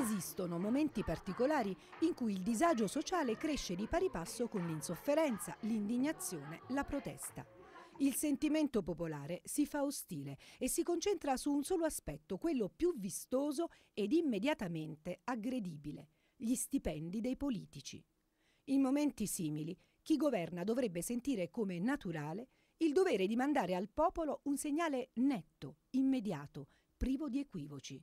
esistono momenti particolari in cui il disagio sociale cresce di pari passo con l'insofferenza, l'indignazione, la protesta. Il sentimento popolare si fa ostile e si concentra su un solo aspetto, quello più vistoso ed immediatamente aggredibile, gli stipendi dei politici. In momenti simili, chi governa dovrebbe sentire come naturale il dovere di mandare al popolo un segnale netto, immediato, privo di equivoci.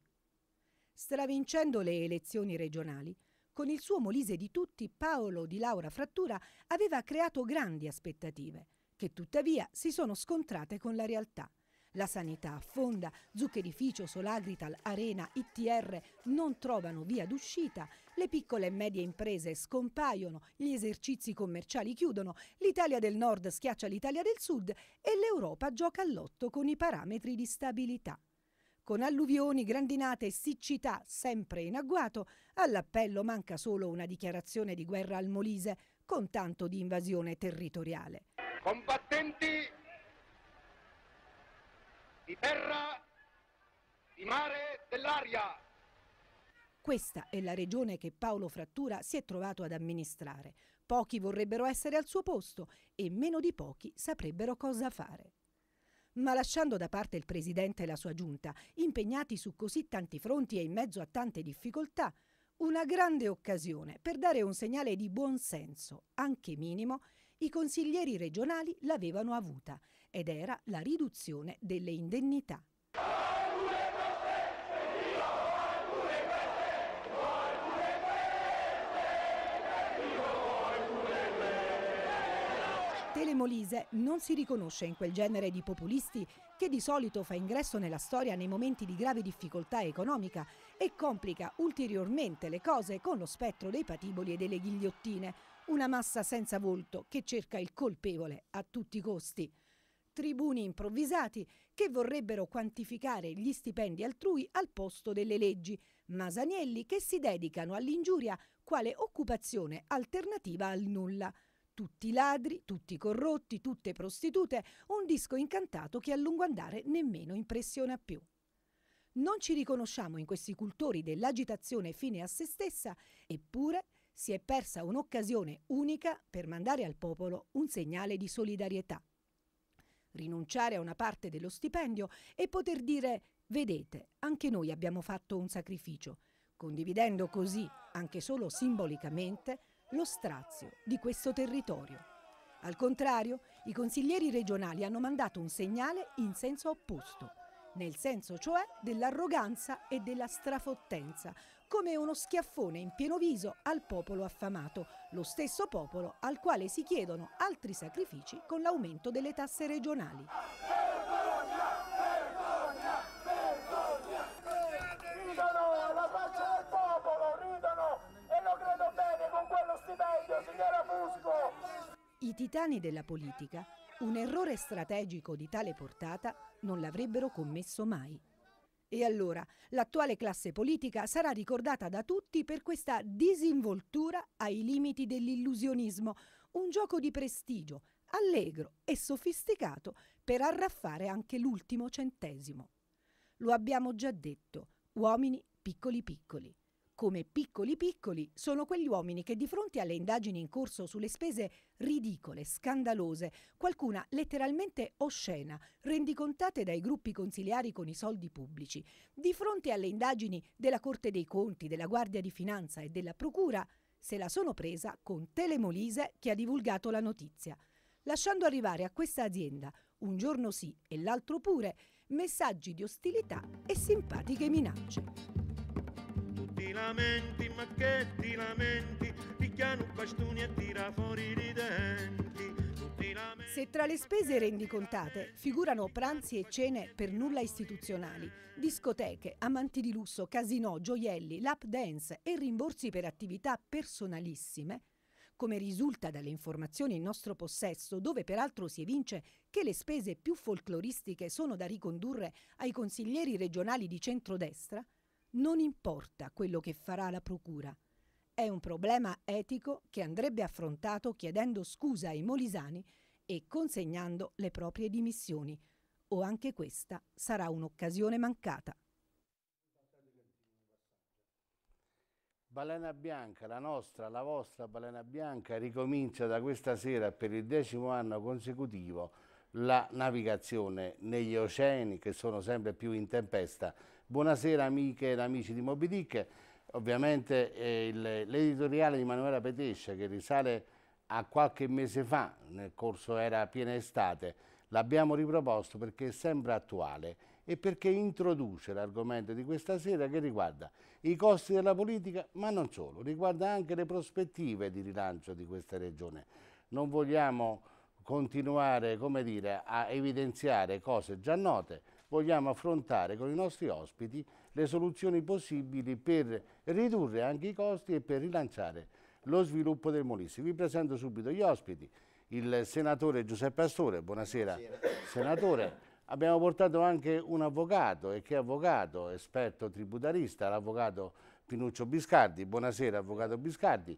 Stravincendo le elezioni regionali, con il suo Molise di tutti, Paolo Di Laura Frattura aveva creato grandi aspettative, che tuttavia si sono scontrate con la realtà. La sanità affonda, Zuccherificio, Solagrital, Arena, ITR non trovano via d'uscita, le piccole e medie imprese scompaiono, gli esercizi commerciali chiudono, l'Italia del Nord schiaccia l'Italia del Sud e l'Europa gioca all'otto con i parametri di stabilità con alluvioni, grandinate e siccità sempre in agguato, all'appello manca solo una dichiarazione di guerra al Molise con tanto di invasione territoriale. Combattenti di terra, di mare, dell'aria. Questa è la regione che Paolo Frattura si è trovato ad amministrare. Pochi vorrebbero essere al suo posto e meno di pochi saprebbero cosa fare. Ma lasciando da parte il Presidente e la sua giunta, impegnati su così tanti fronti e in mezzo a tante difficoltà, una grande occasione per dare un segnale di buon senso, anche minimo, i consiglieri regionali l'avevano avuta ed era la riduzione delle indennità. Raffaele Molise non si riconosce in quel genere di populisti che di solito fa ingresso nella storia nei momenti di grave difficoltà economica e complica ulteriormente le cose con lo spettro dei patiboli e delle ghigliottine, una massa senza volto che cerca il colpevole a tutti i costi. Tribuni improvvisati che vorrebbero quantificare gli stipendi altrui al posto delle leggi, masanielli che si dedicano all'ingiuria quale occupazione alternativa al nulla tutti ladri, tutti corrotti, tutte prostitute, un disco incantato che a lungo andare nemmeno impressiona più. Non ci riconosciamo in questi cultori dell'agitazione fine a se stessa, eppure si è persa un'occasione unica per mandare al popolo un segnale di solidarietà. Rinunciare a una parte dello stipendio e poter dire vedete, anche noi abbiamo fatto un sacrificio, condividendo così, anche solo simbolicamente, lo strazio di questo territorio. Al contrario, i consiglieri regionali hanno mandato un segnale in senso opposto, nel senso cioè dell'arroganza e della strafottenza, come uno schiaffone in pieno viso al popolo affamato, lo stesso popolo al quale si chiedono altri sacrifici con l'aumento delle tasse regionali. titani della politica un errore strategico di tale portata non l'avrebbero commesso mai. E allora l'attuale classe politica sarà ricordata da tutti per questa disinvoltura ai limiti dell'illusionismo, un gioco di prestigio, allegro e sofisticato per arraffare anche l'ultimo centesimo. Lo abbiamo già detto, uomini piccoli piccoli come piccoli piccoli sono quegli uomini che di fronte alle indagini in corso sulle spese ridicole, scandalose, qualcuna letteralmente oscena, rendicontate dai gruppi consiliari con i soldi pubblici, di fronte alle indagini della Corte dei Conti, della Guardia di Finanza e della Procura, se la sono presa con Telemolise che ha divulgato la notizia, lasciando arrivare a questa azienda, un giorno sì e l'altro pure, messaggi di ostilità e simpatiche minacce lamenti, ma che ti lamenti, ti chiano un bastone e tira fuori i denti. Se tra le spese rendicontate figurano pranzi e cene per nulla istituzionali, discoteche, amanti di lusso, casinò, gioielli, lap dance e rimborsi per attività personalissime, come risulta dalle informazioni in nostro possesso, dove peraltro si evince che le spese più folcloristiche sono da ricondurre ai consiglieri regionali di centrodestra, non importa quello che farà la Procura. È un problema etico che andrebbe affrontato chiedendo scusa ai molisani e consegnando le proprie dimissioni, o anche questa sarà un'occasione mancata. Balena Bianca, la nostra, la vostra Balena Bianca, ricomincia da questa sera per il decimo anno consecutivo la navigazione negli oceani che sono sempre più in tempesta Buonasera amiche ed amici di Moby Dick. Ovviamente eh, l'editoriale di Manuela Petescia che risale a qualche mese fa, nel corso era piena estate, l'abbiamo riproposto perché è sempre attuale e perché introduce l'argomento di questa sera che riguarda i costi della politica, ma non solo, riguarda anche le prospettive di rilancio di questa regione. Non vogliamo continuare, come dire, a evidenziare cose già note, vogliamo affrontare con i nostri ospiti le soluzioni possibili per ridurre anche i costi e per rilanciare lo sviluppo del Molise. Vi presento subito gli ospiti, il senatore Giuseppe Astore, buonasera, buonasera. senatore. Abbiamo portato anche un avvocato, e che avvocato, esperto tributarista, l'avvocato Pinuccio Biscardi. Buonasera, avvocato Biscardi.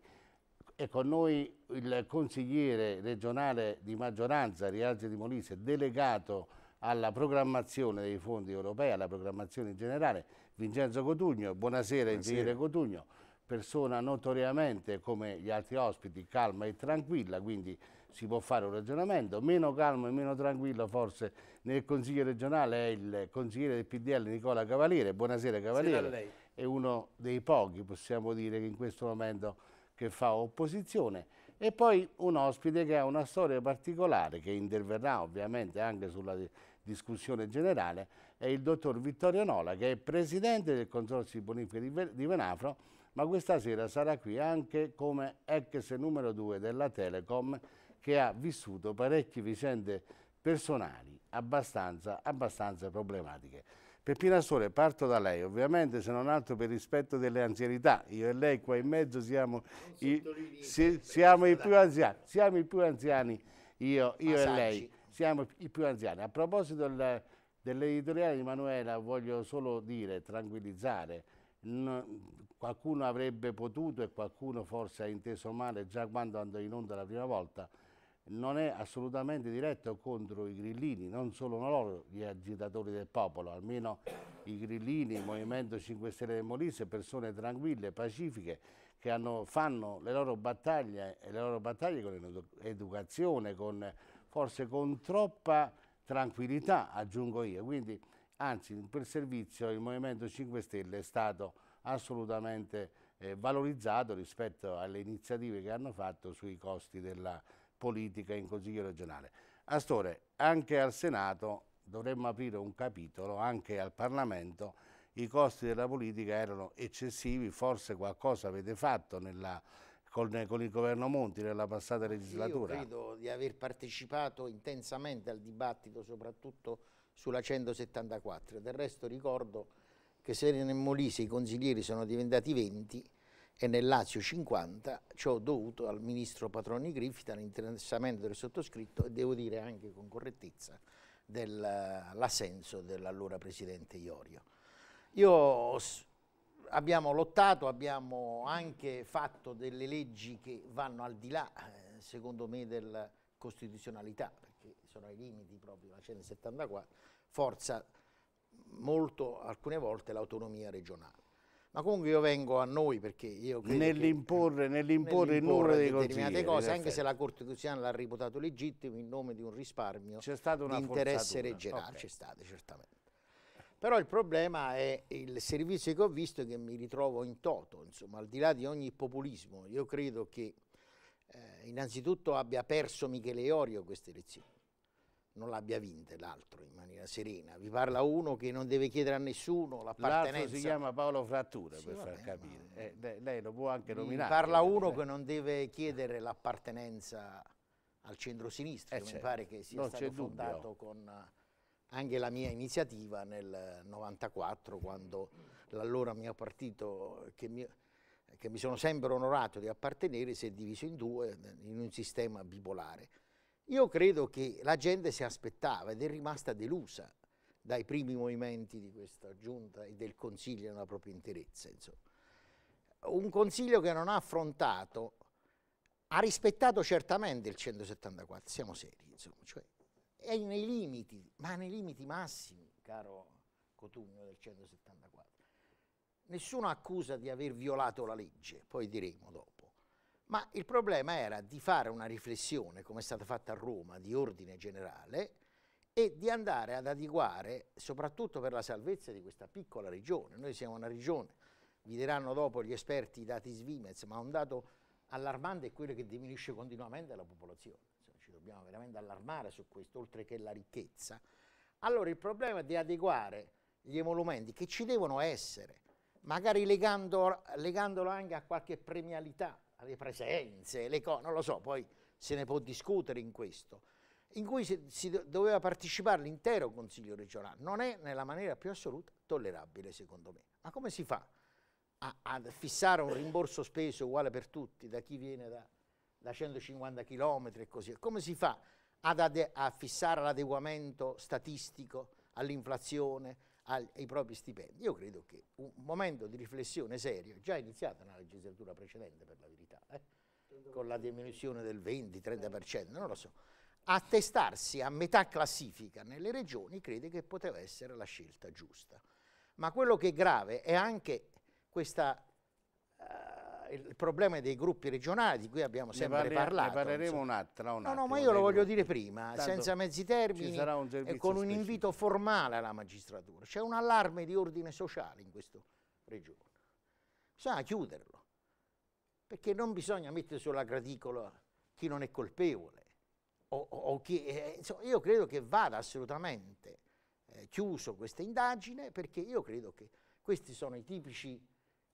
E con noi il consigliere regionale di maggioranza, Rialzi di Molise, delegato alla programmazione dei fondi europei, alla programmazione in generale. Vincenzo Cotugno, buonasera, ingegnere Cotugno, persona notoriamente come gli altri ospiti calma e tranquilla, quindi si può fare un ragionamento, meno calmo e meno tranquillo forse nel Consiglio regionale è il consigliere del PDL Nicola Cavaliere, buonasera Cavaliere, è uno dei pochi possiamo dire che in questo momento che fa opposizione e poi un ospite che ha una storia particolare che interverrà ovviamente anche sulla discussione generale, è il dottor Vittorio Nola, che è presidente del Consorzio di Bonifica di Venafro, ma questa sera sarà qui anche come ex numero 2 della Telecom, che ha vissuto parecchie vicende personali abbastanza, abbastanza problematiche. Peppina Sole, parto da lei, ovviamente se non altro per rispetto delle anzianità, io e lei qua in mezzo siamo, i, si, siamo, i anziani, siamo, i, più anziani, io, io e lei siamo i più anziani. A proposito del, dell'editoriale di Manuela voglio solo dire, tranquillizzare, qualcuno avrebbe potuto e qualcuno forse ha inteso male già quando andò in onda la prima volta, non è assolutamente diretto contro i grillini, non solo loro gli agitatori del popolo, almeno i grillini, il Movimento 5 Stelle del Molise, persone tranquille, pacifiche, che hanno, fanno le loro battaglie, le loro battaglie con l'educazione, con forse con troppa tranquillità, aggiungo io. Quindi, anzi, per servizio il Movimento 5 Stelle è stato assolutamente eh, valorizzato rispetto alle iniziative che hanno fatto sui costi della politica in Consiglio regionale. Astore, anche al Senato dovremmo aprire un capitolo, anche al Parlamento, i costi della politica erano eccessivi, forse qualcosa avete fatto nella con, con, il governo Monti nella passata legislatura. Io credo di aver partecipato intensamente al dibattito, soprattutto sulla 174. Del resto ricordo che se nel Molise i consiglieri sono diventati 20 e nel Lazio 50, ciò dovuto al ministro Patroni Griffith, all'interessamento del sottoscritto e devo dire anche con correttezza dell'assenso dell'allora presidente Iorio. Io abbiamo lottato, abbiamo anche fatto delle leggi che vanno al di là, eh, secondo me, della costituzionalità, perché sono ai limiti proprio la 174, forza molto alcune volte l'autonomia regionale. Ma comunque io vengo a noi perché io credo nell'imporre, nell'imporre nell il numero dei determinate cose, anche se la Corte Costituzionale l'ha riputato legittimo in nome di un risparmio di interesse regionale, okay. c'è stato certamente. Però il problema è il servizio che ho visto e che mi ritrovo in toto, insomma, al di là di ogni populismo. Io credo che eh, innanzitutto abbia perso Michele Iorio queste elezioni, non l'abbia vinta l'altro in maniera serena. Vi parla uno che non deve chiedere a nessuno l'appartenenza. L'altro si chiama Paolo Frattura sì, per vabbè, far capire, eh, lei, lo può anche nominare. Vi parla eh, uno eh. che non deve chiedere l'appartenenza al centro-sinistra, eh, mi certo. pare che sia stato fondato con anche la mia iniziativa nel 94 quando l'allora mio partito che mi, che mi, sono sempre onorato di appartenere si è diviso in due in un sistema bipolare. Io credo che la gente si aspettava ed è rimasta delusa dai primi movimenti di questa giunta e del Consiglio nella propria interezza. Insomma. Un Consiglio che non ha affrontato, ha rispettato certamente il 174, siamo seri, insomma, cioè è nei limiti, ma nei limiti massimi, caro Cotugno del 174. Nessuno accusa di aver violato la legge, poi diremo dopo. Ma il problema era di fare una riflessione, come è stata fatta a Roma, di ordine generale e di andare ad adeguare, soprattutto per la salvezza di questa piccola regione. Noi siamo una regione, vi diranno dopo gli esperti i dati Svimez, ma un dato allarmante è quello che diminuisce continuamente la popolazione dobbiamo veramente allarmare su questo, oltre che la ricchezza, allora il problema è di adeguare gli emolumenti che ci devono essere, magari legando, legandolo anche a qualche premialità, alle presenze, le cose, non lo so, poi se ne può discutere in questo, in cui si, si doveva partecipare l'intero Consiglio regionale. Non è nella maniera più assoluta tollerabile, secondo me. Ma come si fa a, a fissare un rimborso speso uguale per tutti, da chi viene da da 150 km e così Come si fa a fissare l'adeguamento statistico all'inflazione, ai propri stipendi? Io credo che un momento di riflessione serio, già iniziato nella legislatura precedente per la verità, eh, con la diminuzione del 20-30%, non lo so, attestarsi a metà classifica nelle regioni credo che poteva essere la scelta giusta. Ma quello che è grave è anche questa... Uh, il problema dei gruppi regionali di cui abbiamo sempre parli, parlato. Ne parleremo insomma. un attimo. Un no, attimo, no, ma io lo voglio dire prima, senza mezzi termini un e con un invito specifico. formale alla magistratura. C'è un allarme di ordine sociale in questa regione. Bisogna chiuderlo, perché non bisogna mettere sulla graticola chi non è colpevole. O, o chi, eh, eh, insomma, io credo che vada assolutamente eh, chiuso questa indagine perché io credo che questi sono i tipici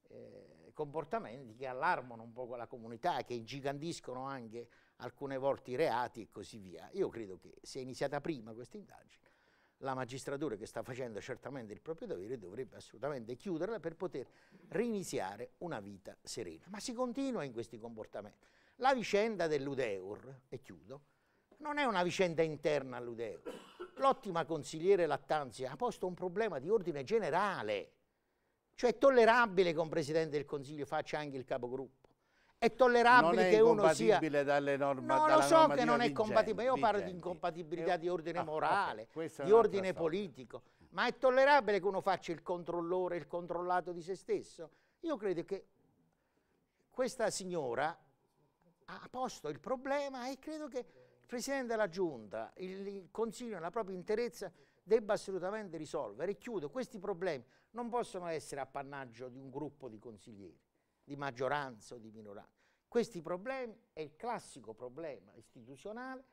eh, comportamenti che allarmano un po' la comunità, che ingigandiscono anche alcune volte i reati e così via. Io credo che sia iniziata prima questa indagine, la magistratura che sta facendo certamente il proprio dovere dovrebbe assolutamente chiuderla per poter riniziare una vita serena. Ma si continua in questi comportamenti. La vicenda dell'Udeur, e chiudo, non è una vicenda interna all'Udeur. L'ottima consigliere Lattanzi ha posto un problema di ordine generale cioè è tollerabile che un Presidente del Consiglio faccia anche il capogruppo. È tollerabile è che uno sia... Non è dalle norme, No, lo so che non è compatibile. Io parlo di incompatibilità di ordine ah, morale, okay. di ordine politico. Ma è tollerabile che uno faccia il controllore, il controllato di se stesso? Io credo che questa signora ha posto il problema e credo che il Presidente della Giunta, il Consiglio nella propria interezza debba assolutamente risolvere. E chiudo, questi problemi non possono essere appannaggio di un gruppo di consiglieri, di maggioranza o di minoranza. Questi problemi è il classico problema istituzionale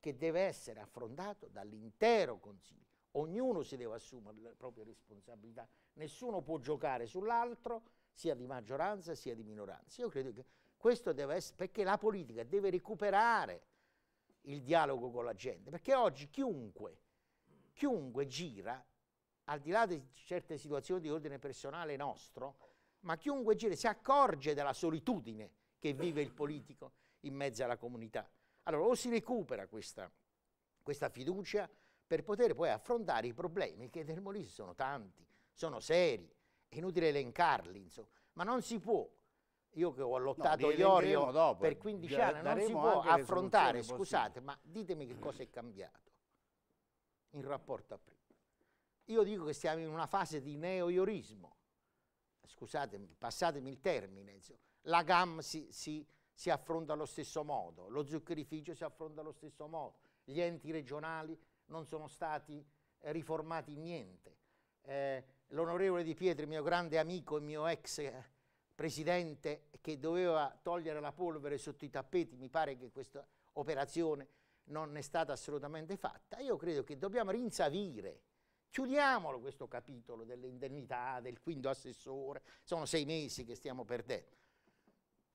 che deve essere affrontato dall'intero Consiglio. Ognuno si deve assumere le proprie responsabilità, nessuno può giocare sull'altro, sia di maggioranza sia di minoranza. Io credo che questo deve essere, perché la politica deve recuperare il dialogo con la gente, perché oggi chiunque chiunque gira, al di là di certe situazioni di ordine personale nostro, ma chiunque gira si accorge della solitudine che vive il politico in mezzo alla comunità. Allora o si recupera questa, questa fiducia per poter poi affrontare i problemi che nel Molise sono tanti, sono seri, è inutile elencarli, insomma, ma non si può, io che ho lottato no, Iorio dopo, per 15 anni, non si può affrontare, scusate, ma ditemi che cosa è cambiato in rapporto a prima. Io dico che stiamo in una fase di neoiorismo, scusate, passatemi il termine, insomma. la GAM si, si, si affronta allo stesso modo, lo zuccherificio si affronta allo stesso modo, gli enti regionali non sono stati eh, riformati in niente. Eh, L'onorevole Di Pietri, mio grande amico e mio ex eh, presidente, che doveva togliere la polvere sotto i tappeti, mi pare che questa operazione non è stata assolutamente fatta. Io credo che dobbiamo rinsavire, chiudiamolo questo capitolo delle indennità, del quinto assessore, sono sei mesi che stiamo perdendo,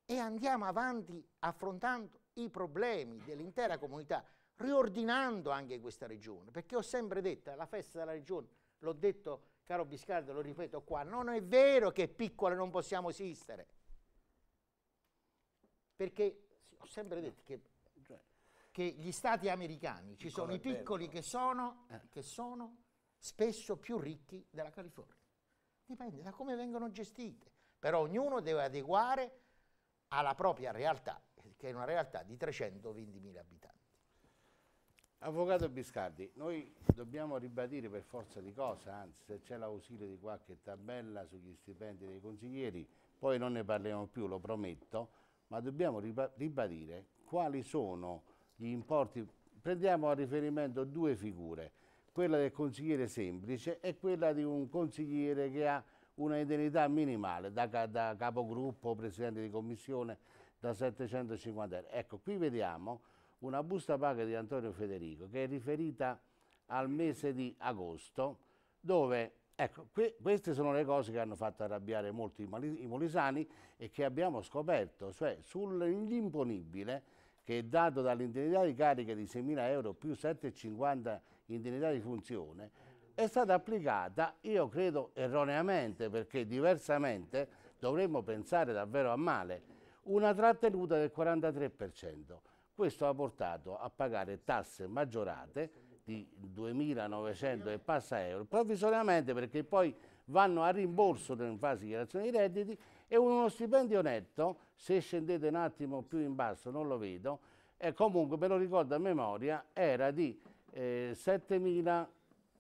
e andiamo avanti affrontando i problemi dell'intera comunità, riordinando anche questa regione, perché ho sempre detto, la festa della regione, l'ho detto caro Biscardo, lo ripeto qua, non è vero che piccola non possiamo esistere, perché ho sempre detto che che gli stati americani, ci sono i piccoli che sono, eh. che sono spesso più ricchi della California. Dipende da come vengono gestite. Però ognuno deve adeguare alla propria realtà, che è una realtà di 320.000 abitanti. Avvocato Biscardi, noi dobbiamo ribadire per forza di cosa, anzi se c'è l'ausilio di qualche tabella sugli stipendi dei consiglieri, poi non ne parliamo più, lo prometto, ma dobbiamo ribadire quali sono gli importi. Prendiamo a riferimento due figure, quella del consigliere semplice e quella di un consigliere che ha una indennità minimale da, da capogruppo, presidente di commissione, da 750 euro. Ecco, qui vediamo una busta paga di Antonio Federico che è riferita al mese di agosto, dove Ecco, que queste sono le cose che hanno fatto arrabbiare molti i molisani e che abbiamo scoperto, cioè sull'imponibile che è dato dall'indennità di carica di 6.000 euro più 7,50 indennità di funzione, è stata applicata, io credo erroneamente, perché diversamente dovremmo pensare davvero a male, una trattenuta del 43%. Questo ha portato a pagare tasse maggiorate di 2.900 e passa euro, provvisoriamente perché poi vanno a rimborso in fase di dichiarazione di redditi e uno stipendio netto, se scendete un attimo più in basso non lo vedo, e comunque me lo ricordo a memoria, era di eh, 7.000,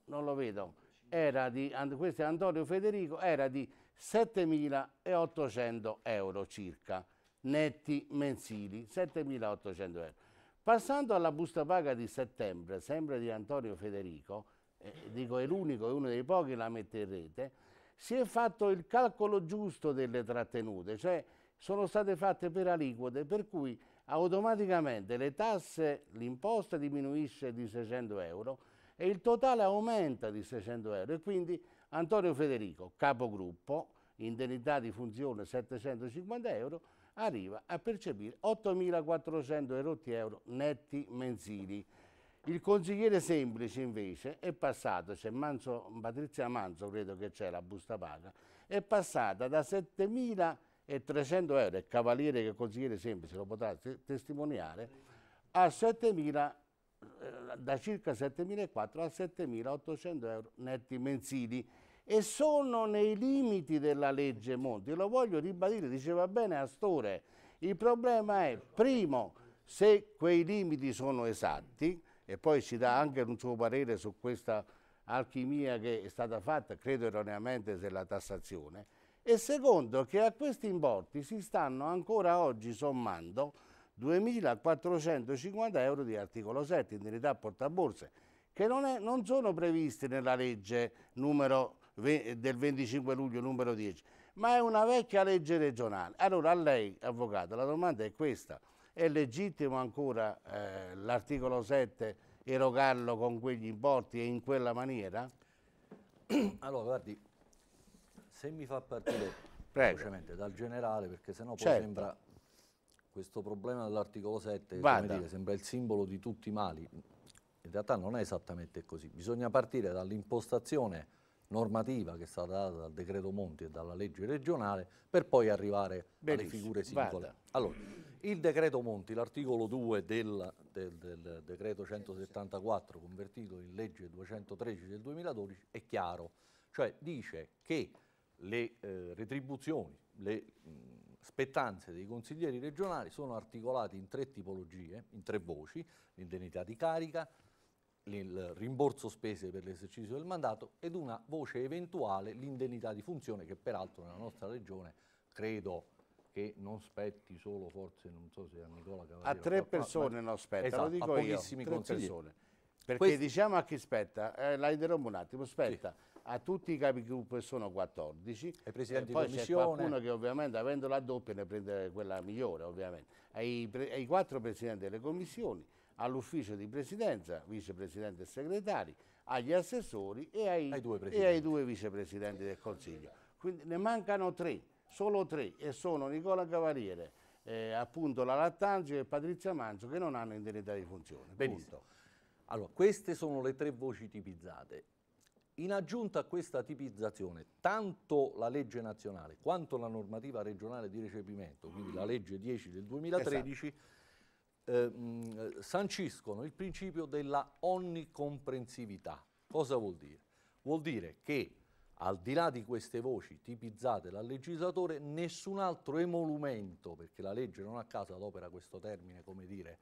non lo vedo, era di, questo è Antonio Federico, era di 7.800 euro circa, netti mensili, 7.800 euro. Passando alla busta paga di settembre, sempre di Antonio Federico, eh, dico è l'unico, è uno dei pochi la mette in rete, si è fatto il calcolo giusto delle trattenute, cioè sono state fatte per aliquote, per cui automaticamente le tasse, l'imposta diminuisce di 600 euro e il totale aumenta di 600 euro e quindi Antonio Federico, capogruppo, indennità di funzione 750 euro, arriva a percepire 8.400 euro netti mensili. Il consigliere semplice invece è passato, c'è Manzo, Patrizia Manzo credo che c'è la busta paga, è passata da 7.300 euro, il cavaliere che è consigliere semplice lo potrà testimoniare, a 7.000 eh, da circa 7.400 a 7.800 euro netti mensili e sono nei limiti della legge Monti. Lo voglio ribadire, diceva bene Astore, il problema è, primo, se quei limiti sono esatti, e poi ci dà anche un suo parere su questa alchimia che è stata fatta, credo erroneamente, della tassazione, e secondo che a questi importi si stanno ancora oggi sommando 2.450 euro di articolo 7, indennità portaborse, che non, è, non sono previsti nella legge numero del 25 luglio numero 10, ma è una vecchia legge regionale. Allora a lei, avvocato, la domanda è questa è legittimo ancora eh, l'articolo 7 erogarlo con quegli importi e in quella maniera? Allora, guardi, se mi fa partire velocemente dal generale, perché sennò poi certo. sembra questo problema dell'articolo 7, come dire, sembra il simbolo di tutti i mali. In realtà non è esattamente così. Bisogna partire dall'impostazione normativa che è stata data dal decreto Monti e dalla legge regionale per poi arrivare Benissimo, alle figure singole. Vada. Allora, il decreto Monti, l'articolo 2 del, del, del, decreto 174 convertito in legge 213 del 2012 è chiaro, cioè dice che le eh, retribuzioni, le mh, spettanze dei consiglieri regionali sono articolate in tre tipologie, in tre voci, l'indennità di carica, il rimborso spese per l'esercizio del mandato ed una voce eventuale l'indennità di funzione che peraltro nella nostra regione credo che non spetti solo forse non so se a Nicola Cavaliero a tre persone non spetta esatto, lo dico a pochissimi io, persone perché Questo... diciamo a chi spetta eh, la interrompo un attimo spetta sì. a tutti i capi gruppo che sono 14 ai presidenti eh, poi c'è qualcuno che ovviamente avendo la doppia ne prende quella migliore ovviamente ai, ai quattro presidenti delle commissioni all'ufficio di presidenza, vicepresidente e segretari, agli assessori e ai, ai due, e ai due vicepresidenti del Consiglio. Quindi ne mancano tre, solo tre, e sono Nicola Cavaliere, eh, appunto la Lattanzio e Patrizia Manzo che non hanno indennità di funzione. Benissimo. Allora, queste sono le tre voci tipizzate. In aggiunta a questa tipizzazione, tanto la legge nazionale quanto la normativa regionale di recepimento, quindi la legge 10 del 2013, esatto Ehm, sanciscono il principio della onnicomprensività. Cosa vuol dire? Vuol dire che al di là di queste voci tipizzate dal legislatore, nessun altro emolumento, perché la legge non a caso adopera questo termine, come dire,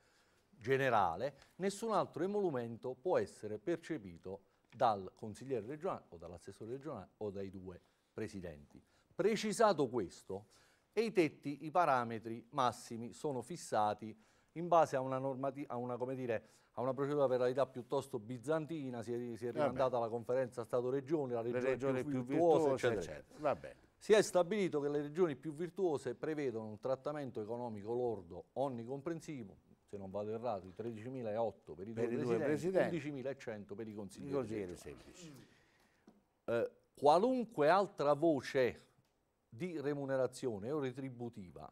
generale, nessun altro emolumento può essere percepito dal consigliere regionale o dall'assessore regionale o dai due presidenti. Precisato questo, e i tetti, i parametri massimi sono fissati in base a una, a una, dire, a una procedura per la verità piuttosto bizantina, si è, si è rimandata alla conferenza Stato-Regione, la regione, regioni più, virtuosa, virtuose, eccetera. eccetera. Si è stabilito che le regioni più virtuose prevedono un trattamento economico lordo onnicomprensivo, se non vado errato, di 13.008 per i per due presidenti, presidenti. 11.100 per i consiglieri. Consiglieri semplici. Eh, qualunque altra voce di remunerazione o retributiva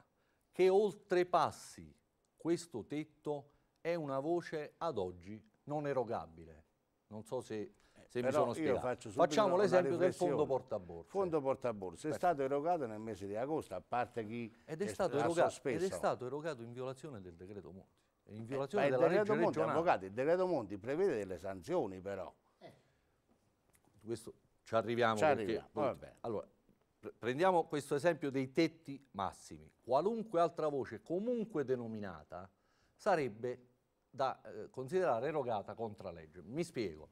che oltrepassi questo tetto è una voce ad oggi non erogabile. Non so se, se mi sono spiegato. Facciamo l'esempio del fondo portaborse. Fondo portaborse è stato erogato nel mese di agosto, a parte chi ed è, stato erogato, sospeso. Ed è stato erogato in violazione del decreto Monti. In eh, violazione eh, della il decreto Monti, avvocato, il decreto Monti prevede delle sanzioni però. Eh. Questo ci arriviamo. Ci perché, arriviamo. Allora, prendiamo questo esempio dei tetti massimi, qualunque altra voce comunque denominata sarebbe da eh, considerare erogata contra legge. Mi spiego.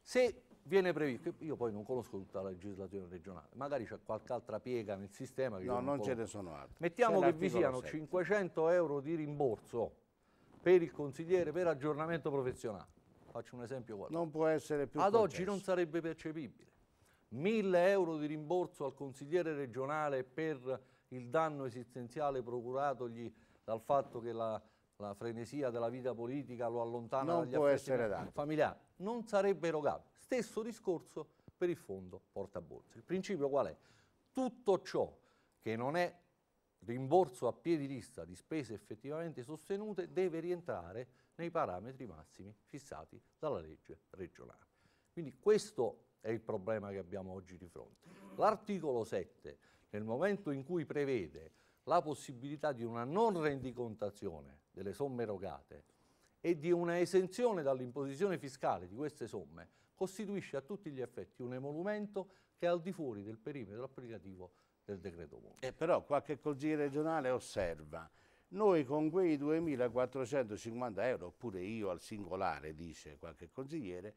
Se viene previsto, io poi non conosco tutta la legislazione regionale, magari c'è qualche altra piega nel sistema. no, non, non ce ne sono altre. Mettiamo che vi siano 7. 500 euro di rimborso per il consigliere per aggiornamento professionale. Faccio un esempio. Guarda. Non può essere più Ad concesso. oggi non sarebbe percepibile 1000 euro di rimborso al consigliere regionale per il danno esistenziale procuratogli dal fatto che la, la frenesia della vita politica lo allontana non dagli affetti familiari, non sarebbe erogabile. Stesso discorso per il fondo portaborse. Il principio qual è? Tutto ciò che non è rimborso a piedi lista di spese effettivamente sostenute deve rientrare nei parametri massimi fissati dalla legge regionale. Quindi questo è il problema che abbiamo oggi di fronte. L'articolo 7, nel momento in cui prevede la possibilità di una non rendicontazione delle somme erogate e di una esenzione dall'imposizione fiscale di queste somme, costituisce a tutti gli effetti un emolumento che è al di fuori del perimetro applicativo del decreto Monti. E eh, però qualche consigliere regionale osserva, noi con quei 2.450 euro, oppure io al singolare, dice qualche consigliere,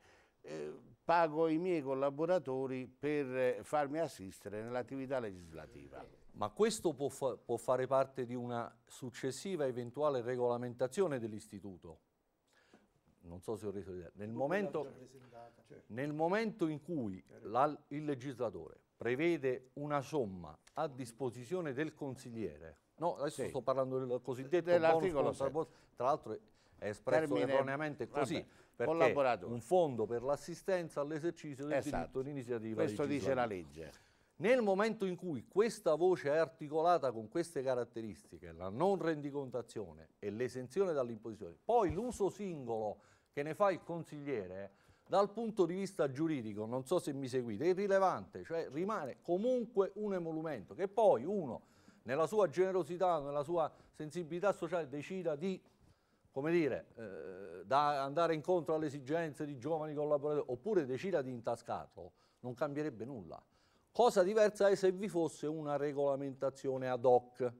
eh, pago i miei collaboratori per eh, farmi assistere nell'attività legislativa. Ma questo può, fa può fare parte di una successiva eventuale regolamentazione dell'istituto? non so se ho reso l'idea, nel, cioè, nel, momento in cui la, il legislatore prevede una somma a disposizione del consigliere, no, adesso sì. sto parlando del cosiddetto bonus, tra l'altro è espresso Termine, erroneamente così, vabbè perché collaboratore. un fondo per l'assistenza all'esercizio del esatto. diritto d'iniziativa Questo dice la legge. Nel momento in cui questa voce è articolata con queste caratteristiche, la non rendicontazione e l'esenzione dall'imposizione, poi l'uso singolo che ne fa il consigliere, dal punto di vista giuridico, non so se mi seguite, è irrilevante, cioè rimane comunque un emolumento che poi uno, nella sua generosità, nella sua sensibilità sociale, decida di come dire, eh, da andare incontro alle esigenze di giovani collaboratori, oppure decida di intascarlo, non cambierebbe nulla. Cosa diversa è se vi fosse una regolamentazione ad hoc,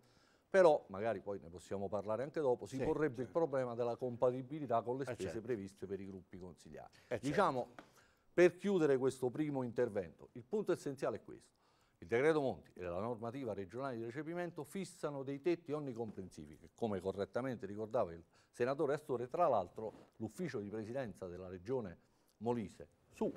però magari poi ne possiamo parlare anche dopo, si sì, porrebbe certo. il problema della compatibilità con le eh, spese certo. previste per i gruppi consigliari. Eh, certo. diciamo, certo. per chiudere questo primo intervento, il punto essenziale è questo. Il decreto Monti e la normativa regionale di recepimento fissano dei tetti onnicomprensivi che, come correttamente ricordava il senatore Astore, tra l'altro l'ufficio di presidenza della regione Molise, su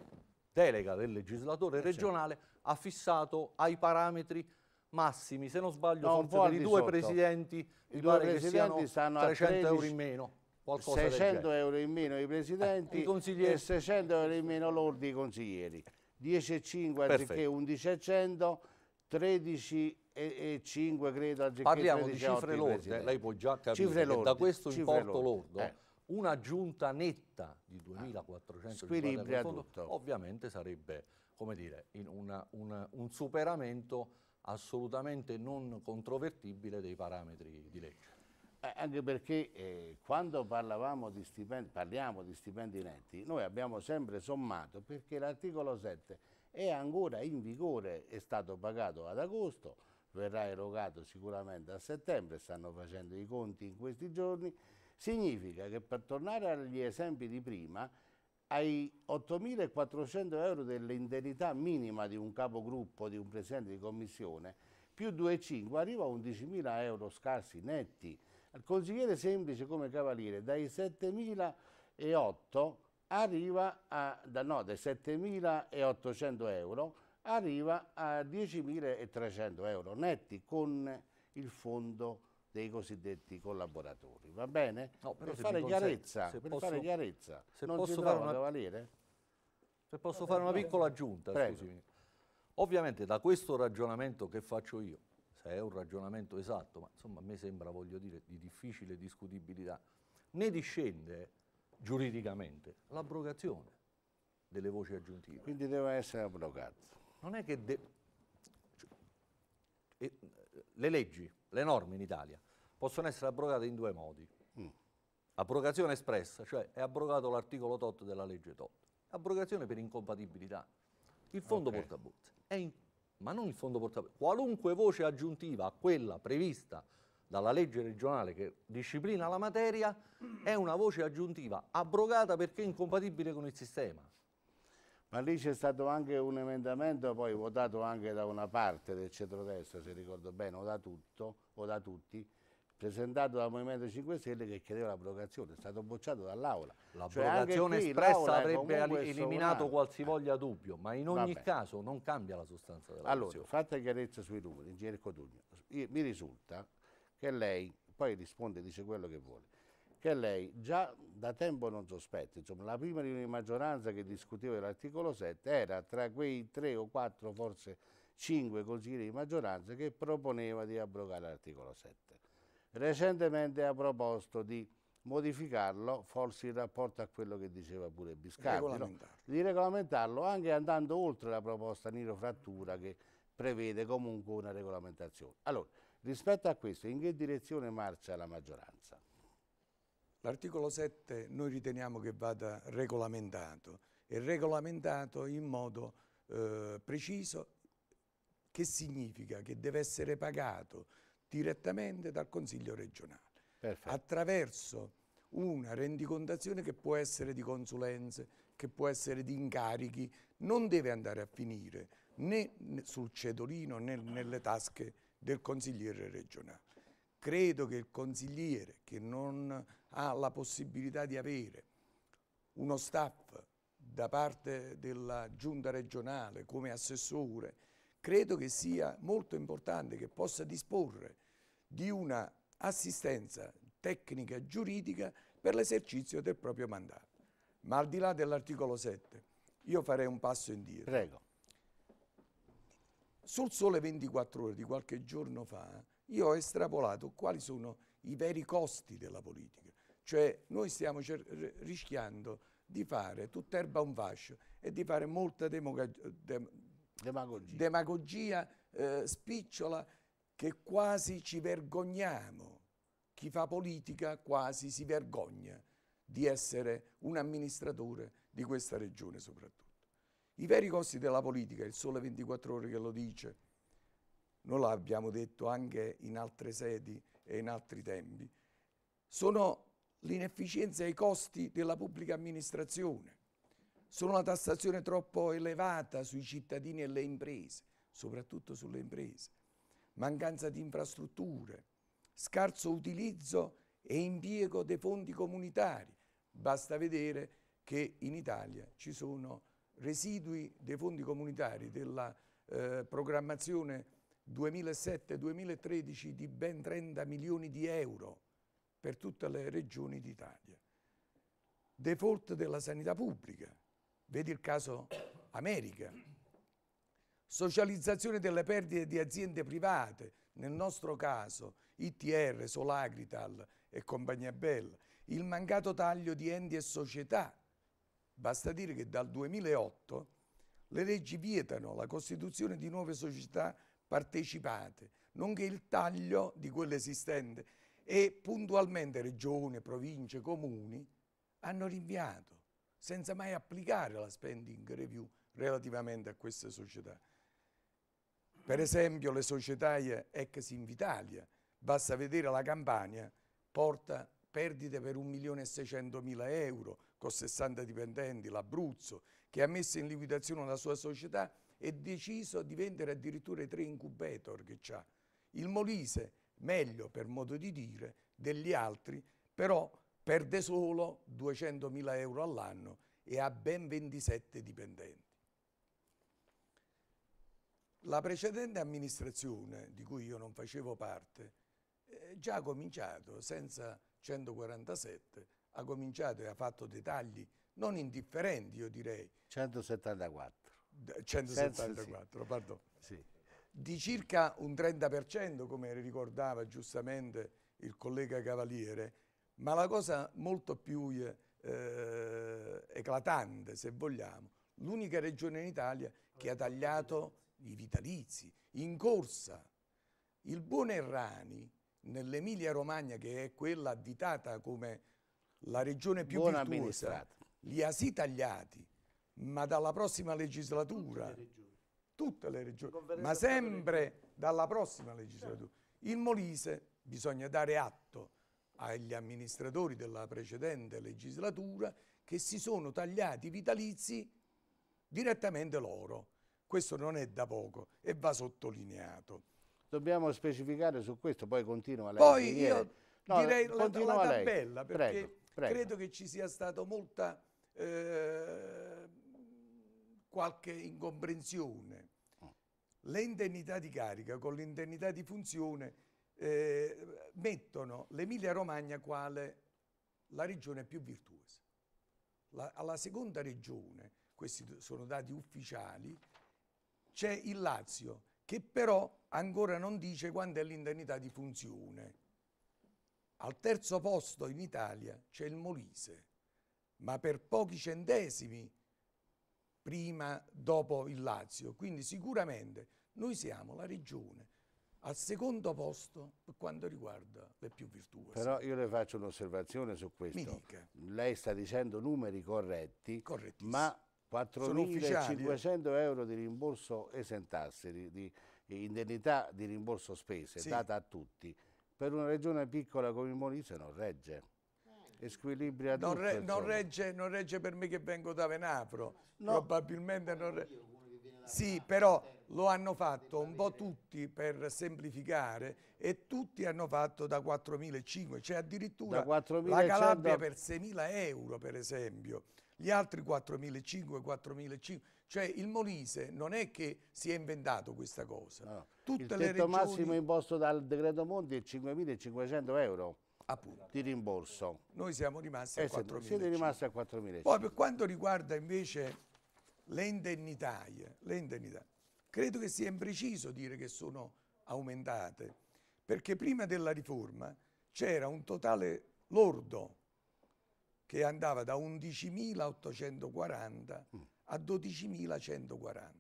delega del legislatore eh, certo. regionale, ha fissato ai parametri massimi, se non sbaglio, no, forse per i due sotto. presidenti, i due presidenti stanno 300 13... euro in meno. 600 euro in meno i presidenti eh, i e 600 euro in meno lordi i consiglieri. 10,5 anziché 11,100, 13,5 credo anziché Parliamo di cifre lorde, lei può già capire cifre lorde, da questo importo lordo eh. un'aggiunta netta di 2.400 euro ah, fondo, ovviamente sarebbe come dire, una, una, un superamento assolutamente non controvertibile dei parametri di legge. Eh, anche perché eh, quando parlavamo di stipendi, parliamo di stipendi netti, noi abbiamo sempre sommato perché l'articolo 7 è ancora in vigore, è stato pagato ad agosto, verrà erogato sicuramente a settembre, stanno facendo i conti in questi giorni, significa che per tornare agli esempi di prima, ai 8.400 euro dell'indennità minima di un capogruppo, di un presidente di commissione, più 2,5 arriva a 11.000 euro scarsi netti il consigliere semplice come cavaliere dai 7.008 arriva a, da, no, dai 7.800 euro arriva a 10.300 euro netti con il fondo dei cosiddetti collaboratori, va bene? No, per fare chiarezza, se per posso, fare chiarezza, se non posso si trova una, cavaliere? Se posso fare una eh, piccola eh, aggiunta, Prego. scusami. Ovviamente da questo ragionamento che faccio io, se cioè, è un ragionamento esatto, ma insomma a me sembra, voglio dire, di difficile discutibilità, ne discende giuridicamente l'abrogazione delle voci aggiuntive. Quindi deve essere abrogato. Non è che... Cioè, eh, le leggi, le norme in Italia possono essere abrogate in due modi. Mm. Abrogazione espressa, cioè è abrogato l'articolo tot della legge tot. Abrogazione per incompatibilità. Il fondo okay. portabuzze è in ma non il fondo portafoglio, qualunque voce aggiuntiva a quella prevista dalla legge regionale che disciplina la materia è una voce aggiuntiva abrogata perché incompatibile con il sistema. Ma lì c'è stato anche un emendamento poi votato anche da una parte del centrodestra, se ricordo bene, o da tutto, o da tutti, presentato dal Movimento 5 Stelle che chiedeva l'abrogazione, è stato bocciato dall'Aula. Cioè, l'abrogazione cioè espressa avrebbe eliminato qualsivoglia dubbio, ma in ogni Vabbè. caso non cambia la sostanza della Allora, fatta chiarezza sui numeri, ingegnere Cotugno, mi risulta che lei, poi risponde e dice quello che vuole, che lei già da tempo non sospetta, insomma la prima riunione di maggioranza che discuteva dell'articolo 7 era tra quei tre o quattro, forse cinque consiglieri di maggioranza che proponeva di abrogare l'articolo 7 recentemente ha proposto di modificarlo, forse in rapporto a quello che diceva pure Biscardi, regolamentarlo. No? di regolamentarlo anche andando oltre la proposta Niro Frattura che prevede comunque una regolamentazione. Allora, rispetto a questo, in che direzione marcia la maggioranza? L'articolo 7 noi riteniamo che vada regolamentato e regolamentato in modo eh, preciso che significa che deve essere pagato direttamente dal Consiglio regionale, Perfetto. attraverso una rendicontazione che può essere di consulenze, che può essere di incarichi, non deve andare a finire né sul cedolino né nelle tasche del consigliere regionale. Credo che il consigliere che non ha la possibilità di avere uno staff da parte della giunta regionale come assessore, credo che sia molto importante che possa disporre di una assistenza tecnica giuridica per l'esercizio del proprio mandato. Ma al di là dell'articolo 7, io farei un passo indietro. Prego. Sul sole 24 ore di qualche giorno fa, io ho estrapolato quali sono i veri costi della politica. Cioè noi stiamo rischiando di fare tutta erba un fascio e di fare molta dem demagogia, demagogia eh, spicciola che quasi ci vergogniamo. Chi fa politica quasi si vergogna di essere un amministratore di questa regione soprattutto. I veri costi della politica, il sole 24 ore che lo dice, noi l'abbiamo detto anche in altre sedi e in altri tempi, sono l'inefficienza e i costi della pubblica amministrazione, sono la tassazione troppo elevata sui cittadini e le imprese, soprattutto sulle imprese mancanza di infrastrutture, scarso utilizzo e impiego dei fondi comunitari. Basta vedere che in Italia ci sono residui dei fondi comunitari della eh, programmazione 2007-2013 di ben 30 milioni di euro per tutte le regioni d'Italia. Default della sanità pubblica, vedi il caso America, socializzazione delle perdite di aziende private, nel nostro caso ITR, Solagrital e Compagnia Bella, il mancato taglio di enti e società. Basta dire che dal 2008 le leggi vietano la costituzione di nuove società partecipate, nonché il taglio di quelle esistenti e puntualmente regioni, province, comuni hanno rinviato senza mai applicare la spending review relativamente a queste società. Per esempio le società ex Invitalia, basta vedere la Campania, porta perdite per 1.600.000 euro con 60 dipendenti, l'Abruzzo, che ha messo in liquidazione la sua società e deciso di vendere addirittura i tre incubator che ha. Il Molise, meglio per modo di dire, degli altri, però perde solo 200.000 euro all'anno e ha ben 27 dipendenti. La precedente amministrazione, di cui io non facevo parte, eh, già ha cominciato senza 147, ha cominciato e ha fatto dei tagli non indifferenti, io direi. 174. 174, pardon. Sì. Di circa un 30%, come ricordava giustamente il collega Cavaliere, ma la cosa molto più eh, eh eclatante, se vogliamo, l'unica regione in Italia che ha tagliato i vitalizi, in corsa. Il buon Errani, nell'Emilia Romagna, che è quella additata come la regione più Buona virtuosa, li ha sì tagliati, ma dalla prossima legislatura, tutte le regioni, tutte le regioni ma sempre dalla prossima legislatura. Certo. Il Molise, bisogna dare atto agli amministratori della precedente legislatura che si sono tagliati i vitalizi direttamente loro questo non è da poco e va sottolineato. Dobbiamo specificare su questo, poi continua lei. Poi io no, direi la, la tabella, perché prego, prego. credo che ci sia stata molta eh, qualche incomprensione. Le indennità di carica con l'indennità di funzione eh, mettono l'Emilia Romagna quale la regione più virtuosa. La, alla seconda regione, questi sono dati ufficiali, c'è il Lazio che però ancora non dice quanto è l'indennità di funzione. Al terzo posto in Italia c'è il Molise, ma per pochi centesimi prima, dopo il Lazio. Quindi sicuramente noi siamo la regione al secondo posto per quanto riguarda le più virtuose. Però io le faccio un'osservazione su questo. Lei sta dicendo numeri corretti, ma 4.500 eh? euro di rimborso esentasse, di, di indennità di rimborso spese, sì. data a tutti, per una regione piccola come il Molise non regge. E squilibra non, re, non, regge, non regge per me che vengo da Venafro, no. probabilmente non regge. Sì, però lo hanno fatto un po' tutti per semplificare e tutti hanno fatto da 4.500, cioè addirittura da la Calabria per 6.000 euro per esempio gli altri 4.500-4.500, cioè il Molise non è che si è inventato questa cosa. No, Tutte il tetto regioni... massimo imposto dal decreto Monti è 5.500 euro. Appunto. di rimborso. Noi siamo rimasti a 4.000. Eh, siete rimasti a 4.000. Poi per quanto riguarda invece le indennità, le indennità, credo che sia impreciso dire che sono aumentate, perché prima della riforma c'era un totale lordo che andava da 11.840 mm. a 12.140.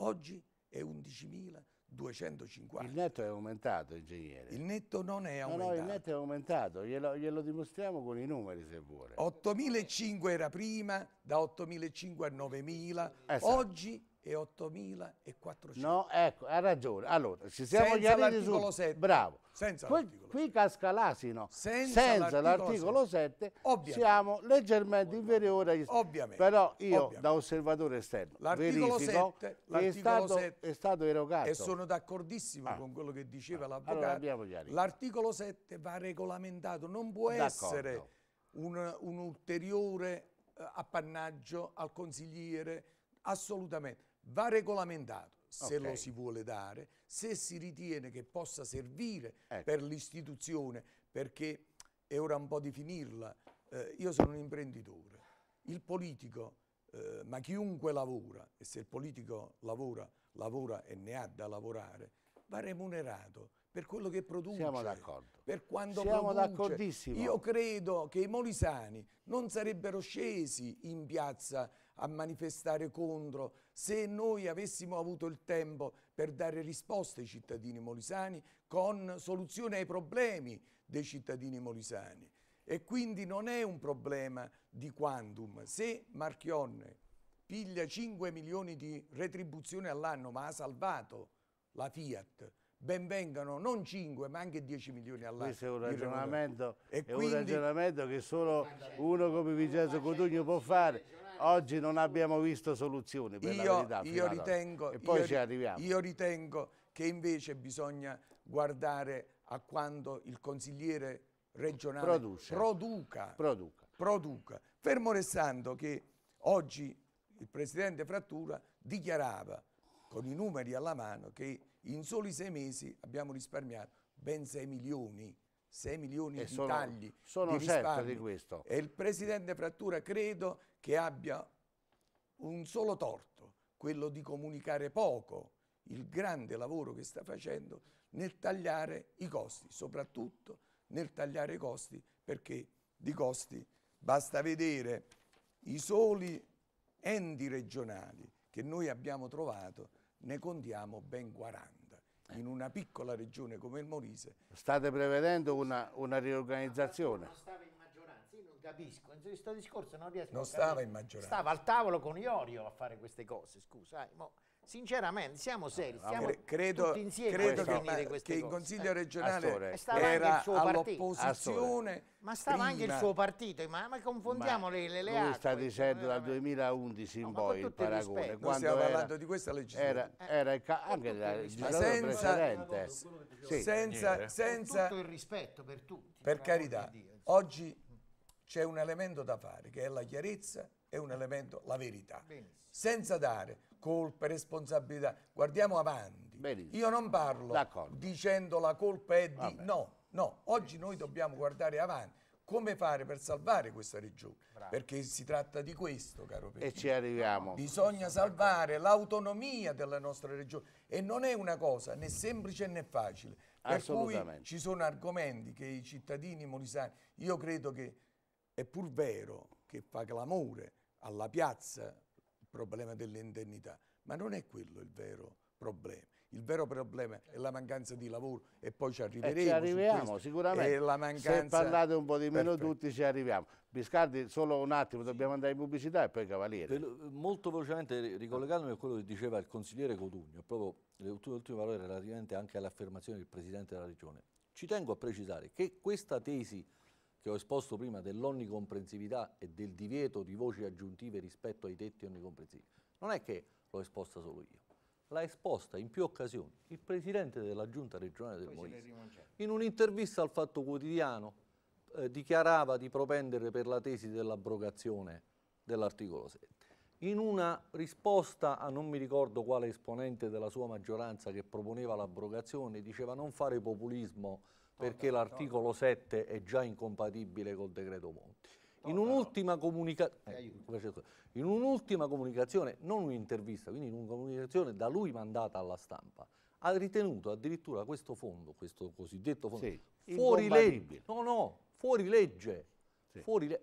Oggi è 11.250. Il netto è aumentato, ingegnere. Il netto non è aumentato. No, no, il netto è aumentato, glielo, glielo dimostriamo con i numeri se vuole. 8.500 era prima, da 8.500 a 9.000, esatto. Eh, oggi e 8.400. No, ecco, ha ragione. Allora, ci siamo Senza l'articolo 7. Bravo. Senza que, l'articolo qui, casca l'asino. Senza, Senza l'articolo 7, 7 siamo leggermente inferiori agli Ovviamente. Però io, Ovviamente. da osservatore esterno, l'articolo verifico 7, l'articolo è, stato, 7 è stato erogato. E sono d'accordissimo ah. con quello che diceva ah. l'avvocato. Allora, l'articolo 7 va regolamentato, non può essere un, un ulteriore eh, appannaggio al consigliere, assolutamente va regolamentato se okay. lo si vuole dare, se si ritiene che possa servire ecco. per l'istituzione, perché è ora un po' di finirla. Eh, io sono un imprenditore, il politico, eh, ma chiunque lavora, e se il politico lavora, lavora e ne ha da lavorare, va remunerato per quello che produce. Siamo d'accordo. Per quanto Siamo d'accordissimo. Io credo che i molisani non sarebbero scesi in piazza a manifestare contro, se noi avessimo avuto il tempo per dare risposte ai cittadini molisani con soluzione ai problemi dei cittadini molisani. E quindi non è un problema di quantum. Se Marchionne piglia 5 milioni di retribuzione all'anno ma ha salvato la Fiat, ben vengano non 5 ma anche 10 milioni all'anno. Questo è un ragionamento, è quindi... un ragionamento che solo uno come Vincenzo Cotugno può fare Oggi non abbiamo visto soluzioni per io, la verità. Io ritengo, e poi io, ci arriviamo. Io ritengo che invece bisogna guardare a quando il consigliere regionale Produce. produca, produca. produca. Fermo restando che oggi il presidente Frattura dichiarava con i numeri alla mano che in soli sei mesi abbiamo risparmiato ben 6 milioni 6 milioni e di sono, tagli sono di certo di questo e il presidente Frattura credo che abbia un solo torto, quello di comunicare poco il grande lavoro che sta facendo nel tagliare i costi, soprattutto nel tagliare i costi perché di costi basta vedere i soli enti regionali che noi abbiamo trovato ne contiamo ben 40 in una piccola regione come il Molise. State prevedendo una, una riorganizzazione? capisco, questo discorso non riesco non a stava in maggioranza. Stava al tavolo con Iorio a fare queste cose, scusa. Eh, mo, sinceramente, siamo seri, stiamo Cre credo, tutti insieme credo che, ma, che cose. in Consiglio eh, regionale eh, era all'opposizione. Ma stava prima. anche il suo partito, ma, ma confondiamo ma le, le, le acque, sta cioè, dicendo dal 2011 in no, poi il paragone. Il stiamo era, parlando di questa legislatura. Era, era anche la legislatura precedente. Senza cioè, il rispetto per tutti. Per carità, oggi c'è un elemento da fare che è la chiarezza e un elemento la verità. Benissimo. Senza dare colpe, responsabilità. Guardiamo avanti. Benissimo. Io non parlo dicendo la colpa è di... Vabbè. No, no. Oggi Benissimo. noi dobbiamo guardare avanti come fare per salvare questa regione, Bravo. perché si tratta di questo, caro Pietro. E ci arriviamo. Bisogna salvare l'autonomia della nostra regione e non è una cosa né semplice né facile. Per cui ci sono argomenti che i cittadini molisani, io credo che è pur vero che fa clamore alla piazza il problema dell'indennità, ma non è quello il vero problema. Il vero problema è la mancanza di lavoro e poi ci eh, arriveremo. E ci arriviamo, sicuramente. la mancanza... Se parlate un po' di meno Perfetto. tutti ci arriviamo. Biscardi, solo un attimo, dobbiamo andare in pubblicità e poi Cavaliere. molto velocemente ricollegandomi a quello che diceva il consigliere Cotugno, proprio le ultime parole relativamente anche all'affermazione del Presidente della Regione. Ci tengo a precisare che questa tesi che ho esposto prima dell'onnicomprensività e del divieto di voci aggiuntive rispetto ai tetti onnicomprensivi, non è che l'ho esposta solo io, l'ha esposta in più occasioni il presidente della giunta regionale del Molise. In un'intervista al Fatto Quotidiano eh, dichiarava di propendere per la tesi dell'abrogazione dell'articolo 7. In una risposta a non mi ricordo quale esponente della sua maggioranza che proponeva l'abrogazione, diceva non fare populismo perché l'articolo 7 è già incompatibile col decreto Monti. In un'ultima comunica eh, un comunicazione, non un'intervista, quindi in una comunicazione da lui mandata alla stampa, ha ritenuto addirittura questo fondo, questo cosiddetto fondo, sì, fuori legge. No, no, fuori legge. Sì. Fuori le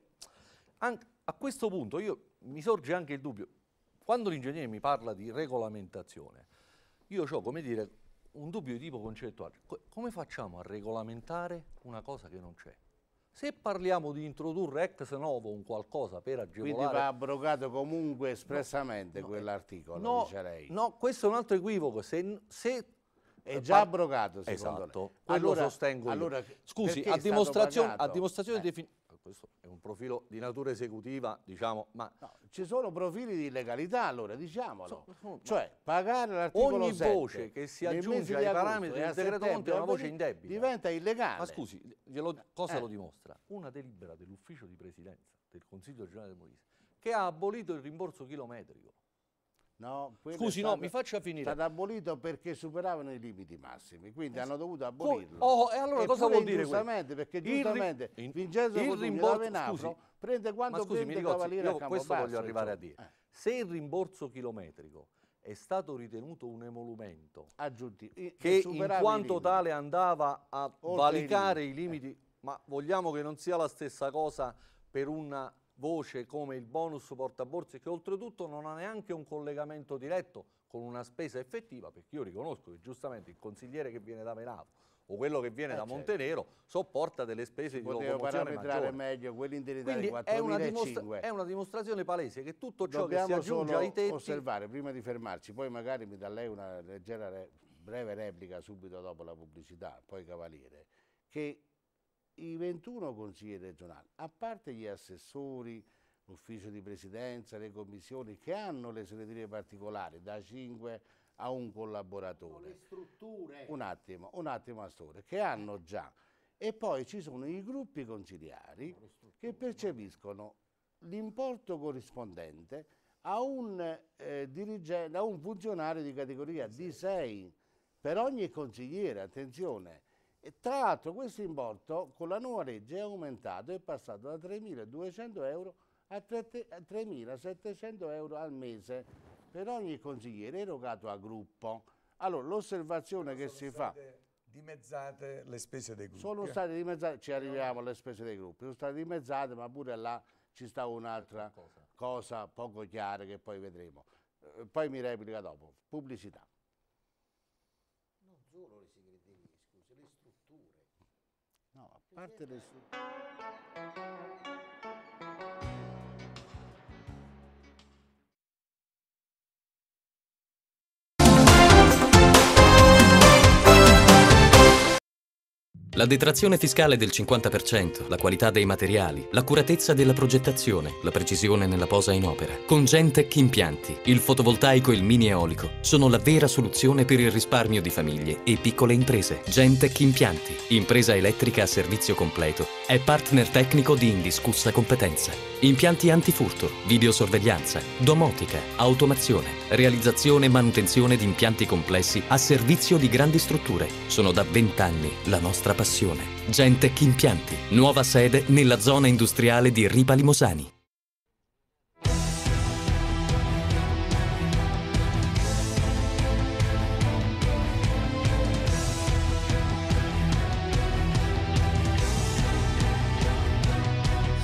An a questo punto io, mi sorge anche il dubbio, quando l'ingegnere mi parla di regolamentazione, io ho, come dire, un dubbio di tipo concettuale. Come facciamo a regolamentare una cosa che non c'è? Se parliamo di introdurre ex novo un qualcosa per agevolare... Quindi va abrogato comunque espressamente no, eh, quell'articolo, no, dice No, questo è un altro equivoco. Se, se è eh, già abrogato, secondo esatto. lei. Esatto, quello allora, sostengo allora, Scusi, a dimostrazione, a dimostrazione, eh questo è un profilo di natura esecutiva, diciamo, ma... No, ci sono profili di illegalità, allora, diciamolo. So, cioè, pagare l'articolo Ogni 7, voce che si aggiunge ai parametri del decreto Conte è una voce in debito. Diventa illegale. Ma scusi, glielo, cosa eh. lo dimostra? Una delibera dell'ufficio di presidenza del Consiglio regionale del Molise che ha abolito il rimborso chilometrico No, Scusi, stato, no, mi faccia finire. È stato abolito perché superavano i limiti massimi, quindi esatto. hanno dovuto abolirlo. Oh, e allora e cosa vuol dire giustamente, perché giustamente il, Vincenzo il rimborso, Venafro, prende quanto scusi, prende Rigozzi, Cavaliere io a questo voglio arrivare a dire. Eh. Se il rimborso chilometrico è stato ritenuto un emolumento Aggiunti, che in quanto tale andava a valicare i limiti, i limiti eh. ma vogliamo che non sia la stessa cosa per una voce come il bonus portaborse che oltretutto non ha neanche un collegamento diretto con una spesa effettiva, perché io riconosco che giustamente il consigliere che viene da Menato o quello che viene eh da certo. Montenero sopporta delle spese si di locomozione maggiori. meglio, Quindi è una, è una, dimostrazione palese che tutto ciò Dobbiamo che si aggiunge ai tetti... osservare, prima di fermarci, poi magari mi dà lei una leggera, breve replica subito dopo la pubblicità, poi Cavaliere, che i 21 consiglieri regionali, a parte gli assessori, l'ufficio di presidenza, le commissioni che hanno le segreterie particolari da 5 a un collaboratore. Un attimo, un attimo storia, che hanno già. E poi ci sono i gruppi consigliari che percepiscono l'importo corrispondente a un, eh, dirigente, a un funzionario di categoria di 6 per ogni consigliere, attenzione, e tra l'altro questo importo con la nuova legge è aumentato, è passato da 3.200 euro a 3.700 euro al mese per ogni consigliere erogato a gruppo. Allora l'osservazione che si fa... dimezzate le spese dei gruppi. Sono eh? state dimezzate, ci arriviamo alle spese dei gruppi, sono state dimezzate ma pure là ci sta un'altra cosa. cosa poco chiara che poi vedremo. Eh, poi mi replica dopo. Pubblicità. Arttırırsın. La detrazione fiscale del 50%, la qualità dei materiali, l'accuratezza della progettazione, la precisione nella posa in opera. Con Gentech Impianti, il fotovoltaico e il mini eolico sono la vera soluzione per il risparmio di famiglie e piccole imprese. Gentech Impianti, impresa elettrica a servizio completo, è partner tecnico di indiscussa competenza. Impianti antifurto, videosorveglianza, domotica, automazione, realizzazione e manutenzione di impianti complessi a servizio di grandi strutture sono da 20 anni la nostra passione passione. Gentech Impianti, nuova sede nella zona industriale di Ripa Limosani.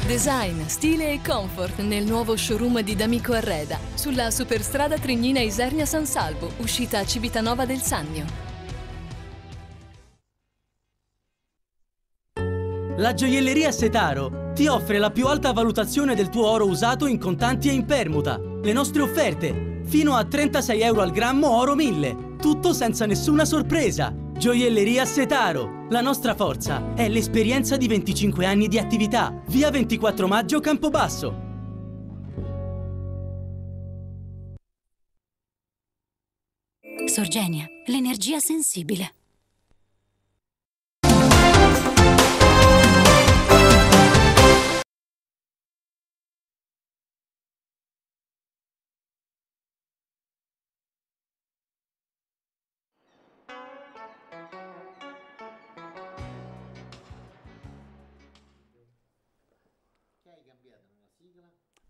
Design, stile e comfort nel nuovo showroom di D'Amico Arreda, sulla superstrada Trignina Isernia San Salvo, uscita a Civitanova del Sannio. La gioielleria Setaro ti offre la più alta valutazione del tuo oro usato in contanti e in permuta. Le nostre offerte, fino a 36 euro al grammo oro 1000, tutto senza nessuna sorpresa. Gioielleria Setaro, la nostra forza è l'esperienza di 25 anni di attività. Via 24 maggio Campobasso. Sorgenia, l'energia sensibile.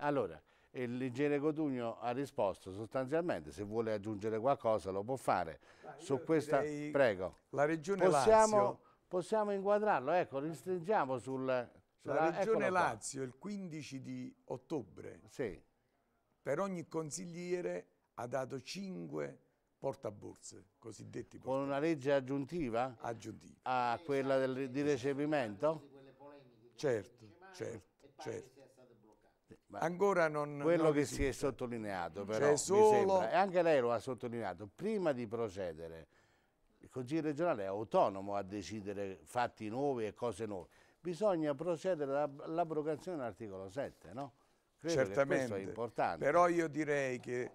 Allora, l'ingegnere Cotugno ha risposto sostanzialmente, se vuole aggiungere qualcosa lo può fare. Su questa, prego. La Regione possiamo, Lazio... Possiamo inquadrarlo, ecco, restringiamo sul... Sulla, la Regione Lazio il 15 di ottobre sì. per ogni consigliere ha dato 5 portaborse, cosiddetti portaborse. Con una legge aggiuntiva? Aggiuntiva. A quella del, di esatto, recepimento? Certo, certo, certo ancora non... Quello non che si è sottolineato però, cioè solo... e anche lei lo ha sottolineato, prima di procedere, il Consiglio regionale è autonomo a decidere fatti nuovi e cose nuove, bisogna procedere all'abrogazione dell'articolo 7, no? Credo Certamente, però io direi che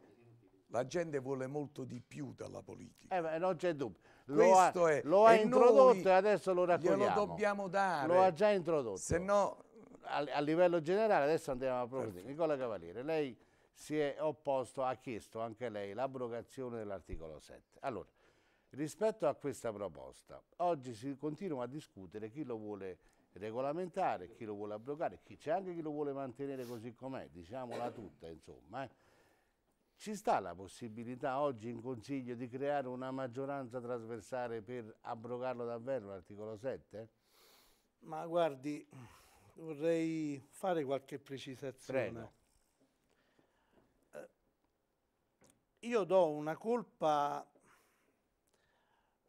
la gente vuole molto di più dalla politica. Eh, non c'è dubbio. Lo Questo ha, è, lo ha e introdotto e adesso lo raccogliamo. Glielo dobbiamo dare. Lo ha già introdotto. Se no a, livello generale, adesso andiamo a approfondire. Certo. Nicola Cavaliere, lei si è opposto, ha chiesto anche lei l'abrogazione dell'articolo 7. Allora, rispetto a questa proposta, oggi si continua a discutere chi lo vuole regolamentare, chi lo vuole abrogare, c'è anche chi lo vuole mantenere così com'è, diciamola tutta insomma. Eh. Ci sta la possibilità oggi in Consiglio di creare una maggioranza trasversale per abrogarlo davvero l'articolo 7? Ma guardi, vorrei fare qualche precisazione. Eh, io do una colpa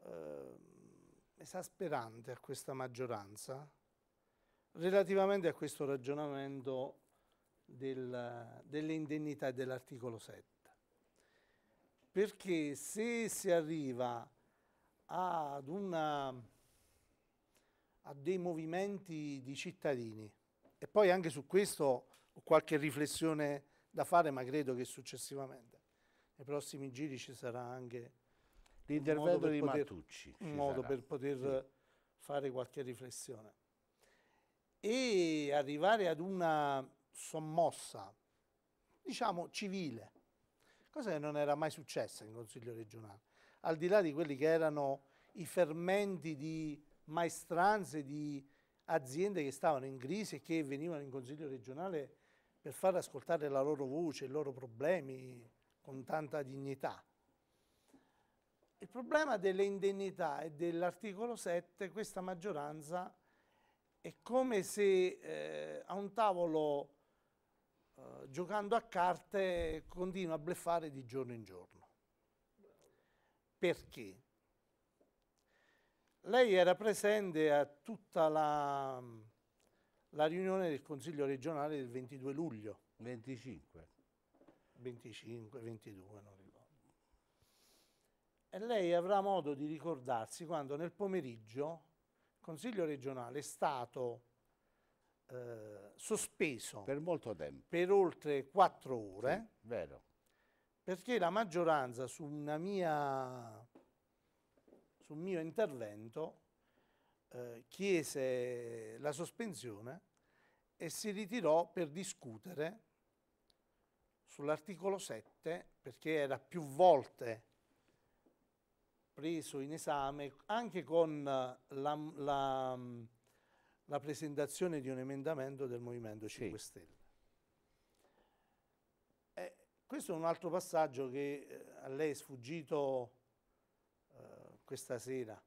eh, esasperante a questa maggioranza relativamente a questo ragionamento del, delle indennità dell'articolo 7. Perché se si arriva ad una a dei movimenti di cittadini. E poi anche su questo ho qualche riflessione da fare, ma credo che successivamente, nei prossimi giri ci sarà anche l'intervento di poter, Martucci. Un modo sarà. per poter sì. fare qualche riflessione. E arrivare ad una sommossa, diciamo civile, cosa che non era mai successa in Consiglio regionale, al di là di quelli che erano i fermenti di maestranze di aziende che stavano in crisi e che venivano in consiglio regionale per far ascoltare la loro voce, i loro problemi con tanta dignità. Il problema delle indennità e dell'articolo 7, questa maggioranza è come se eh, a un tavolo eh, giocando a carte continua a bleffare di giorno in giorno. Perché? Lei era presente a tutta la, la riunione del Consiglio regionale del 22 luglio. 25. 25, 22, non ricordo. E lei avrà modo di ricordarsi quando nel pomeriggio il Consiglio regionale è stato eh, sospeso per molto tempo, per oltre quattro ore, sì, vero. perché la maggioranza su una mia sul mio intervento, eh, chiese la sospensione e si ritirò per discutere sull'articolo 7 perché era più volte preso in esame anche con la, la, la presentazione di un emendamento del Movimento 5 sì. Stelle. Eh, questo è un altro passaggio che eh, a lei è sfuggito questa sera.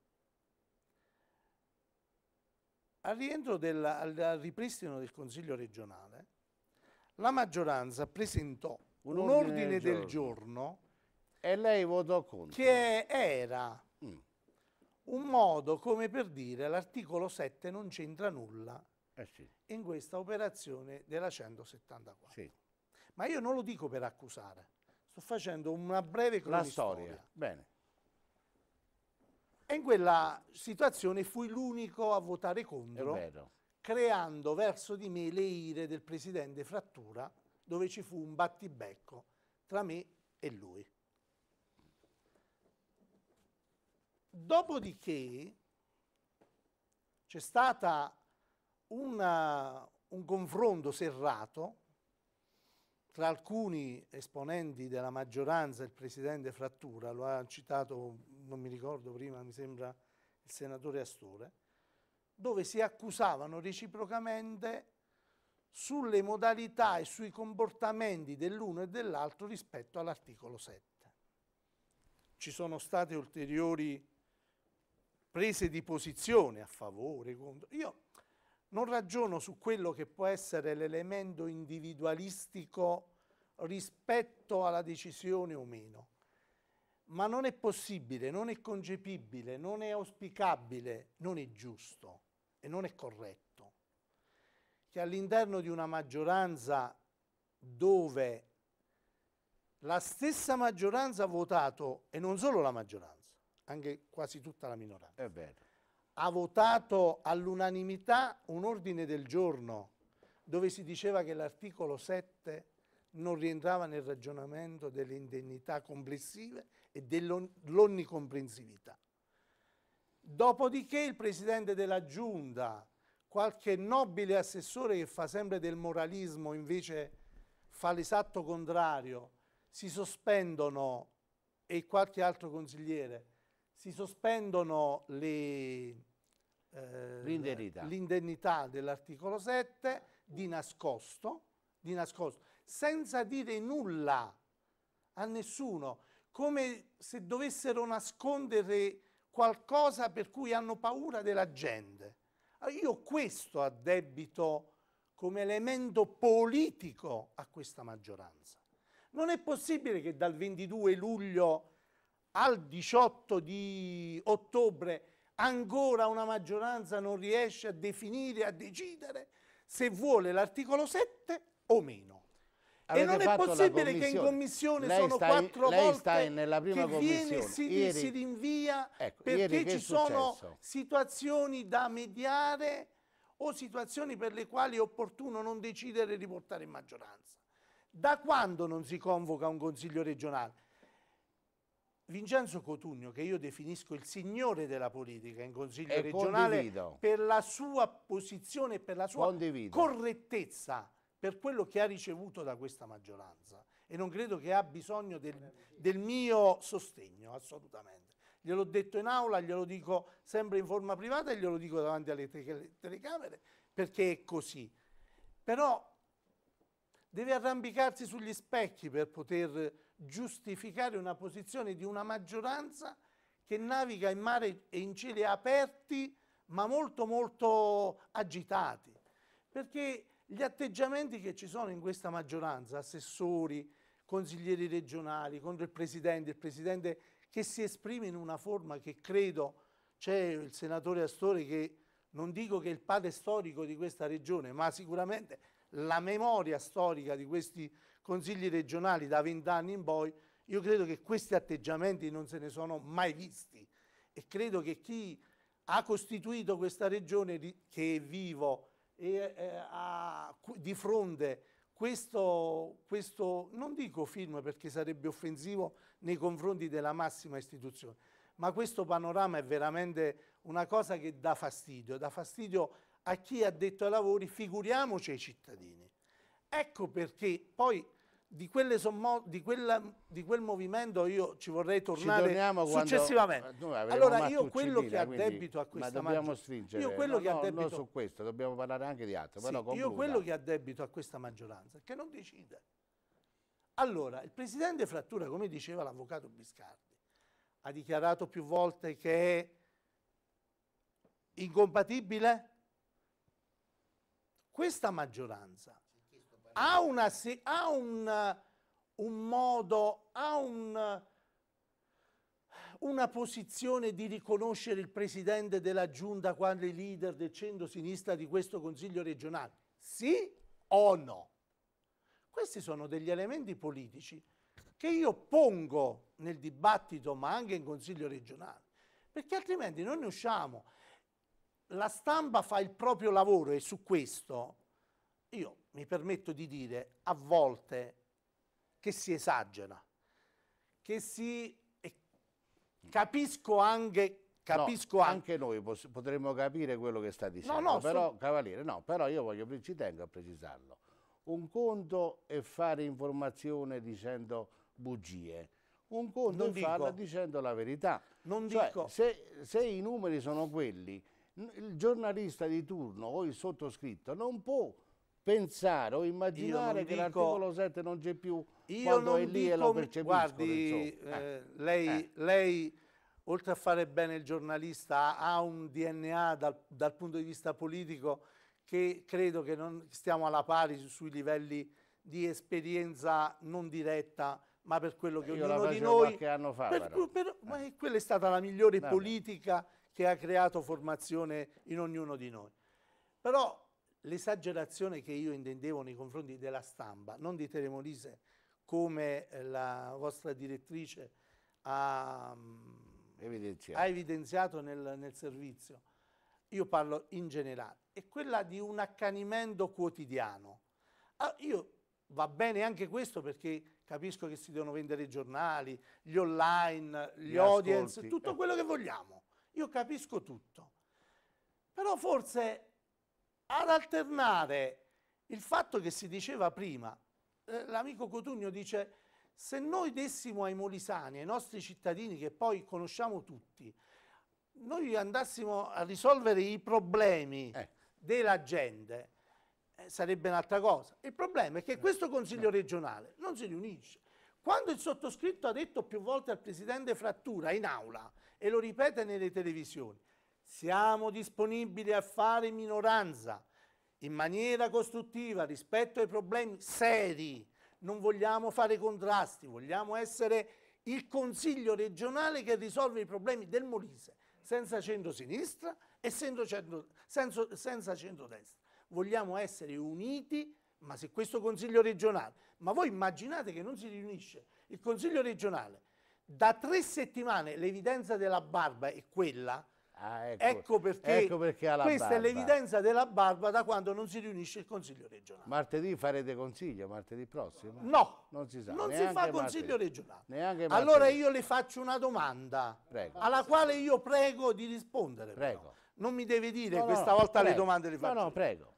Al, della, al ripristino del Consiglio regionale, la maggioranza presentò un, un ordine, del giorno, giorno e lei votò contro. Che era mm. un modo come per dire l'articolo 7 non c'entra nulla eh sì. in questa operazione della 174. Sì. Ma io non lo dico per accusare, sto facendo una breve cronastoria. La storia. Bene. E in quella situazione fui l'unico a votare contro, creando verso di me le ire del presidente Frattura, dove ci fu un battibecco tra me e lui. Dopodiché c'è stato un confronto serrato tra alcuni esponenti della maggioranza, il presidente Frattura, lo ha citato non mi ricordo prima, mi sembra il senatore Astore, dove si accusavano reciprocamente sulle modalità e sui comportamenti dell'uno e dell'altro rispetto all'articolo 7. Ci sono state ulteriori prese di posizione a favore, contro. Io non ragiono su quello che può essere l'elemento individualistico rispetto alla decisione o meno ma non è possibile, non è concepibile, non è auspicabile, non è giusto e non è corretto che all'interno di una maggioranza dove la stessa maggioranza ha votato, e non solo la maggioranza, anche quasi tutta la minoranza, ha votato all'unanimità un ordine del giorno dove si diceva che l'articolo 7 non rientrava nel ragionamento delle indennità complessive e dell'onnicomprensività. Dopodiché il presidente della giunta, qualche nobile assessore che fa sempre del moralismo, invece fa l'esatto contrario, si sospendono, e qualche altro consigliere, si sospendono eh, l'indennità eh, dell'articolo 7 di nascosto, di nascosto senza dire nulla a nessuno, come se dovessero nascondere qualcosa per cui hanno paura della gente. Ah, io questo addebito come elemento politico a questa maggioranza. Non è possibile che dal 22 luglio al 18 di ottobre ancora una maggioranza non riesce a definire, a decidere se vuole l'articolo 7 o meno. Avete e non è possibile che in commissione lei sono quattro in, volte nella prima che viene si, ieri, si rinvia ecco, perché ci sono situazioni da mediare o situazioni per le quali è opportuno non decidere di portare in maggioranza. Da quando non si convoca un consiglio regionale? Vincenzo Cotugno, che io definisco il signore della politica in consiglio e regionale condivido. per la sua posizione e per la sua condivido. correttezza per quello che ha ricevuto da questa maggioranza e non credo che ha bisogno del, del mio sostegno, assolutamente. Gliel'ho detto in aula, glielo dico sempre in forma privata e glielo dico davanti alle telecamere perché è così. Però deve arrampicarsi sugli specchi per poter giustificare una posizione di una maggioranza che naviga in mare e in cieli aperti ma molto molto agitati. Perché gli atteggiamenti che ci sono in questa maggioranza, assessori, consiglieri regionali, contro il Presidente, il Presidente che si esprime in una forma che credo c'è il senatore Astore che non dico che è il padre storico di questa regione, ma sicuramente la memoria storica di questi consigli regionali da vent'anni in poi, io credo che questi atteggiamenti non se ne sono mai visti e credo che chi ha costituito questa regione che è vivo e eh, a, di fronte questo, questo, non dico film perché sarebbe offensivo nei confronti della massima istituzione, ma questo panorama è veramente una cosa che dà fastidio, dà fastidio a chi ha detto ai lavori, figuriamoci ai cittadini. Ecco perché poi di, sommo, di, quella, di, quel movimento io ci vorrei tornare ci successivamente. Eh, allora io quello che addebito a questa ma maggioranza... Io quello no, che addebito... No, su questo, dobbiamo parlare anche di altro. Sì, io quello che addebito a questa maggioranza è che non decide. Allora, il Presidente Frattura, come diceva l'Avvocato Biscardi, ha dichiarato più volte che è incompatibile. Questa maggioranza ha, una, ha un, un, modo, ha un, una posizione di riconoscere il presidente della giunta quando è leader del centro-sinistra di questo Consiglio regionale? Sì o no? Questi sono degli elementi politici che io pongo nel dibattito ma anche in Consiglio regionale, perché altrimenti non ne usciamo. La stampa fa il proprio lavoro e su questo io mi permetto di dire, a volte che si esagera, che si... capisco anche capisco no, anche noi potremmo capire quello che sta dicendo no, no, però so... cavaliere no però io voglio, ci tengo a precisarlo un conto è fare informazione dicendo bugie un conto non è dico. farla dicendo la verità non cioè, dico se, se i numeri sono quelli il giornalista di turno o il sottoscritto non può pensare o immaginare che l'articolo 7 non c'è più io non è lì e lo percepiscono. Guardi, eh, eh, eh. Lei, oltre a fare bene il giornalista, ha un DNA dal, dal punto di vista politico che credo che non stiamo alla pari sui livelli di esperienza non diretta, ma per quello che Io ognuno di noi... Anno fa, per, però. Per, eh. Ma quella è stata la migliore no, politica che ha creato formazione in ognuno di noi. Però l'esagerazione che io intendevo nei confronti della stampa, non di Telemolise come eh, la vostra direttrice ha mm, evidenziato, ha evidenziato nel, nel servizio, io parlo in generale, è quella di un accanimento quotidiano. Ah, io va bene anche questo perché capisco che si devono vendere i giornali, gli online, gli, gli audience, ascolti. tutto ecco. quello che vogliamo. Io capisco tutto. Però forse ad alternare il fatto che si diceva prima, eh, l'amico Cotugno dice se noi dessimo ai molisani, ai nostri cittadini che poi conosciamo tutti, noi andassimo a risolvere i problemi eh. della gente, eh, sarebbe un'altra cosa. Il problema è che eh, questo Consiglio regionale non si riunisce. Quando il sottoscritto ha detto più volte al Presidente Frattura in aula, e lo ripete nelle televisioni, siamo disponibili a fare minoranza in maniera costruttiva rispetto ai problemi seri. Non vogliamo fare contrasti, vogliamo essere il consiglio regionale che risolve i problemi del Molise, senza centro-sinistra e senza, centro, senso, senza centrodestra. Vogliamo essere uniti, ma se questo consiglio regionale, ma voi immaginate che non si riunisce il consiglio regionale, da tre settimane l'evidenza della barba è quella, Ah, ecco, ecco, perché, ecco perché questa barba. è l'evidenza della barba da quando non si riunisce il Consiglio regionale. Martedì farete consiglio, martedì prossimo? No, non si, sa, non si fa Consiglio martedì. regionale. Allora io le faccio una domanda prego. alla quale io prego di rispondere. Prego. Però. Non mi deve dire no, questa no, volta prego. le domande le faccio. No, no, prego.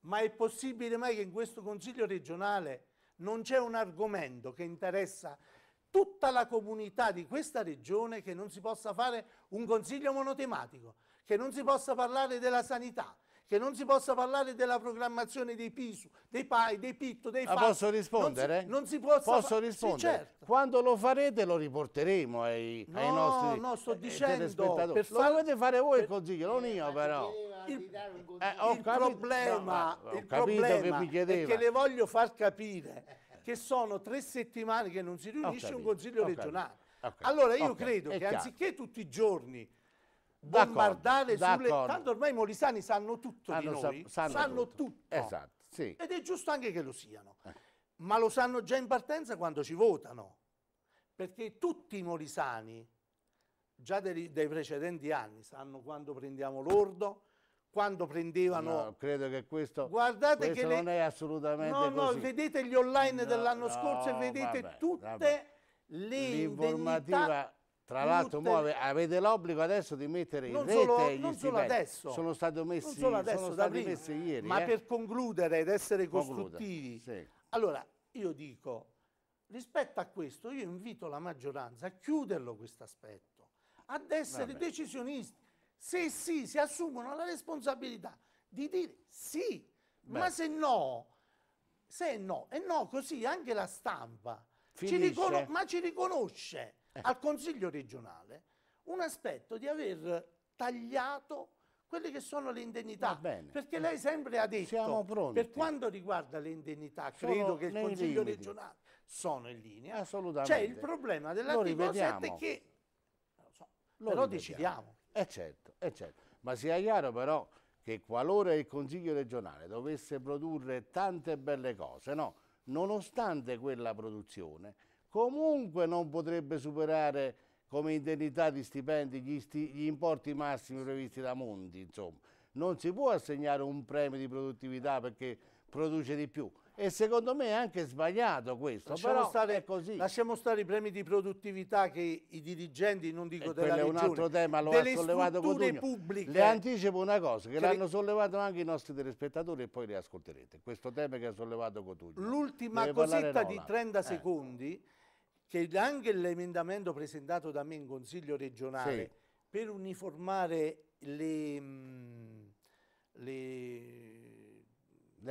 Ma è possibile mai che in questo Consiglio regionale non c'è un argomento che interessa tutta la comunità di questa regione che non si possa fare un consiglio monotematico, che non si possa parlare della sanità, che non si possa parlare della programmazione dei PISU, dei PAI, dei PITTO, dei PAI. posso rispondere? Non si, non si Posso rispondere? Sì, certo. Quando lo farete lo riporteremo ai, no, ai nostri No, no, sto eh, dicendo, eh, per far... lo dovete fare voi il consiglio, non io eh, però. Il, eh, il, problema, no, il problema che è che le voglio far capire che sono tre settimane che non si riunisce un consiglio regionale. Allora io credo che chiaro. anziché tutti i giorni bombardare sulle... Tanto ormai i molisani sanno tutto sanno, di noi, sanno, sanno tutto. tutto. Esatto, sì. Ed è giusto anche che lo siano. Eh. Ma lo sanno già in partenza quando ci votano. Perché tutti i molisani, già dei, dei precedenti anni, sanno quando prendiamo l'ordo, quando prendevano... No, credo che questo, Guardate questo che non le... è assolutamente no, No, così. vedete gli online no, dell'anno no, scorso e vedete vabbè, tutte vabbè. le L'informativa, tra l'altro, tutte... avete l'obbligo adesso di mettere non in rete solo, gli non solo adesso, sono stati messi, non solo adesso, sono stati messi ieri. Ma eh? per concludere ed essere costruttivi, sì. allora io dico, rispetto a questo io invito la maggioranza a chiuderlo questo aspetto, ad essere vabbè. decisionisti se sì si assumono la responsabilità di dire sì, Beh. ma se no, se no, e no così anche la stampa, ci riconos- ma ci riconosce eh. al Consiglio regionale un aspetto di aver tagliato quelle che sono le indennità. Perché lei sempre ha detto, per quanto riguarda le indennità, sono credo che il Consiglio limiti. regionale sono in linea. Assolutamente. C'è il problema dell'articolo 7 che... Lo so, lo però rivediamo. decidiamo. Eh certo eccetera. Ma sia chiaro però che qualora il Consiglio regionale dovesse produrre tante belle cose, no? nonostante quella produzione, comunque non potrebbe superare come indennità di stipendi gli, sti gli importi massimi previsti da Monti, insomma. Non si può assegnare un premio di produttività perché produce di più, e secondo me è anche sbagliato questo, lasciamo però stare, è così. Lasciamo stare i premi di produttività che i dirigenti, non dico e della regione, è un altro tema, lo ha sollevato Codugno. Pubbliche. Le anticipo una cosa, che, che l'hanno sollevato anche i nostri telespettatori e poi li ascolterete questo tema che ha sollevato Cotugno. L'ultima cosetta di 30 eh. secondi, che anche l'emendamento presentato da me in Consiglio regionale sì. per uniformare le, mm, le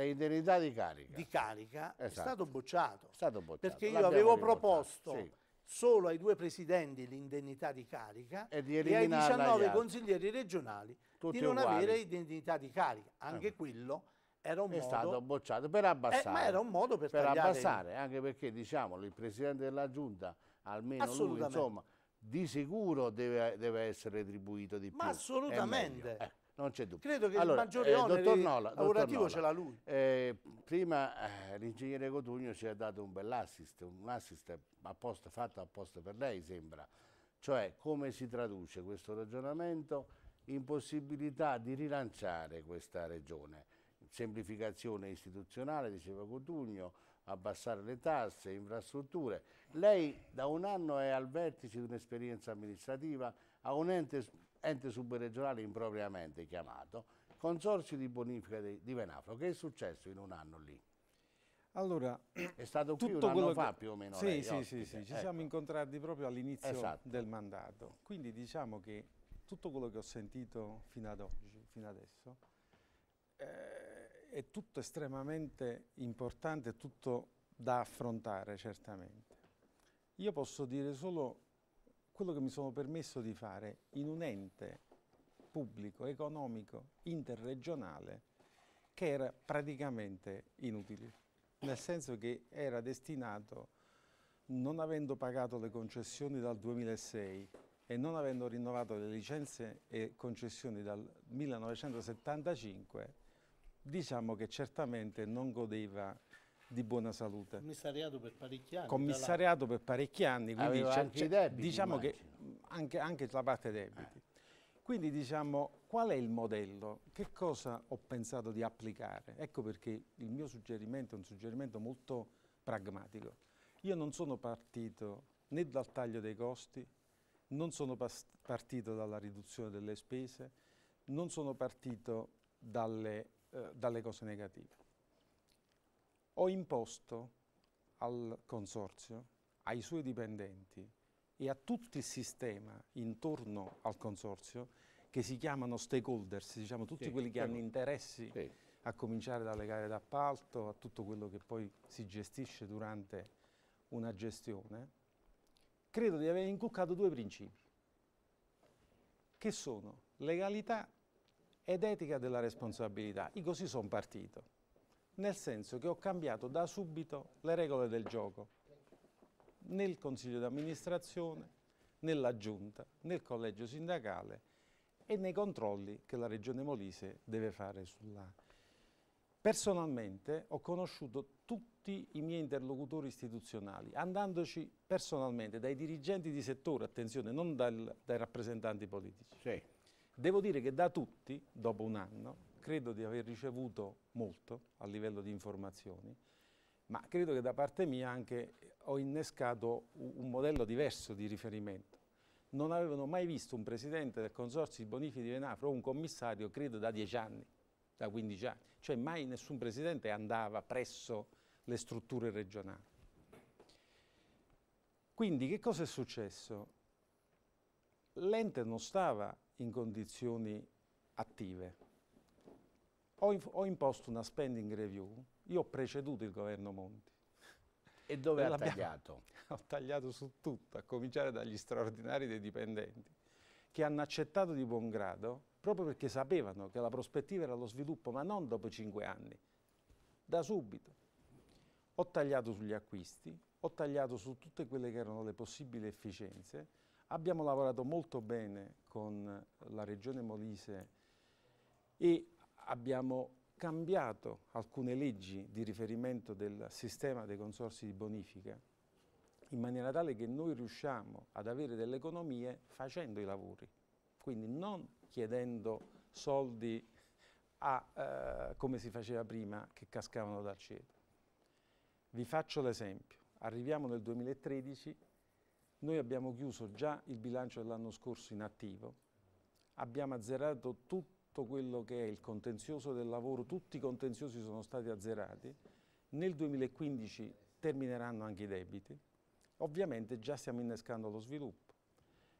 l'indennità di carica, di carica esatto. è, stato bocciato, è stato bocciato. Perché io avevo proposto sì. solo ai due presidenti l'indennità di carica e, di e ai 19 consiglieri regionali Tutti di non uguali. avere indennità di carica. Anche eh. quello era un è modo, stato bocciato per abbassare. Eh, ma era un modo per, per abbassare, anche perché diciamo il presidente della giunta, almeno lui, insomma, di sicuro deve, deve essere retribuito di più. Ma assolutamente. Eh non c'è dubbio. Credo che allora, il maggiore eh, onere Nola, lavorativo ce l'ha lui. Eh, prima eh, l'ingegnere Cotugno ci ha dato un bell'assist, un assist apposta, fatto apposta per lei sembra, cioè come si traduce questo ragionamento in possibilità di rilanciare questa regione. Semplificazione istituzionale, diceva Cotugno, abbassare le tasse, infrastrutture. Lei da un anno è al vertice di un'esperienza amministrativa, ha un ente ente subregionale impropriamente chiamato, consorzio di bonifica di, di Venafro. Che è successo in un anno lì? Allora, è stato qui un anno che... fa più o meno. Sì, lei, sì, sì, sì, ci ecco. siamo incontrati proprio all'inizio esatto. del mandato. Quindi diciamo che tutto quello che ho sentito fino ad oggi, fino adesso, eh, è tutto estremamente importante, tutto da affrontare certamente. Io posso dire solo quello che mi sono permesso di fare in un ente pubblico, economico, interregionale, che era praticamente inutile, nel senso che era destinato, non avendo pagato le concessioni dal 2006 e non avendo rinnovato le licenze e concessioni dal 1975, diciamo che certamente non godeva di buona salute. Commissariato per parecchi anni. Commissariato per parecchi anni, quindi anche debiti, diciamo che anche, anche la parte debiti. Eh. Quindi diciamo qual è il modello, che cosa ho pensato di applicare? Ecco perché il mio suggerimento è un suggerimento molto pragmatico. Io non sono partito né dal taglio dei costi, non sono partito dalla riduzione delle spese, non sono partito dalle, eh, dalle cose negative ho imposto al Consorzio, ai suoi dipendenti e a tutto il sistema intorno al Consorzio, che si chiamano stakeholders, diciamo tutti sì, quelli che hanno interessi, sì. a cominciare dalle gare d'appalto, a tutto quello che poi si gestisce durante una gestione, credo di aver inculcato due principi, che sono legalità ed etica della responsabilità. Io così sono partito nel senso che ho cambiato da subito le regole del gioco nel Consiglio di amministrazione, nella Giunta, nel Collegio sindacale e nei controlli che la Regione Molise deve fare sulla... Personalmente ho conosciuto tutti i miei interlocutori istituzionali, andandoci personalmente dai dirigenti di settore, attenzione, non dal, dai rappresentanti politici. Sì. Devo dire che da tutti, dopo un anno, credo di aver ricevuto molto a livello di informazioni, ma credo che da parte mia anche ho innescato un modello diverso di riferimento. Non avevano mai visto un presidente del Consorzio di Bonifici di Venafro o un commissario, credo, da 10 anni, da 15 anni. Cioè mai nessun presidente andava presso le strutture regionali. Quindi che cosa è successo? L'ente non stava in condizioni attive ho, ho imposto una spending review, io ho preceduto il governo Monti. E dove e ha tagliato? Ho tagliato su tutto, a cominciare dagli straordinari dei dipendenti, che hanno accettato di buon grado, proprio perché sapevano che la prospettiva era lo sviluppo, ma non dopo cinque anni, da subito. Ho tagliato sugli acquisti, ho tagliato su tutte quelle che erano le possibili efficienze, abbiamo lavorato molto bene con la Regione Molise e abbiamo cambiato alcune leggi di riferimento del sistema dei consorsi di bonifica in maniera tale che noi riusciamo ad avere delle economie facendo i lavori, quindi non chiedendo soldi a, eh, come si faceva prima, che cascavano dal cielo. Vi faccio l'esempio, arriviamo nel 2013, noi abbiamo chiuso già il bilancio dell'anno scorso in attivo, abbiamo azzerato tutto tutto quello che è il contenzioso del lavoro, tutti i contenziosi sono stati azzerati, nel 2015 termineranno anche i debiti, ovviamente già stiamo innescando lo sviluppo.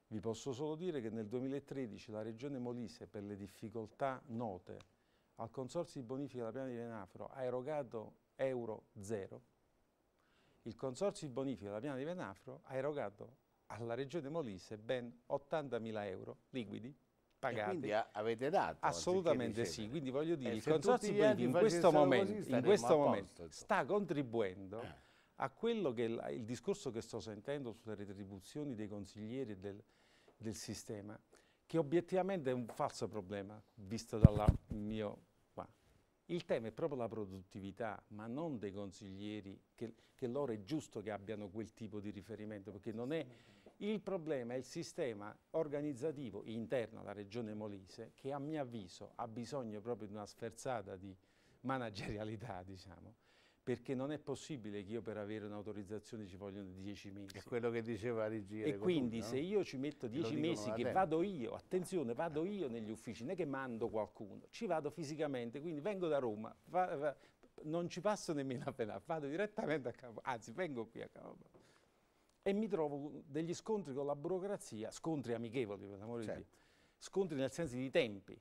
Vi posso solo dire che nel 2013 la Regione Molise, per le difficoltà note al Consorzio di Bonifica della Piana di Venafro, ha erogato euro zero. Il Consorzio di Bonifica della Piana di Venafro ha erogato alla Regione Molise ben 80.000 euro liquidi pagati. E quindi avete dato? Assolutamente sì, quindi voglio dire, il Consorzio Privati in questo momento, in questo momento sta contribuendo eh. a quello che è il discorso che sto sentendo sulle retribuzioni dei consiglieri del, del sistema, che obiettivamente è un falso problema, visto dal mio qua. Il tema è proprio la produttività, ma non dei consiglieri, che, che loro è giusto che abbiano quel tipo di riferimento, perché non è il problema è il sistema organizzativo interno alla regione Molise che a mio avviso ha bisogno proprio di una sferzata di managerialità, diciamo, perché non è possibile che io per avere un'autorizzazione ci vogliono 10 mesi. È quello che diceva Rigiere. E quindi tutto, se no? io ci metto 10 mesi che vado io, attenzione, vado io negli uffici, non è che mando qualcuno, ci vado fisicamente, quindi vengo da Roma, va, va, non ci passo nemmeno appena, vado direttamente a Capo, anzi vengo qui a Capo e mi trovo degli scontri con la burocrazia, scontri amichevoli per amore certo. di Dio, scontri nel senso di tempi.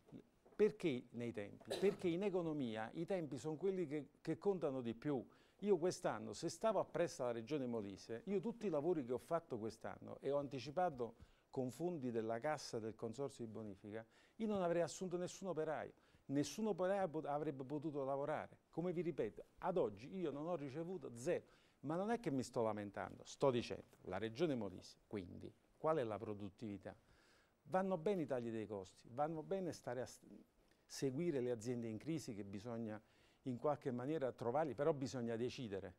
Perché nei tempi? Perché in economia i tempi sono quelli che, che contano di più. Io quest'anno, se stavo appresso alla regione Molise, io tutti i lavori che ho fatto quest'anno e ho anticipato con fondi della cassa del consorzio di bonifica, io non avrei assunto nessun operaio, nessun operaio avrebbe potuto lavorare. Come vi ripeto, ad oggi io non ho ricevuto zero. Ma non è che mi sto lamentando, sto dicendo, la regione Molise, quindi, qual è la produttività? Vanno bene i tagli dei costi, vanno bene stare a seguire le aziende in crisi che bisogna in qualche maniera trovarli, però bisogna decidere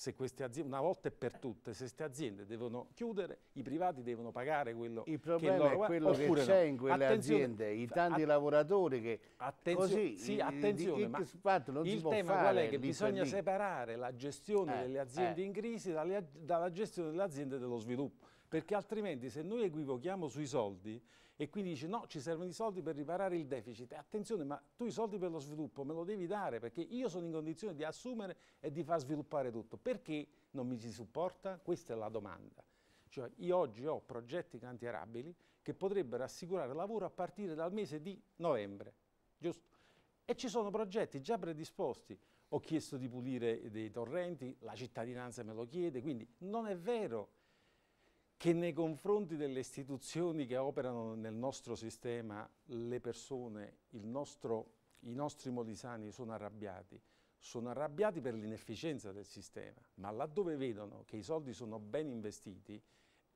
se queste aziende, una volta e per tutte, se queste aziende devono chiudere, i privati devono pagare quello che Il problema che loro, è quello che c'è no. in quelle aziende, i tanti lavoratori che attenzione, così, sì, attenzione, ma il tema qual è che bisogna separare la gestione eh, delle aziende eh. in crisi dalla, dalla gestione delle aziende dello sviluppo perché altrimenti se noi equivochiamo sui soldi e quindi dici no, ci servono i soldi per riparare il deficit, attenzione, ma tu i soldi per lo sviluppo me lo devi dare perché io sono in condizione di assumere e di far sviluppare tutto. Perché non mi si supporta? Questa è la domanda. Cioè, io oggi ho progetti cantierabili che potrebbero assicurare lavoro a partire dal mese di novembre, giusto? E ci sono progetti già predisposti. Ho chiesto di pulire dei torrenti, la cittadinanza me lo chiede, quindi non è vero che nei confronti delle istituzioni che operano nel nostro sistema le persone, nostro, i nostri molisani sono arrabbiati, sono arrabbiati per l'inefficienza del sistema, ma laddove vedono che i soldi sono ben investiti,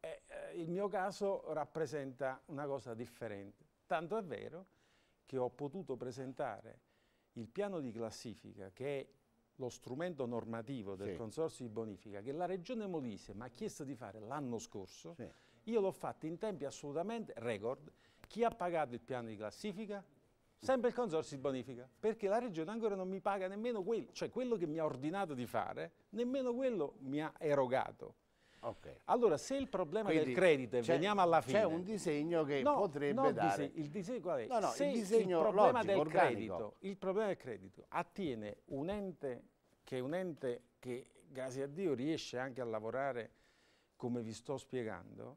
eh, eh, il mio caso rappresenta una cosa differente. Tanto è vero che ho potuto presentare il piano di classifica che è lo strumento normativo del sì. Consorzio di Bonifica che la Regione Molise mi ha chiesto di fare l'anno scorso, sì. io l'ho fatto in tempi assolutamente record. Chi ha pagato il piano di classifica? Sempre il Consorzio di Bonifica, perché la Regione ancora non mi paga nemmeno quello, cioè quello che mi ha ordinato di fare, nemmeno quello mi ha erogato. Okay. Allora, se il problema Quindi, del credito, veniamo alla fine... C'è un disegno che no, potrebbe dare... Disegno, il disegno qual è? No, no, se il, disegno il problema logico, del credito, il problema del credito attiene un ente che è un ente che, grazie a Dio, riesce anche a lavorare come vi sto spiegando,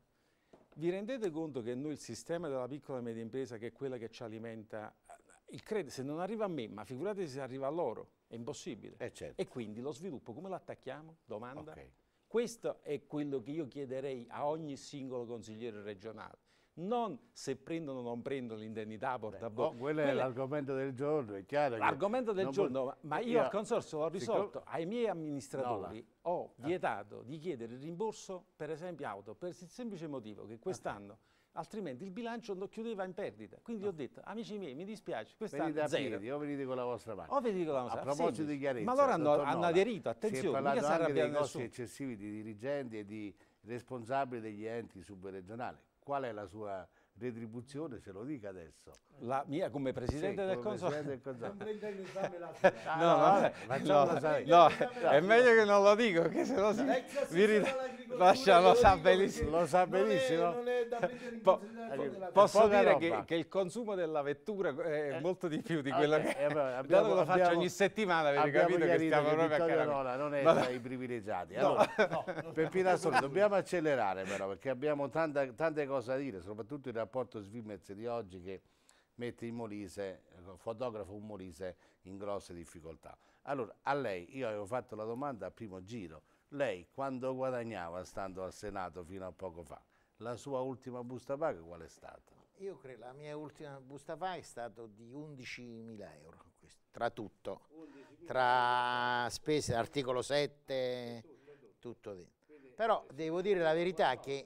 vi rendete conto che noi il sistema della piccola e media impresa, che è quella che ci alimenta, il credito, se non arriva a me, ma figuratevi se arriva a loro, è impossibile. Eh certo. E quindi lo sviluppo come lo attacchiamo? Domanda. Okay. Questo è quello che io chiederei a ogni singolo consigliere regionale non se prendono o non prendono l'indennità porta boh, quello è l'argomento del giorno, è chiaro. L'argomento del giorno, può... ma eh, io, io al consorzio l'ho risolto, ai miei amministratori no, ho eh. vietato di chiedere il rimborso per esempio auto, per il semplice motivo che eh. quest'anno... Okay altrimenti il bilancio lo chiudeva in perdita. Quindi no. ho detto, amici miei, mi dispiace, questa è a zero. Piedi, o venite con la vostra parte. O venite con la vostra parte. A proposito sì. di chiarezza. Ma loro hanno, hanno aderito, attenzione, mica si anche dei costi eccessivi di dirigenti e di responsabili degli enti subregionali. Qual è la sua retribuzione se lo dica adesso. La mia come Presidente sì, del consiglio Non prenda in esame la No, no, no, no, no, è meglio che non lo dico, che se no si... Vi rid- Lascia, lo, sa benissimo. Lo sa benissimo. po posso dire che, che, il consumo della vettura è eh, molto di più di ah, quello okay, eh, che... Eh, abbiamo, dato lo faccio ogni settimana, avete capito che stiamo proprio a Carola non è tra i privilegiati. Allora, no, no, dobbiamo accelerare però, perché abbiamo tante, cose da dire, soprattutto in rapporto rapporto Svimez di oggi che mette il Molise, fotografa un Molise in grosse difficoltà. Allora, a lei, io avevo fatto la domanda al primo giro, lei quando guadagnava stando al Senato fino a poco fa, la sua ultima busta paga qual è stata? Io credo la mia ultima busta paga è stata di 11.000 euro, tra tutto, tra spese, articolo 7, tutto. dentro. Però devo dire la verità che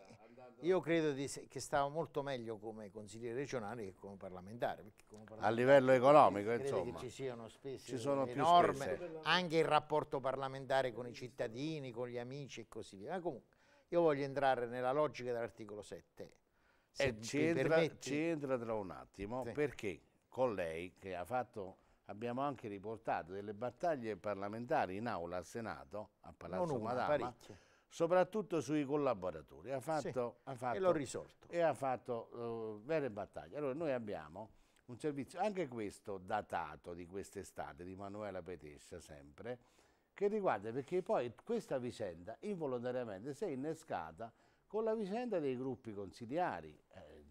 io credo di, che stava molto meglio come consigliere regionale che come parlamentare. Come parlamentare a livello economico, credo insomma. Credo ci siano spese ci sono enorme, anche il rapporto parlamentare con i cittadini, con gli amici e così via. Ma comunque, io voglio entrare nella logica dell'articolo 7. Se e eh, ci entra, ci entra, tra un attimo, sì. perché con lei che ha fatto abbiamo anche riportato delle battaglie parlamentari in aula al Senato, a Palazzo non una, Madama, parecchie soprattutto sui collaboratori. Ha fatto, sì, ha fatto, e l'ho risolto. E ha fatto uh, vere battaglie. Allora noi abbiamo un servizio, anche questo datato di quest'estate, di Manuela Petescia sempre, che riguarda perché poi questa vicenda involontariamente si è innescata con la vicenda dei gruppi consigliari, eh,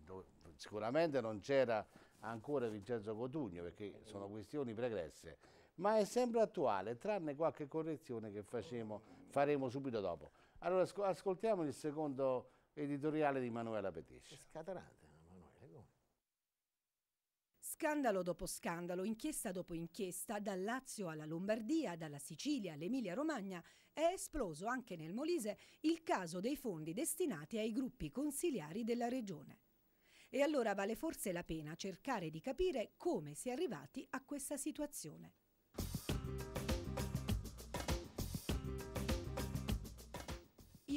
sicuramente non c'era ancora Vincenzo Cotugno perché sono questioni pregresse, ma è sempre attuale, tranne qualche correzione che facemo, faremo subito dopo. Allora ascoltiamo il secondo editoriale di Manuela Petescia. È Manuela, come? Scandalo dopo scandalo, inchiesta dopo inchiesta, dal Lazio alla Lombardia, dalla Sicilia all'Emilia Romagna, è esploso anche nel Molise il caso dei fondi destinati ai gruppi consiliari della regione. E allora vale forse la pena cercare di capire come si è arrivati a questa situazione.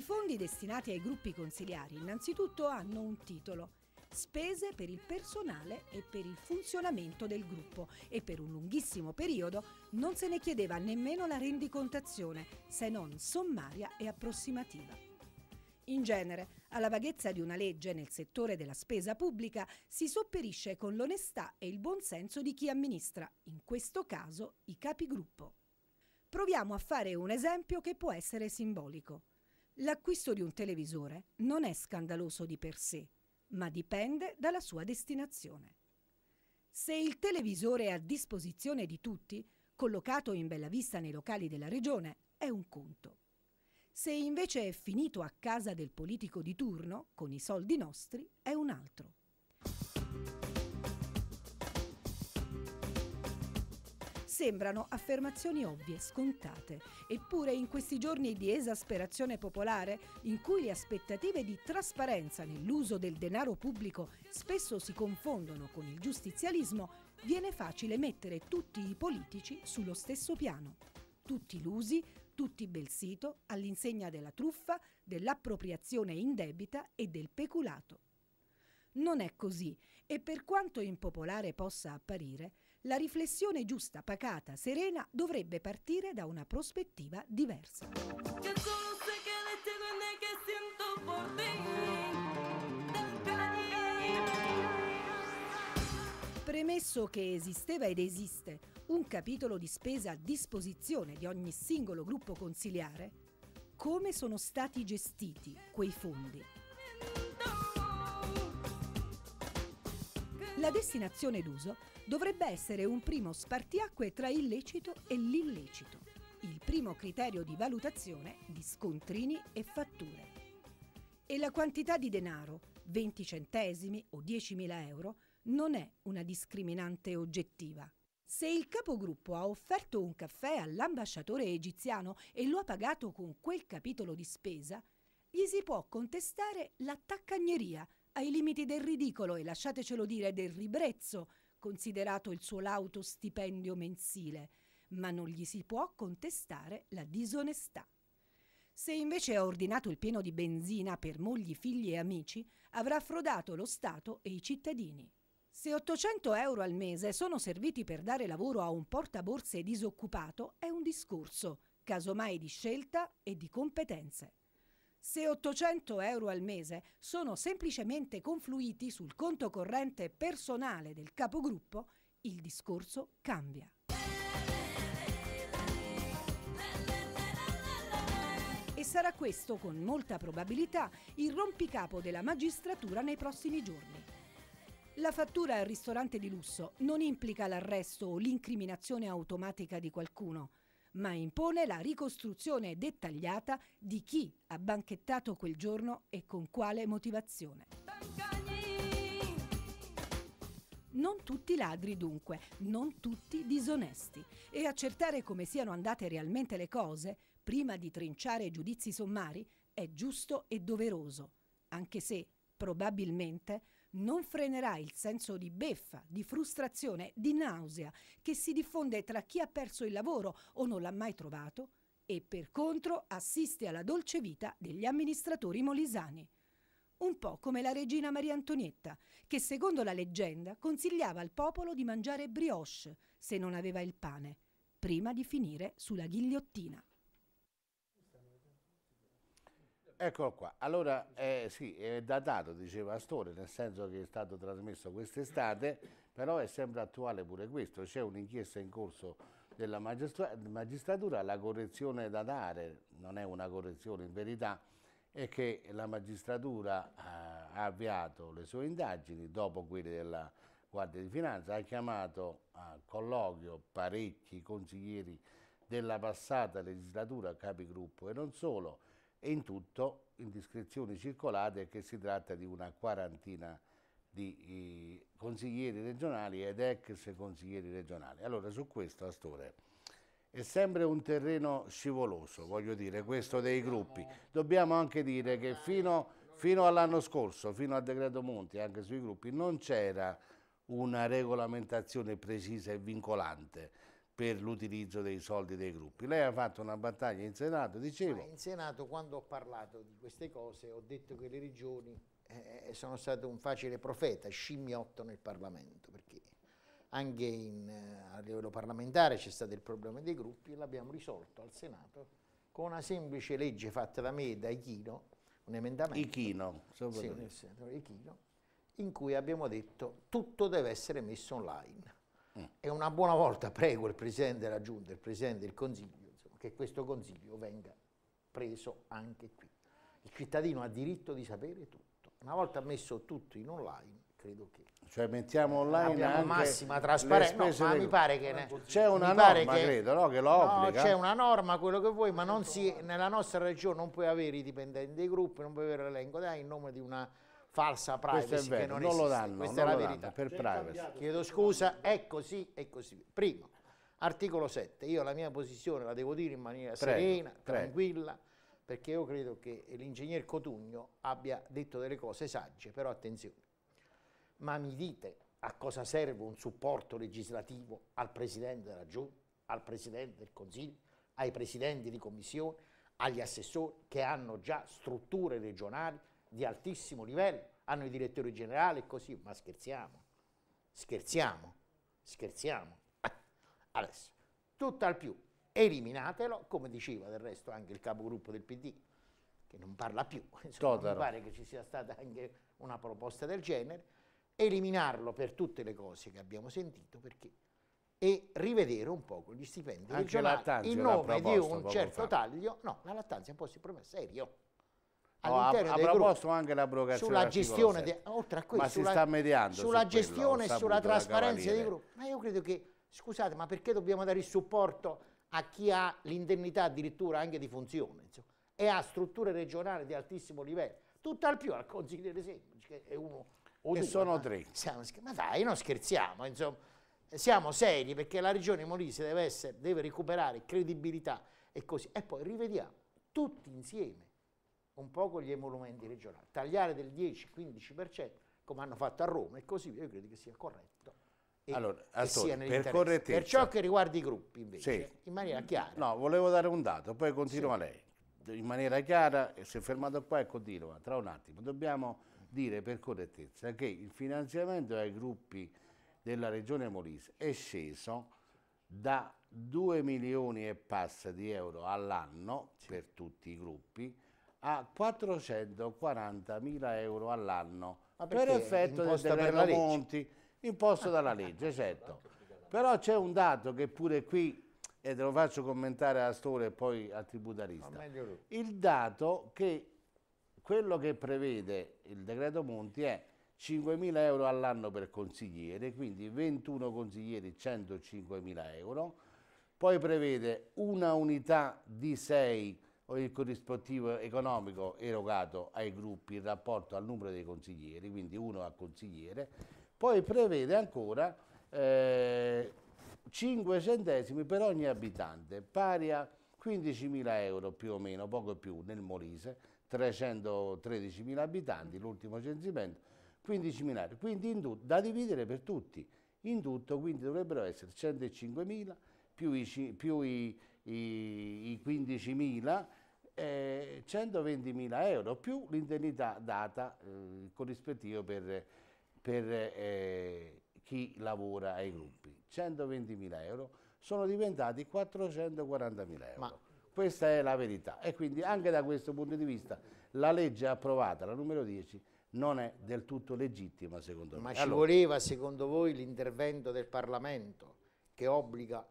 fondi destinati ai gruppi consigliari innanzitutto hanno un titolo spese per il personale e per il funzionamento del gruppo e per un lunghissimo periodo non se ne chiedeva nemmeno la rendicontazione, se non sommaria e approssimativa. In genere, alla vaghezza di una legge nel settore della spesa pubblica si sopperisce con l'onestà e il buonsenso di chi amministra, in questo caso i capigruppo. Proviamo a fare un esempio che può essere simbolico. L'acquisto di un televisore non è scandaloso di per sé, ma dipende dalla sua destinazione. Se il televisore è a disposizione di tutti, collocato in bella vista nei locali della regione, è un conto. Se invece è finito a casa del politico di turno, con i soldi nostri, è un altro. Sembrano affermazioni ovvie, scontate, eppure in questi giorni di esasperazione popolare, in cui le aspettative di trasparenza nell'uso del denaro pubblico spesso si confondono con il giustizialismo, viene facile mettere tutti i politici sullo stesso piano. Tutti lusi, tutti bel sito, all'insegna della truffa, dell'appropriazione indebita e del peculato. Non è così e per quanto impopolare possa apparire, la riflessione giusta, pacata, serena dovrebbe partire da una prospettiva diversa. Premesso che esisteva ed esiste un capitolo di spesa a disposizione di ogni singolo gruppo consiliare, come sono stati gestiti quei fondi? La destinazione d'uso dovrebbe essere un primo spartiacque tra il lecito e l'illecito, il primo criterio di valutazione di scontrini e fatture. E la quantità di denaro, 20 centesimi o 10.000 euro, non è una discriminante oggettiva. Se il capogruppo ha offerto un caffè all'ambasciatore egiziano e lo ha pagato con quel capitolo di spesa, gli si può contestare la taccagneria ai limiti del ridicolo e lasciatecelo dire del ribrezzo considerato il suo lauto stipendio mensile, ma non gli si può contestare la disonestà. Se invece ha ordinato il pieno di benzina per mogli, figli e amici, avrà frodato lo Stato e i cittadini. Se 800 euro al mese sono serviti per dare lavoro a un portaborse disoccupato è un discorso, casomai di scelta e di competenze se 800 euro al mese sono semplicemente confluiti sul conto corrente personale del capogruppo, il discorso cambia. E sarà questo, con molta probabilità, il rompicapo della magistratura nei prossimi giorni. La fattura al ristorante di lusso non implica l'arresto o l'incriminazione automatica di qualcuno ma impone la ricostruzione dettagliata di chi ha banchettato quel giorno e con quale motivazione. Non tutti ladri dunque, non tutti disonesti. E accertare come siano andate realmente le cose, prima di trinciare giudizi sommari, è giusto e doveroso, anche se probabilmente non frenerà il senso di beffa, di frustrazione, di nausea che si diffonde tra chi ha perso il lavoro o non l'ha mai trovato e per contro assiste alla dolce vita degli amministratori molisani. Un po' come la regina Maria Antonietta, che secondo la leggenda consigliava al popolo di mangiare brioche se non aveva il pane, prima di finire sulla ghigliottina. Eccolo qua, allora eh, sì, è datato, diceva Astore, nel senso che è stato trasmesso quest'estate, però è sempre attuale pure questo, c'è un'inchiesta in corso della magistratura, la correzione da dare, non è una correzione in verità, è che la magistratura eh, ha avviato le sue indagini dopo quelle della Guardia di Finanza, ha chiamato a colloquio parecchi consiglieri della passata legislatura, capigruppo e non solo, e in tutto indiscrezioni circolate che si tratta di una quarantina di consiglieri regionali ed ex consiglieri regionali. Allora su questo Astore è sempre un terreno scivoloso, voglio dire, questo dei gruppi. Dobbiamo anche dire che fino, fino all'anno scorso, fino al decreto Monti, anche sui gruppi, non c'era una regolamentazione precisa e vincolante per l'utilizzo dei soldi dei gruppi. Lei ha fatto una battaglia in Senato, dicevo. Ma in Senato quando ho parlato di queste cose ho detto che le regioni eh, eh, sono state un facile profeta, scimmiotto nel Parlamento, perché anche in, eh, a livello parlamentare c'è stato il problema dei gruppi e l'abbiamo risolto al Senato con una semplice legge fatta da me e da Ichino, un emendamento. Ichino, sì, Ichino, in cui abbiamo detto tutto deve essere messo online e una buona volta prego il Presidente della Giunta, il Presidente del Consiglio, insomma, che questo Consiglio venga preso anche qui. Il cittadino ha diritto di sapere tutto. Una volta messo tutto in online, credo che... Cioè mettiamo online anche massima trasparenza, no, ma mi pare che... C'è una norma, che... credo, no? Che lo obbliga. No, c'è una norma, quello che vuoi, ma si... nella nostra regione non puoi avere i dipendenti dei gruppi, non puoi avere l'elenco, dai, in nome di una falsa privacy vero, che non, non lo danno, questa è la verità. Per privacy. Chiedo scusa, è così e così via. Primo, articolo 7, io la mia posizione la devo dire in maniera prego, serena, prego. tranquilla, perché io credo che l'ingegner Cotugno abbia detto delle cose sagge, però attenzione, ma mi dite a cosa serve un supporto legislativo al Presidente della Giunta, al Presidente del Consiglio, ai Presidenti di Commissione, agli assessori che hanno già strutture regionali di altissimo livello, hanno i direttori generali e così, ma scherziamo, scherziamo, scherziamo. Eh, adesso, tutto al più, eliminatelo, come diceva del resto anche il capogruppo del PD, che non parla più, Insomma, mi pare che ci sia stata anche una proposta del genere, eliminarlo per tutte le cose che abbiamo sentito, perché e rivedere un po' gli stipendi Anche regionali in nome di un certo fa. taglio, no, la lattanza è un po' si problema serio all'interno no, ha, ha proposto anche l'abrogazione sulla gestione de, oltre a questo, ma sulla, si sta mediando sulla su gestione e sulla trasparenza dei gruppi ma io credo che scusate ma perché dobbiamo dare il supporto a chi ha l'indennità addirittura anche di funzione insomma, e ha strutture regionali di altissimo livello Tutto al più al consigliere semplice che è uno o che due, sono ma, tre siamo, ma dai non scherziamo insomma siamo seri perché la regione Molise deve, essere, deve recuperare credibilità e così e poi rivediamo tutti insieme un po' con gli emolumenti regionali, tagliare del 10-15% come hanno fatto a Roma e così via, io credo che sia corretto. E allora, Astone, per, correttezza. per ciò che riguarda i gruppi invece, sì. in maniera mm. chiara. No, volevo dare un dato, poi continua sì. lei. In maniera chiara, si è fermato qua e continua, tra un attimo. Dobbiamo dire per correttezza che il finanziamento ai gruppi della regione Molise è sceso da 2 milioni e passa di euro all'anno sì. per tutti i gruppi a 440.000 euro all'anno per effetto del decreto Monti, imposto dalla legge, certo. Però c'è un dato che pure qui, e te lo faccio commentare a Store e poi al tributarista, il dato che quello che prevede il decreto Monti è 5.000 euro all'anno per consigliere, quindi 21 consiglieri 105.000 euro, poi prevede una unità di 6 il corrispettivo economico erogato ai gruppi in rapporto al numero dei consiglieri, quindi uno a consigliere, poi prevede ancora eh, 5 centesimi per ogni abitante, pari a 15.000 euro più o meno, poco più nel Molise, 313.000 abitanti, l'ultimo censimento, 15.000 euro, quindi in, da dividere per tutti, in tutto quindi dovrebbero essere 105.000 più più i, i, i 15.000 eh, 120.000 euro più l'indennità data eh, corrispettiva per, per eh, chi lavora ai gruppi. 120.000 euro sono diventati 440.000 euro. Ma questa è la verità e quindi anche da questo punto di vista la legge approvata, la numero 10, non è del tutto legittima secondo me. Ma ci allora... voleva secondo voi l'intervento del Parlamento che obbliga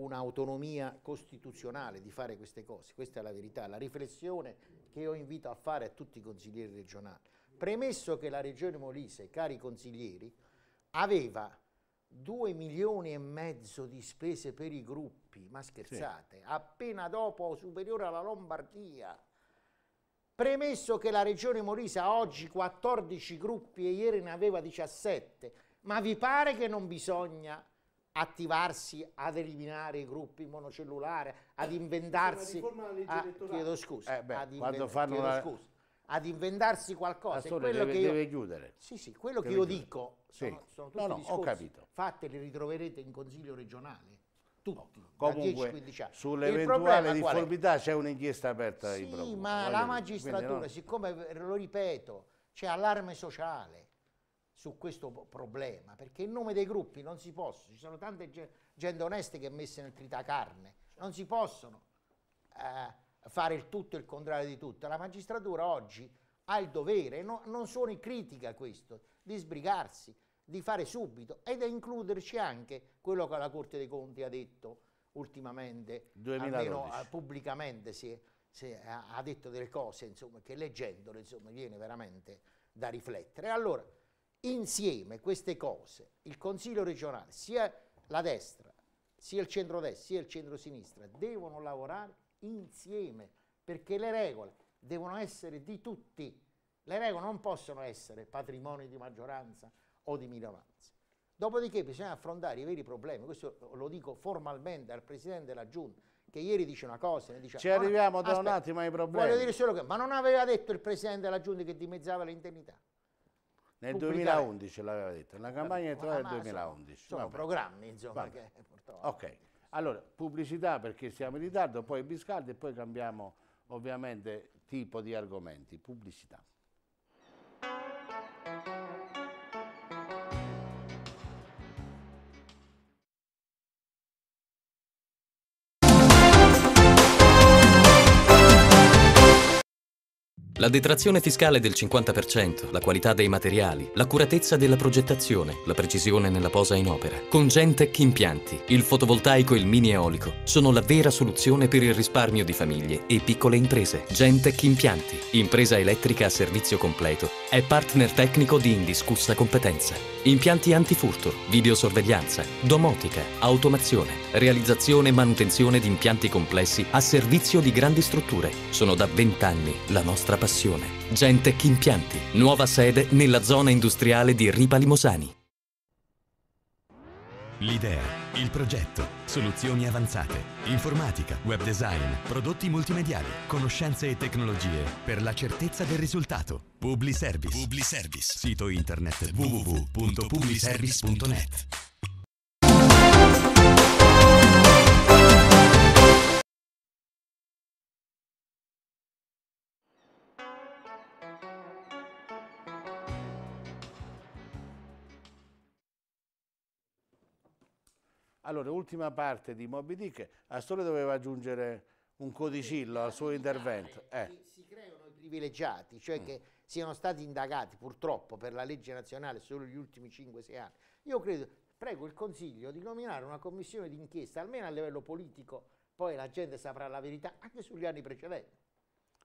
un'autonomia costituzionale di fare queste cose, questa è la verità, la riflessione che io invito a fare a tutti i consiglieri regionali. Premesso che la Regione Molise, cari consiglieri, aveva 2 milioni e mezzo di spese per i gruppi, ma scherzate, sì. appena dopo superiore alla Lombardia. Premesso che la Regione Molise ha oggi 14 gruppi e ieri ne aveva 17, ma vi pare che non bisogna attivarsi ad eliminare i gruppi monocellulari, ad inventarsi... A, ah, chiedo scusa. Eh beh, ad quando fanno chiedo la... scusa ad inventarsi qualcosa. Ah, la quello deve, che io, deve chiudere. Sì, sì, quello deve che io chiudere. dico sì. sono tutti no, no, ho capito. fatti li ritroverete in consiglio regionale. Tutti, no, comunque, sull'eventuale difformità c'è un'inchiesta aperta. Sì, ma la magistratura, no. siccome lo ripeto, c'è allarme sociale, su questo problema, perché in nome dei gruppi non si possono, ci sono tante gente oneste che è messa nel tritacarne, non si possono eh, fare il tutto e il contrario di tutto. La magistratura oggi ha il dovere, no, non sono in critica questo, di sbrigarsi, di fare subito ed è includerci anche quello che la Corte dei Conti ha detto ultimamente, 2012. almeno eh, pubblicamente si, è, si è, ha detto delle cose insomma, che leggendole insomma, viene veramente da riflettere. Allora, insieme queste cose, il Consiglio regionale, sia la destra, sia il centro-destra, sia il centro-sinistra, devono lavorare insieme perché le regole devono essere di tutti. Le regole non possono essere patrimoni di maggioranza o di minoranza. Dopodiché bisogna affrontare i veri problemi, questo lo dico formalmente al Presidente della Giunta, che ieri dice una cosa, ne dice... Ci arriviamo da aspetta, un attimo ai problemi. Voglio dire solo che, ma non aveva detto il Presidente della Giunta che dimezzava l'indennità? Nel 2011 l'aveva detto, la campagna elettorale del 2011. Sono Vabbè. programmi, insomma, Vabbè. che portavano. Ok, allora pubblicità perché siamo in ritardo, poi Biscaldi e poi cambiamo ovviamente tipo di argomenti. Pubblicità. La detrazione fiscale del 50%, la qualità dei materiali, l'accuratezza della progettazione, la precisione nella posa in opera. Con Gentech Impianti, il fotovoltaico e il mini eolico sono la vera soluzione per il risparmio di famiglie e piccole imprese. Gentech Impianti, impresa elettrica a servizio completo, è partner tecnico di indiscussa competenza. Impianti antifurto, videosorveglianza, domotica, automazione, realizzazione e manutenzione di impianti complessi a servizio di grandi strutture sono da 20 anni la nostra passione passione. Gentech Impianti, nuova sede nella zona industriale di Ripa Limosani. L'idea, il progetto, soluzioni avanzate, informatica, web design, prodotti multimediali, conoscenze e tecnologie per la certezza del risultato. Publiservice. Publiservice. Sito internet www.publiservice.net. Allora, ultima parte di Moby Dick, Astore doveva aggiungere un codicillo al suo intervento. Eh. Si, si, creano i privilegiati, cioè mm. che siano stati indagati purtroppo per la legge nazionale solo gli ultimi 5-6 anni. Io credo, prego il Consiglio di nominare una commissione d'inchiesta, almeno a livello politico, poi la gente saprà la verità anche sugli anni precedenti.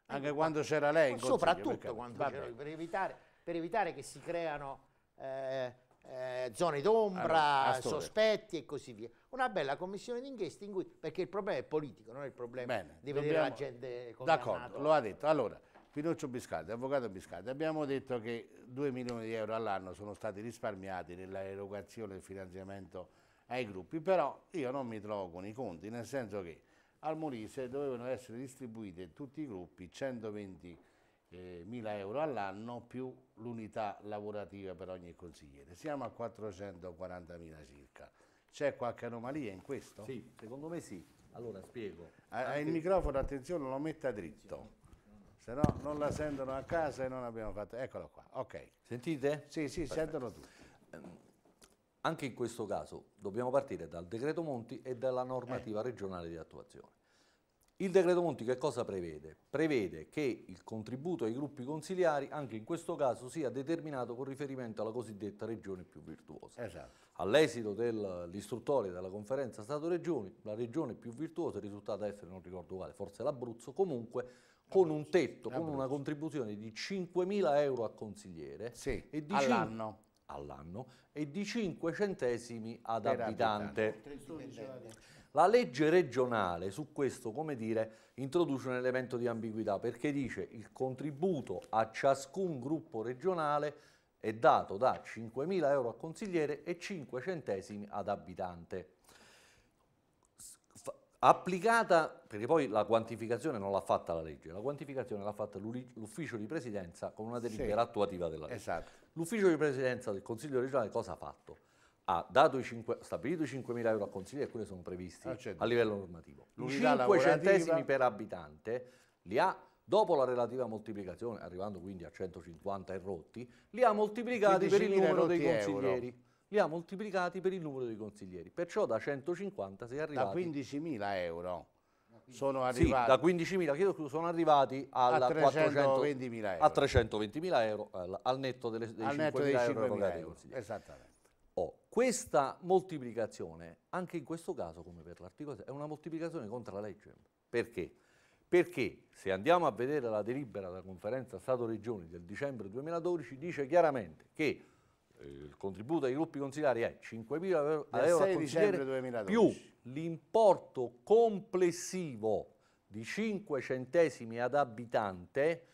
Anche, anche quando c'era lei in Soprattutto quando c'era, per evitare, per evitare che si creano... Eh, eh, zone d'ombra, allora, sospetti e così via. Una bella commissione d'inchiesta in cui, perché il problema è politico, non è il problema Bene, di vedere dobbiamo, la gente come D'accordo, lo ha detto. Allora, Pinuccio Biscardi, avvocato Biscardi, abbiamo detto che 2 milioni di euro all'anno sono stati risparmiati nell'erogazione del finanziamento ai gruppi, però io non mi trovo con i conti, nel senso che al Molise dovevano essere distribuiti tutti i gruppi 120 eh, mila euro all'anno più l'unità lavorativa per ogni consigliere. Siamo a 440.000 circa. C'è qualche anomalia in questo? Sì, secondo me sì. Allora spiego. Ah, ah, anche... Il microfono, attenzione, lo metta dritto. Se no non la sentono a casa e non abbiamo fatto. Eccolo qua, ok. Sentite? Sì, sì, Perfetto. sentono tutti. Ehm, anche in questo caso dobbiamo partire dal decreto Monti e dalla normativa eh. regionale di attuazione. Il decreto Monti che cosa prevede? Prevede che il contributo ai gruppi consiliari anche in questo caso sia determinato con riferimento alla cosiddetta regione più virtuosa. Esatto. All'esito dell'istruttoria della conferenza Stato-Regioni, la regione più virtuosa è risultata essere, non ricordo quale, forse l'Abruzzo, comunque con un tetto, con una contribuzione di 5.000 euro a consigliere sì, all'anno all'anno e di 5 centesimi ad abitante. La legge regionale su questo, come dire, introduce un elemento di ambiguità perché dice il contributo a ciascun gruppo regionale è dato da 5.000 euro a consigliere e 5 centesimi ad abitante. Applicata, perché poi la quantificazione non l'ha fatta la legge, la quantificazione l'ha fatta l'ufficio di presidenza con una delibera sì, attuativa della legge. Esatto. L'ufficio di presidenza del Consiglio regionale cosa ha fatto? ha cinque, stabilito 5.000 euro al Consiglio e alcuni sono previsti ah, certo. a livello normativo. L'unità 5 centesimi per abitante li ha, dopo la relativa moltiplicazione, arrivando quindi a 150 e rotti, li ha moltiplicati per il numero dei consiglieri. Euro. Li ha moltiplicati per il numero dei consiglieri, perciò da 150 si è arrivati... Da 15.000 euro sono arrivati, sì, da 15.000 sono arrivati alla a 320.000 euro, a 320 euro al, netto delle, dei 5.000 euro, 5 euro. euro. Esattamente. Oh, questa moltiplicazione, anche in questo caso come per l'articolo 6, è una moltiplicazione contro la legge. Perché? Perché se andiamo a vedere la delibera della conferenza Stato-Regioni del dicembre 2012 dice chiaramente che eh, il contributo ai gruppi consigliari è 5.000 euro a consigliere più l'importo complessivo di 5 centesimi ad abitante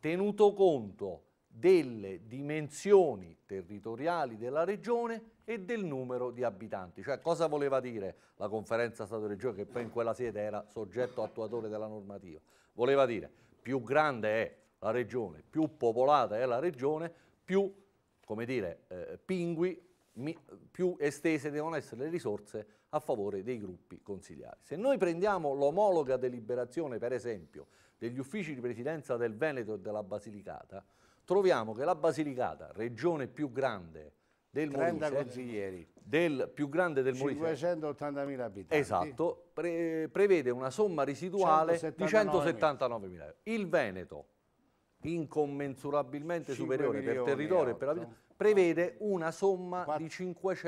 tenuto conto delle dimensioni territoriali della regione e del numero di abitanti. Cioè cosa voleva dire la conferenza Stato-Regione che poi in quella sede era soggetto attuatore della normativa? Voleva dire più grande è la regione, più popolata è la regione, più come dire, eh, pingui, mi, più estese devono essere le risorse a favore dei gruppi consigliari. Se noi prendiamo l'omologa deliberazione, per esempio, degli uffici di presidenza del Veneto e della Basilicata, troviamo che la Basilicata, regione più grande del 30 Molise, consiglieri. Del più grande del 580.000 abitanti. Esatto, pre prevede una somma residuale 179 di 179.000 euro. Il Veneto, incommensurabilmente superiore per territorio e per abitanti, prevede una somma 4... di 540.000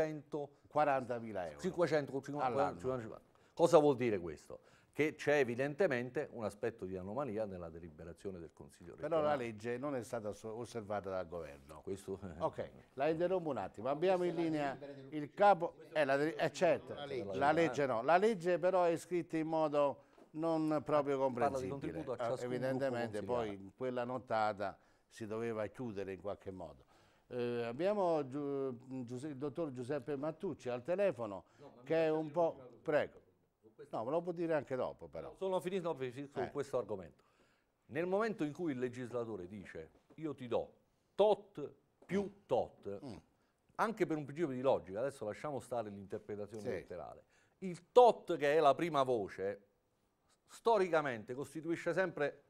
euro. 550, 550. Cosa vuol dire questo? che c'è evidentemente un aspetto di anomalia nella deliberazione del Consiglio regionale. Però la legge non è stata osservata dal governo. Questo ok, la interrompo un attimo. Abbiamo in linea il capo... Eh, la, eh, certo, la legge. no. La legge però è scritta in modo non proprio comprensibile. Eh, evidentemente poi quella nottata si doveva chiudere in qualche modo. Eh, abbiamo il dottor Giuseppe Mattucci al telefono no, che è un po'... Prego questo... No, me lo può dire anche dopo però. No, sono finito, finisco eh. questo argomento. Nel momento in cui il legislatore dice io ti do tot più mm. tot, mm. anche per un principio di logica, adesso lasciamo stare l'interpretazione sì. letterale, il tot che è la prima voce storicamente costituisce sempre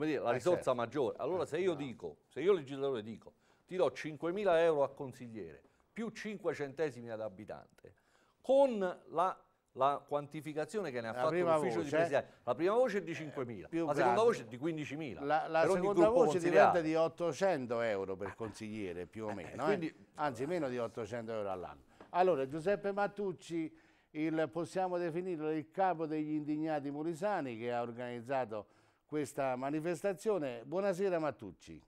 dire, la eh risorsa certo. maggiore. Allora eh se io no. dico, se io legislatore dico, ti do 5.000 euro a consigliere più 5 centesimi ad abitante, con la la quantificazione che ne ha la fatto l'ufficio eh? di presidenza. La prima voce è di 5.000, eh, la seconda voce è di 15.000. La, la seconda voce diventa di 800 euro per consigliere, più o eh, meno, eh, eh? quindi, eh? anzi meno di 800 euro all'anno. Allora, Giuseppe Mattucci, il, possiamo definirlo il capo degli indignati mulisani che ha organizzato questa manifestazione. Buonasera Mattucci.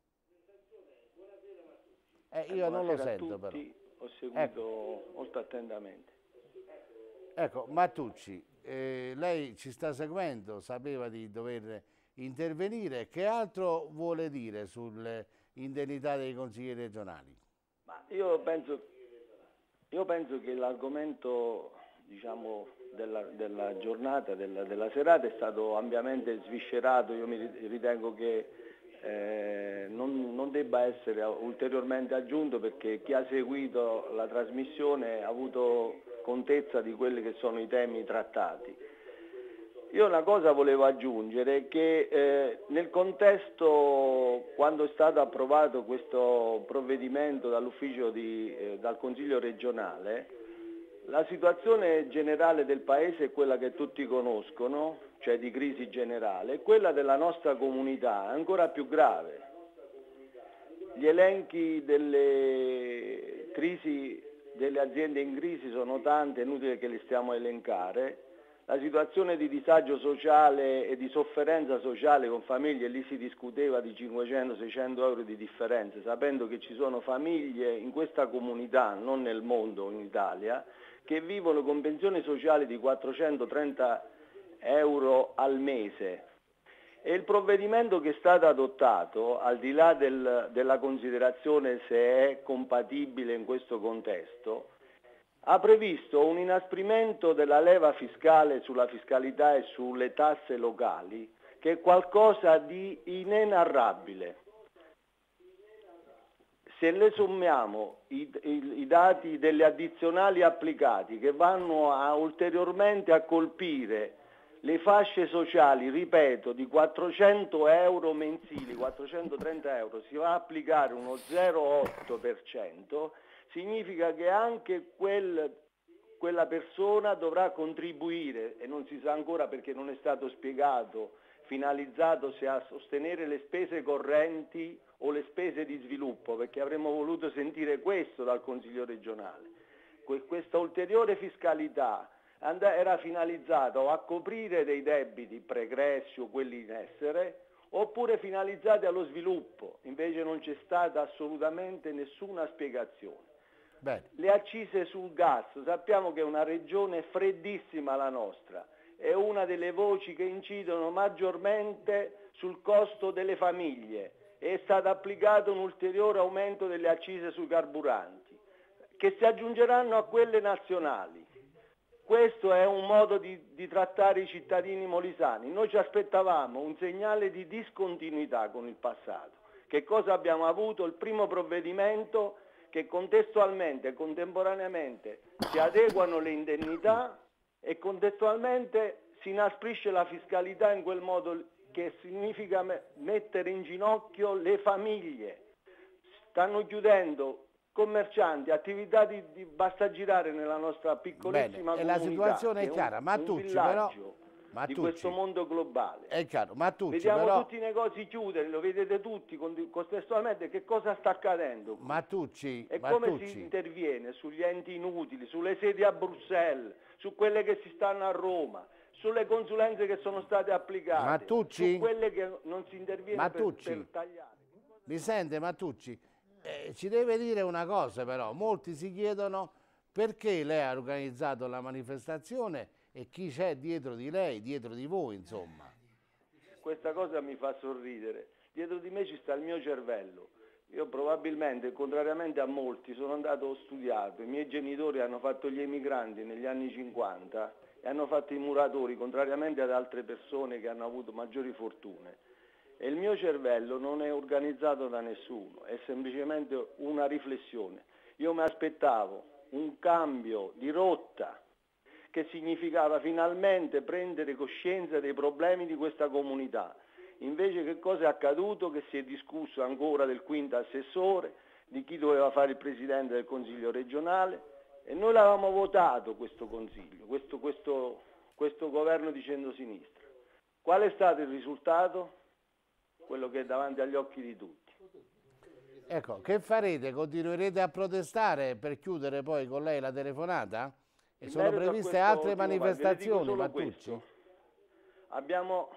Buonasera Mattucci. io non lo sento tutti, però. Ho seguito ecco. molto attentamente. Ecco, Mattucci, eh, lei ci sta seguendo, sapeva di dover intervenire, che altro vuole dire sulle indennità dei consiglieri regionali? Ma io penso, io penso che l'argomento diciamo, della, della, giornata, della, della, serata è stato ampiamente sviscerato, io mi ritengo che eh, non, non debba essere ulteriormente aggiunto perché chi ha seguito la trasmissione ha avuto contezza di quelli che sono i temi trattati. Io una cosa volevo aggiungere che eh, nel contesto quando è stato approvato questo provvedimento di, eh, dal Consiglio regionale, la situazione generale del Paese è quella che tutti conoscono, cioè di crisi generale, quella della nostra comunità è ancora più grave. Gli elenchi delle crisi delle aziende in crisi sono tante, è inutile che le stiamo a elencare. La situazione di disagio sociale e di sofferenza sociale con famiglie, lì si discuteva di 500-600 euro di differenze, sapendo che ci sono famiglie in questa comunità, non nel mondo, in Italia, che vivono con pensioni sociali di 430 euro al mese e il provvedimento che è stato adottato, al di là del, della considerazione se è compatibile in questo contesto, ha previsto un inasprimento della leva fiscale sulla fiscalità e sulle tasse locali, che è qualcosa di inenarrabile. Se le sommiamo i, i, i dati delle addizionali applicati che vanno a, ulteriormente a colpire le fasce sociali, ripeto, di 400 euro mensili, 430 euro, si va a applicare uno 0,8%, significa che anche quel, quella persona dovrà contribuire, e non si sa ancora perché non è stato spiegato, finalizzato se a sostenere le spese correnti o le spese di sviluppo, perché avremmo voluto sentire questo dal Consiglio regionale. Questa ulteriore fiscalità era finalizzato a coprire dei debiti pregressi o quelli in essere oppure finalizzati allo sviluppo, invece non c'è stata assolutamente nessuna spiegazione. Bene. Le accise sul gas, sappiamo che è una regione freddissima la nostra, è una delle voci che incidono maggiormente sul costo delle famiglie, è stato applicato un ulteriore aumento delle accise sui carburanti, che si aggiungeranno a quelle nazionali. Questo è un modo di, di, trattare i cittadini molisani. Noi ci aspettavamo un segnale di discontinuità con il passato. Che cosa abbiamo avuto? Il primo provvedimento che contestualmente e contemporaneamente si adeguano le indennità e contestualmente si inasprisce la fiscalità in quel modo che significa mettere in ginocchio le famiglie. Stanno chiudendo commercianti, attività di, di basta girare nella nostra piccolissima Bene, comunità. E la situazione è, chiara, un, Mattucci però Mattucci, di questo mondo globale. È chiaro, Mattucci Vediamo però, tutti i negozi chiudere, lo vedete tutti contestualmente che cosa sta accadendo. Mattucci, e Mattucci. come si interviene sugli enti inutili, sulle sedi a Bruxelles, su quelle che si stanno a Roma, sulle consulenze che sono state applicate, Mattucci, su quelle che non si interviene per, per tagliare. Mi sente Matucci? eh, ci deve dire una cosa però, molti si chiedono perché lei ha organizzato la manifestazione e chi c'è dietro di lei, dietro di voi insomma. Questa cosa mi fa sorridere, dietro di me ci sta il mio cervello, io probabilmente, contrariamente a molti, sono andato studiato, i miei genitori hanno fatto gli emigranti negli anni 50 e hanno fatto i muratori, contrariamente ad altre persone che hanno avuto maggiori fortune e il mio cervello non è organizzato da nessuno, è semplicemente una riflessione. Io mi aspettavo un cambio di rotta che significava finalmente prendere coscienza dei problemi di questa comunità. Invece che cosa è accaduto? Che si è discusso ancora del quinto assessore, di chi doveva fare il presidente del Consiglio regionale e noi l'avevamo votato questo Consiglio, questo, questo, questo governo di centro-sinistra. Qual è stato il risultato? quello che è davanti agli occhi di tutti. Ecco, che farete? Continuerete a protestare per chiudere poi con lei la telefonata? E sono previste altre manifestazioni, ma Abbiamo,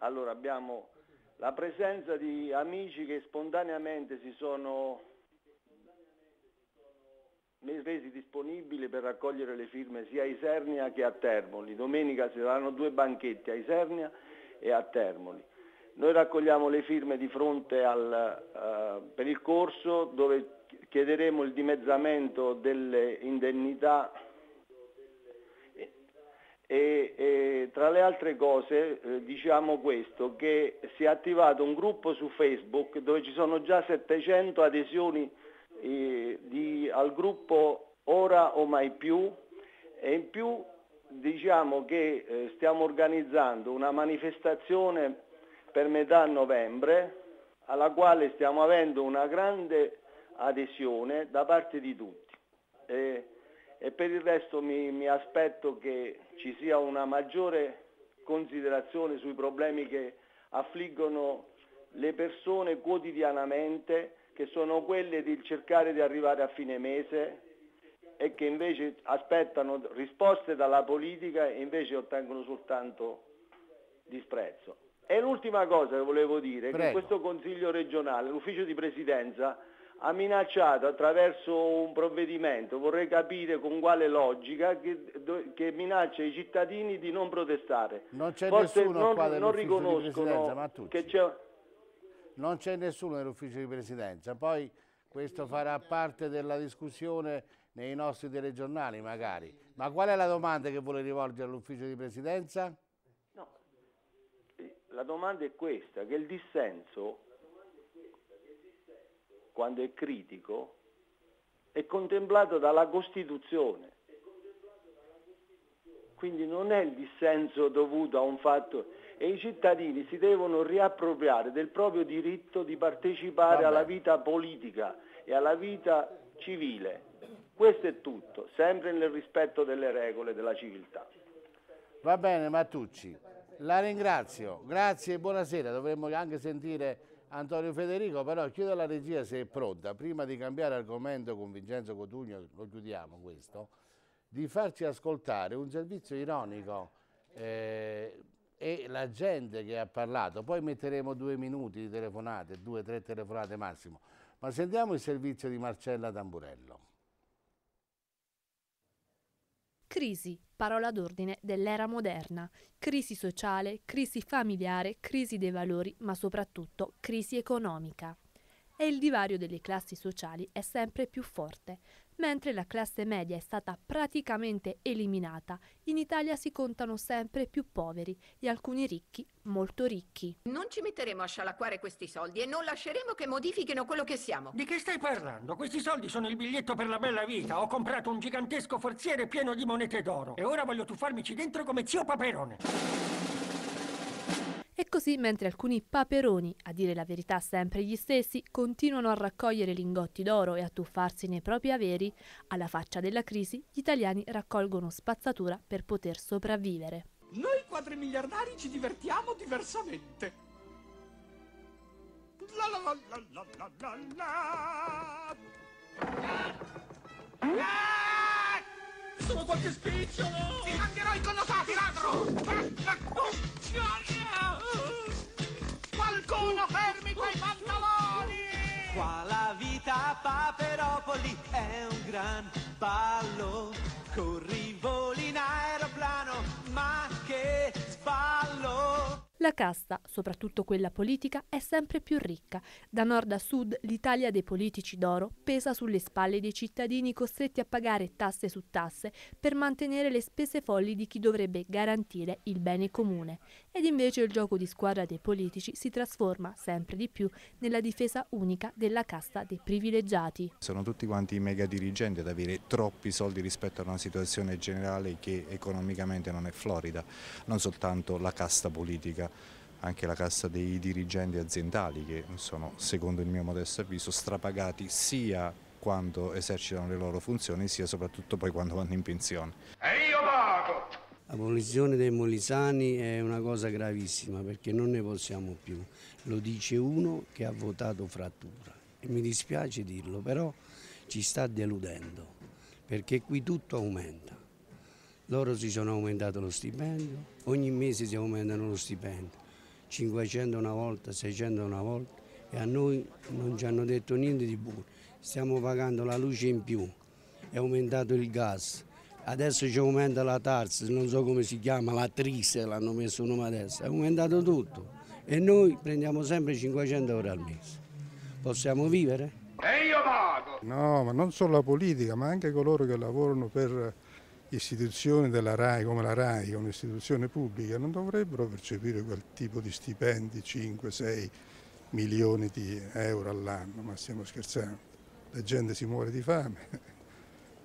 allora, abbiamo la presenza di amici che spontaneamente si sono resi disponibili per raccogliere le firme sia a Isernia che a Termoli. Domenica si saranno due banchetti a Isernia e a Termoli. Noi raccogliamo le firme di fronte al, uh, per il corso dove chiederemo il dimezzamento delle indennità e, e, tra le altre cose eh, diciamo questo, che si è attivato un gruppo su Facebook dove ci sono già 700 adesioni eh, di, al gruppo Ora o Mai Più e in più diciamo che eh, stiamo organizzando una manifestazione per metà novembre, alla quale stiamo avendo una grande adesione da parte di tutti. E, e per il resto mi, mi, aspetto che ci sia una maggiore considerazione sui problemi che affliggono le persone quotidianamente, che sono quelle di cercare di arrivare a fine mese e che invece aspettano risposte dalla politica e invece ottengono soltanto disprezzo. E l'ultima cosa che volevo dire, è che questo Consiglio regionale, l'ufficio di presidenza, ha minacciato attraverso un provvedimento, vorrei capire con quale logica, che, che minaccia i cittadini di non protestare. Non c'è nessuno non, qua non riconoscono che c'è... Non c'è nessuno nell'ufficio di presidenza, poi questo farà parte della discussione nei nostri telegiornali magari. Ma qual è la domanda che vuole rivolgere all'ufficio di presidenza? la domanda è questa, che il dissenso, quando è critico, è contemplato dalla Costituzione. Quindi non è il dissenso dovuto a un fatto e i cittadini si devono riappropriare del proprio diritto di partecipare alla vita politica e alla vita civile. Questo è tutto, sempre nel rispetto delle regole della civiltà. Va bene, Matucci. La ringrazio, grazie e buonasera. Dovremmo anche sentire Antonio Federico, però chiedo alla regia se è pronta, prima di cambiare argomento con Vincenzo Cotugno, lo chiudiamo questo, di farci ascoltare un servizio ironico eh, e la gente che ha parlato, poi metteremo due minuti di telefonate, due, o tre telefonate massimo, ma sentiamo il servizio di Marcella Tamburello. Crisi, parola d'ordine dell'era moderna, crisi sociale, crisi familiare, crisi dei valori, ma soprattutto crisi economica e il divario delle classi sociali è sempre più forte. Mentre la classe media è stata praticamente eliminata, in Italia si contano sempre più poveri e alcuni ricchi molto ricchi. Non ci metteremo a scialacquare questi soldi e non lasceremo che modifichino quello che siamo. Di che stai parlando? Questi soldi sono il biglietto per la bella vita. Ho comprato un gigantesco forziere pieno di monete d'oro e ora voglio tuffarmici dentro come zio Paperone. E così, mentre alcuni paperoni, a dire la verità sempre gli stessi, continuano a raccogliere lingotti d'oro e a tuffarsi nei propri averi, alla faccia della crisi gli italiani raccolgono spazzatura per poter sopravvivere. Noi quadrimiliardari ci divertiamo diversamente. La la la la la la la la! la. Eh? Ah! Sono qualche spicciolo! Ti cambierò i connotati, ladro! Qualcuno fermi quei pantaloni! Qua la vita a Paperopoli è un gran ballo. Corri, voli in aeroplano, ma che sballo! La casta, soprattutto quella politica, è sempre più ricca. Da nord a sud l'Italia dei politici d'oro pesa sulle spalle dei cittadini costretti a pagare tasse su tasse per mantenere le spese folli di chi dovrebbe garantire il bene comune. Ed invece il gioco di squadra dei politici si trasforma sempre di più nella difesa unica della casta dei privilegiati. Sono tutti quanti i mega dirigenti ad avere troppi soldi rispetto a una situazione generale che economicamente non è florida, non soltanto la casta politica anche la cassa dei dirigenti aziendali che sono, secondo il mio modesto avviso, strapagati sia quando esercitano le loro funzioni sia soprattutto poi quando vanno in pensione. E io pago! La punizione dei molisani è una cosa gravissima perché non ne possiamo più. Lo dice uno che ha votato frattura. E mi dispiace dirlo, però ci sta deludendo perché qui tutto aumenta. Loro si sono aumentato lo stipendio, ogni mese si aumentano lo stipendio. 500 una volta, 600 una volta e a noi non ci hanno detto niente di buono. Stiamo pagando la luce in più, è aumentato il gas, adesso ci aumenta la TARS, non so come si chiama, la trise l'hanno messo nome adesso, è aumentato tutto e noi prendiamo sempre 500 euro al mese. Possiamo vivere? E io vado! No, ma non solo la politica, ma anche coloro che lavorano per istituzioni della RAI come la RAI, che è un'istituzione pubblica, non dovrebbero percepire quel tipo di stipendi, 5-6 milioni di euro all'anno, ma stiamo scherzando. La gente si muore di fame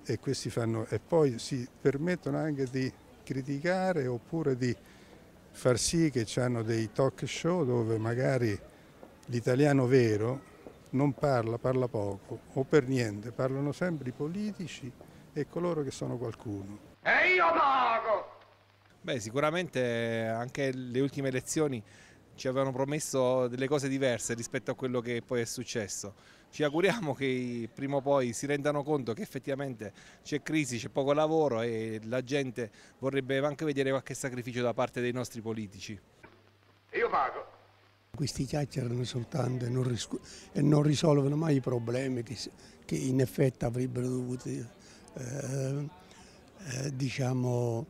e, fanno, e poi si permettono anche di criticare oppure di far sì che ci hanno dei talk show dove magari l'italiano vero non parla, parla poco o per niente, parlano sempre i politici e coloro che sono qualcuno. E io pago! Beh, sicuramente anche le ultime elezioni ci avevano promesso delle cose diverse rispetto a quello che poi è successo. Ci auguriamo che prima o poi si rendano conto che effettivamente c'è crisi, c'è poco lavoro e la gente vorrebbe anche vedere qualche sacrificio da parte dei nostri politici. Io pago. Questi chiacchierano soltanto e non, risolvono mai i problemi che, che in effetti avrebbero dovuto eh, eh, diciamo,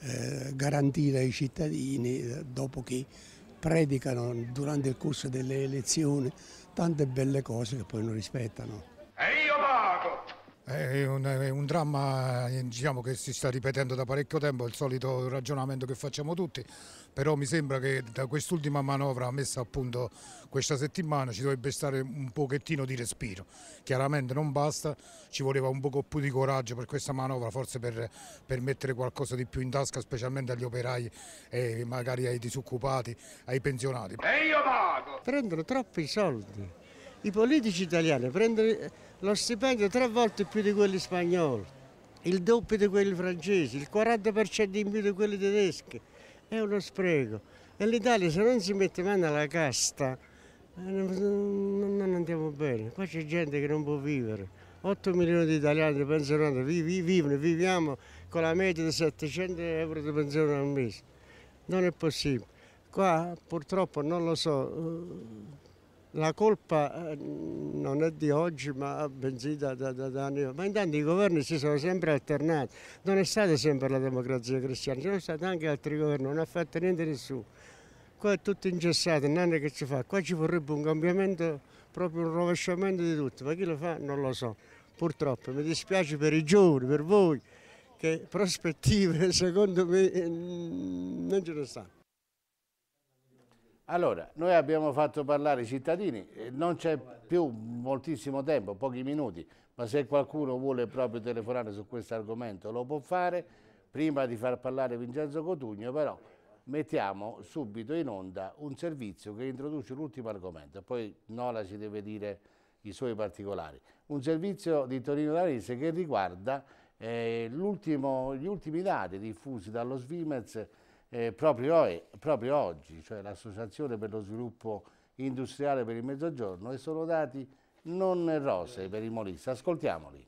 eh, garantire ai cittadini dopo che predicano durante il corso delle elezioni tante belle cose che poi non rispettano. È un, è un, dramma eh, diciamo, che si sta ripetendo da parecchio tempo, il solito ragionamento che facciamo tutti, però mi sembra che da quest'ultima manovra messa a punto questa settimana ci dovrebbe stare un pochettino di respiro. Chiaramente non basta, ci voleva un poco più di coraggio per questa manovra, forse per, per mettere qualcosa di più in tasca, specialmente agli operai e magari ai disoccupati, ai pensionati. E io vado! Prendono troppi soldi. I politici italiani prendono lo stipendio tre volte più di quelli spagnoli, il doppio di quelli francesi, il 40% in più di quelli tedeschi. È uno spreco. E l'Italia se non si mette mano alla casta eh, non, andiamo bene. Qua c'è gente che non può vivere. 8 milioni di italiani di pensionati vivono, viviamo con la media di 700 euro di pensione al mese. Non è possibile. Qua purtroppo non lo so, eh, la colpa eh, non è di oggi ma bensì da, da, da, anni ma intanto i governi si sono sempre alternati non è stata sempre la democrazia cristiana ci sono stati anche altri governi non ha fatto niente nessuno qua è tutto ingessato non è che ci fa qua ci vorrebbe un cambiamento proprio un rovesciamento di tutto ma chi lo fa non lo so purtroppo mi dispiace per i giovani per voi che prospettive secondo me eh, non ce ne stanno allora, noi abbiamo fatto parlare i cittadini, non c'è più moltissimo tempo, pochi minuti, ma se qualcuno vuole proprio telefonare su questo argomento lo può fare, prima di far parlare Vincenzo Cotugno però mettiamo subito in onda un servizio che introduce l'ultimo argomento, poi Nola ci deve dire i suoi particolari, un servizio di Torino Larese che riguarda eh, gli ultimi dati diffusi dallo Svimez eh, proprio, proprio, oggi, cioè l'Associazione per lo Sviluppo Industriale per il Mezzogiorno, e sono dati non rosei per i molisti. Ascoltiamoli.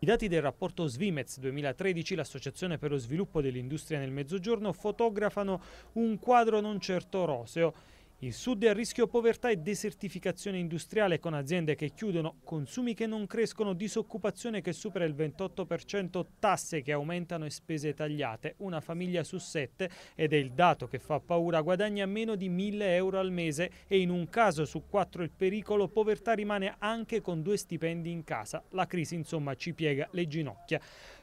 I dati del rapporto Svimez 2013, l'Associazione per lo Sviluppo dell'Industria nel Mezzogiorno, fotografano un quadro non certo roseo. Il sud è a rischio povertà e desertificazione industriale con aziende che chiudono, consumi che non crescono, disoccupazione che supera il 28%, tasse che aumentano e spese tagliate. Una famiglia su sette, ed è il dato che fa paura, guadagna meno di 1000 euro al mese e in un caso su quattro il pericolo povertà rimane anche con due stipendi in casa. La crisi insomma ci piega le ginocchia.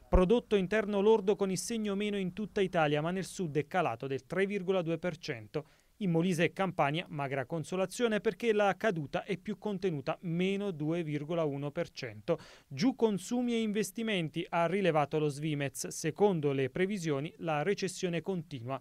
Prodotto interno lordo con il segno meno in tutta Italia, ma nel sud è calato del 3,2%. In Molise e Campania magra consolazione perché la caduta è più contenuta, meno 2,1%. Giù consumi e investimenti, ha rilevato lo Svimez. Secondo le previsioni la recessione continua.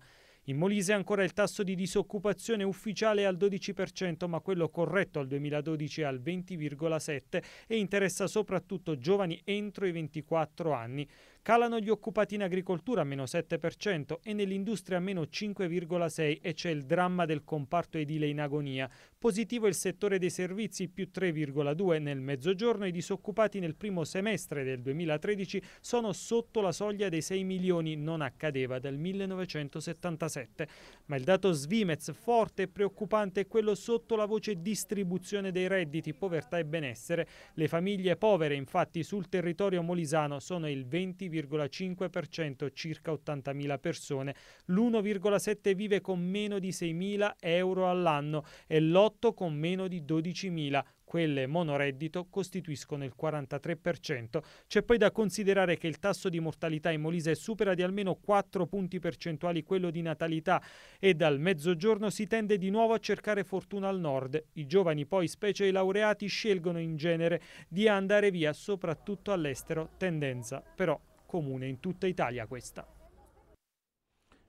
In Molise ancora il tasso di disoccupazione ufficiale è al 12%, ma quello corretto al 2012 è al 20,7% e interessa soprattutto giovani entro i 24 anni. Calano gli occupati in agricoltura meno 7% e nell'industria meno 5,6% e c'è il dramma del comparto edile in agonia. Positivo il settore dei servizi più 3,2% nel mezzogiorno. I disoccupati nel primo semestre del 2013 sono sotto la soglia dei 6 milioni, non accadeva dal 1977. Ma il dato Svimez forte e preoccupante è quello sotto la voce distribuzione dei redditi, povertà e benessere. Le famiglie povere infatti sul territorio molisano sono il 20,5%. 6,5%, circa 80.000 persone, l'1,7 vive con meno di 6.000 euro all'anno e l'8 con meno di 12.000 quelle monoreddito costituiscono il 43%. C'è poi da considerare che il tasso di mortalità in Molise supera di almeno 4 punti percentuali quello di natalità e dal mezzogiorno si tende di nuovo a cercare fortuna al nord. I giovani poi, specie i laureati, scelgono in genere di andare via soprattutto all'estero, tendenza però comune in tutta Italia questa.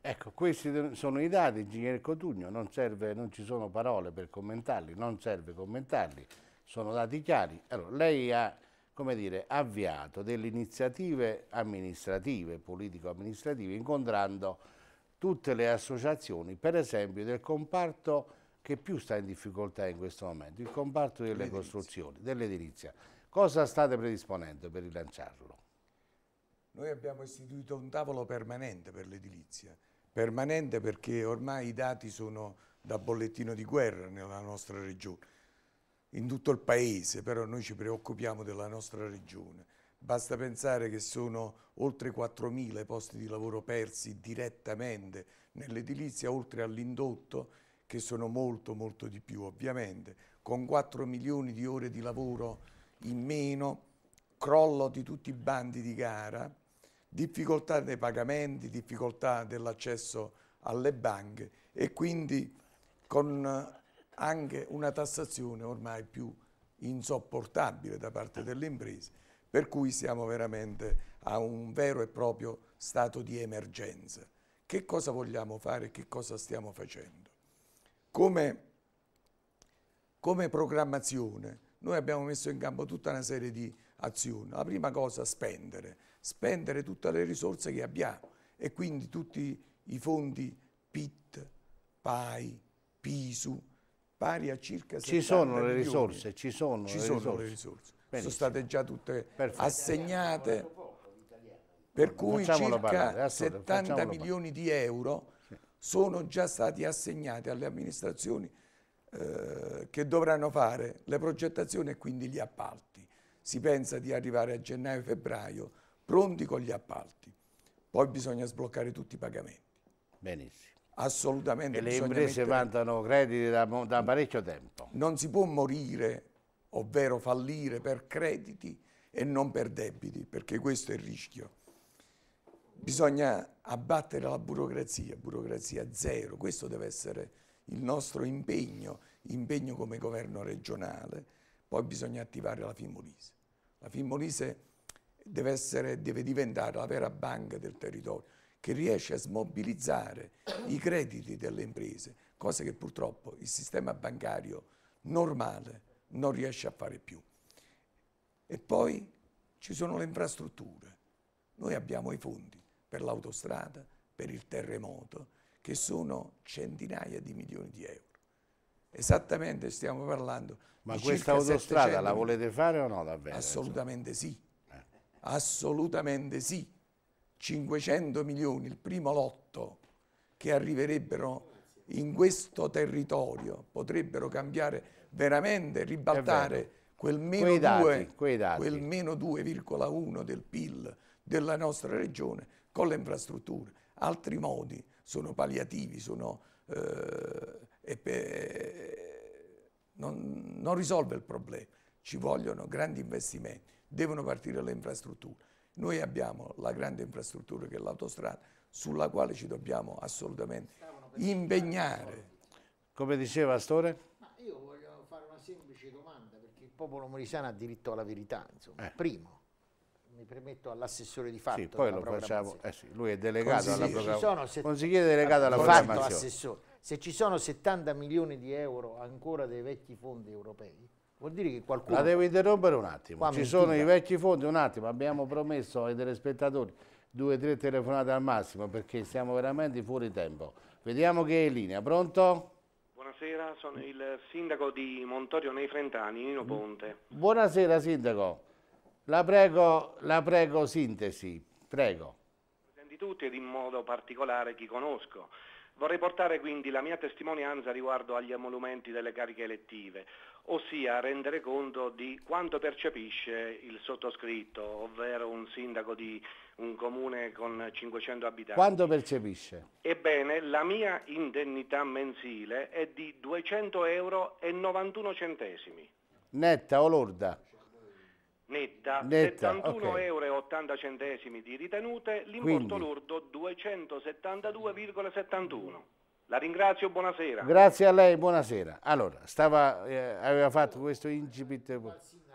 Ecco, questi sono i dati, ingegnere Cotugno, non, serve, non ci sono parole per commentarli, non serve commentarli, sono dati chiari. Allora, lei ha dire, avviato delle iniziative amministrative, politico-amministrative, incontrando tutte le associazioni, per esempio del comparto che più sta in difficoltà in questo momento, il comparto delle costruzioni, dell'edilizia. Cosa state predisponendo per rilanciarlo? Noi abbiamo istituito un tavolo permanente per l'edilizia, permanente perché ormai i dati sono da bollettino di guerra nella nostra regione, in tutto il paese, però noi ci preoccupiamo della nostra regione. Basta pensare che sono oltre 4.000 i posti di lavoro persi direttamente nell'edilizia, oltre all'indotto, che sono molto molto di più ovviamente, con 4 milioni di ore di lavoro in meno, crollo di tutti i bandi di gara, difficoltà nei pagamenti, difficoltà dell'accesso alle banche e quindi con eh, anche una tassazione ormai più insopportabile da parte delle imprese, per cui siamo veramente a un vero e proprio stato di emergenza. Che cosa vogliamo fare e che cosa stiamo facendo? Come, come programmazione noi abbiamo messo in campo tutta una serie di azioni. La prima cosa, è spendere spendere tutte le risorse che abbiamo e quindi tutti i fondi PIT, PAI, PISU, pari a circa 70 Ci sono le risorse, ci sono, ci le, sono risorse. le risorse. Sono state già tutte Perfetto. assegnate, per cui facciamolo circa parlare, 70 milioni parlare. di euro sono già stati assegnati alle amministrazioni eh, che dovranno fare le progettazioni e quindi gli appalti. Si pensa di arrivare a gennaio-febbraio pronti con gli appalti. Poi bisogna sbloccare tutti i pagamenti. Benissimo. Assolutamente. E le imprese mettere... vantano crediti da, da parecchio tempo. Non si può morire, ovvero fallire per crediti e non per debiti, perché questo è il rischio. Bisogna abbattere la burocrazia, burocrazia zero, questo deve essere il nostro impegno, impegno come governo regionale, poi bisogna attivare la Fimolise. La Fimolise deve, essere, deve diventare la vera banca del territorio che riesce a smobilizzare i crediti delle imprese, cosa che purtroppo il sistema bancario normale non riesce a fare più. E poi ci sono le infrastrutture. Noi abbiamo i fondi per l'autostrada, per il terremoto, che sono centinaia di milioni di euro. Esattamente stiamo parlando Ma questa autostrada la volete fare o no davvero? Assolutamente sì. Assolutamente sì. 500 milioni, il primo lotto che arriverebbero in questo territorio potrebbero cambiare veramente, ribaltare quel meno 2,1 del PIL della nostra regione con le infrastrutture. Altri modi sono palliativi, sono, eh, pe, non, non risolve il problema. Ci vogliono grandi investimenti devono partire le infrastrutture. Noi abbiamo la grande infrastruttura che è l'autostrada, sulla quale ci dobbiamo assolutamente impegnare. Come diceva Astore? Ma io voglio fare una semplice domanda, perché il popolo morisano ha diritto alla verità, insomma, eh. primo mi permetto all'assessore di fatto. Sì, poi lo facciamo, eh sì, lui è delegato consigliere. alla programmazione. Consigliere delegato alla fatto programmazione se ci sono 70 milioni di euro ancora dei vecchi fondi europei, vuol dire che qualcuno... La devo interrompere un attimo, ci mentira. sono i vecchi fondi, un attimo, abbiamo promesso ai telespettatori due o tre telefonate al massimo perché siamo veramente fuori tempo. Vediamo che è in linea, pronto? Buonasera, sono il sindaco di Montorio nei Frentani, Nino mm. Ponte. Buonasera sindaco, la prego, la prego sintesi, prego. Presenti tutti ed in modo particolare chi conosco. Vorrei portare quindi la mia testimonianza riguardo agli emolumenti delle cariche elettive, ossia rendere conto di quanto percepisce il sottoscritto, ovvero un sindaco di un comune con 500 abitanti. Quanto percepisce? Ebbene, la mia indennità mensile è di 200 euro e 91 centesimi. Netta o lorda? netta, netta 71,80 okay. euro di ritenute, l'importo lordo 272,71. La ringrazio, buonasera. Grazie a lei, buonasera. Allora, stava, eh, aveva fatto questo incipit.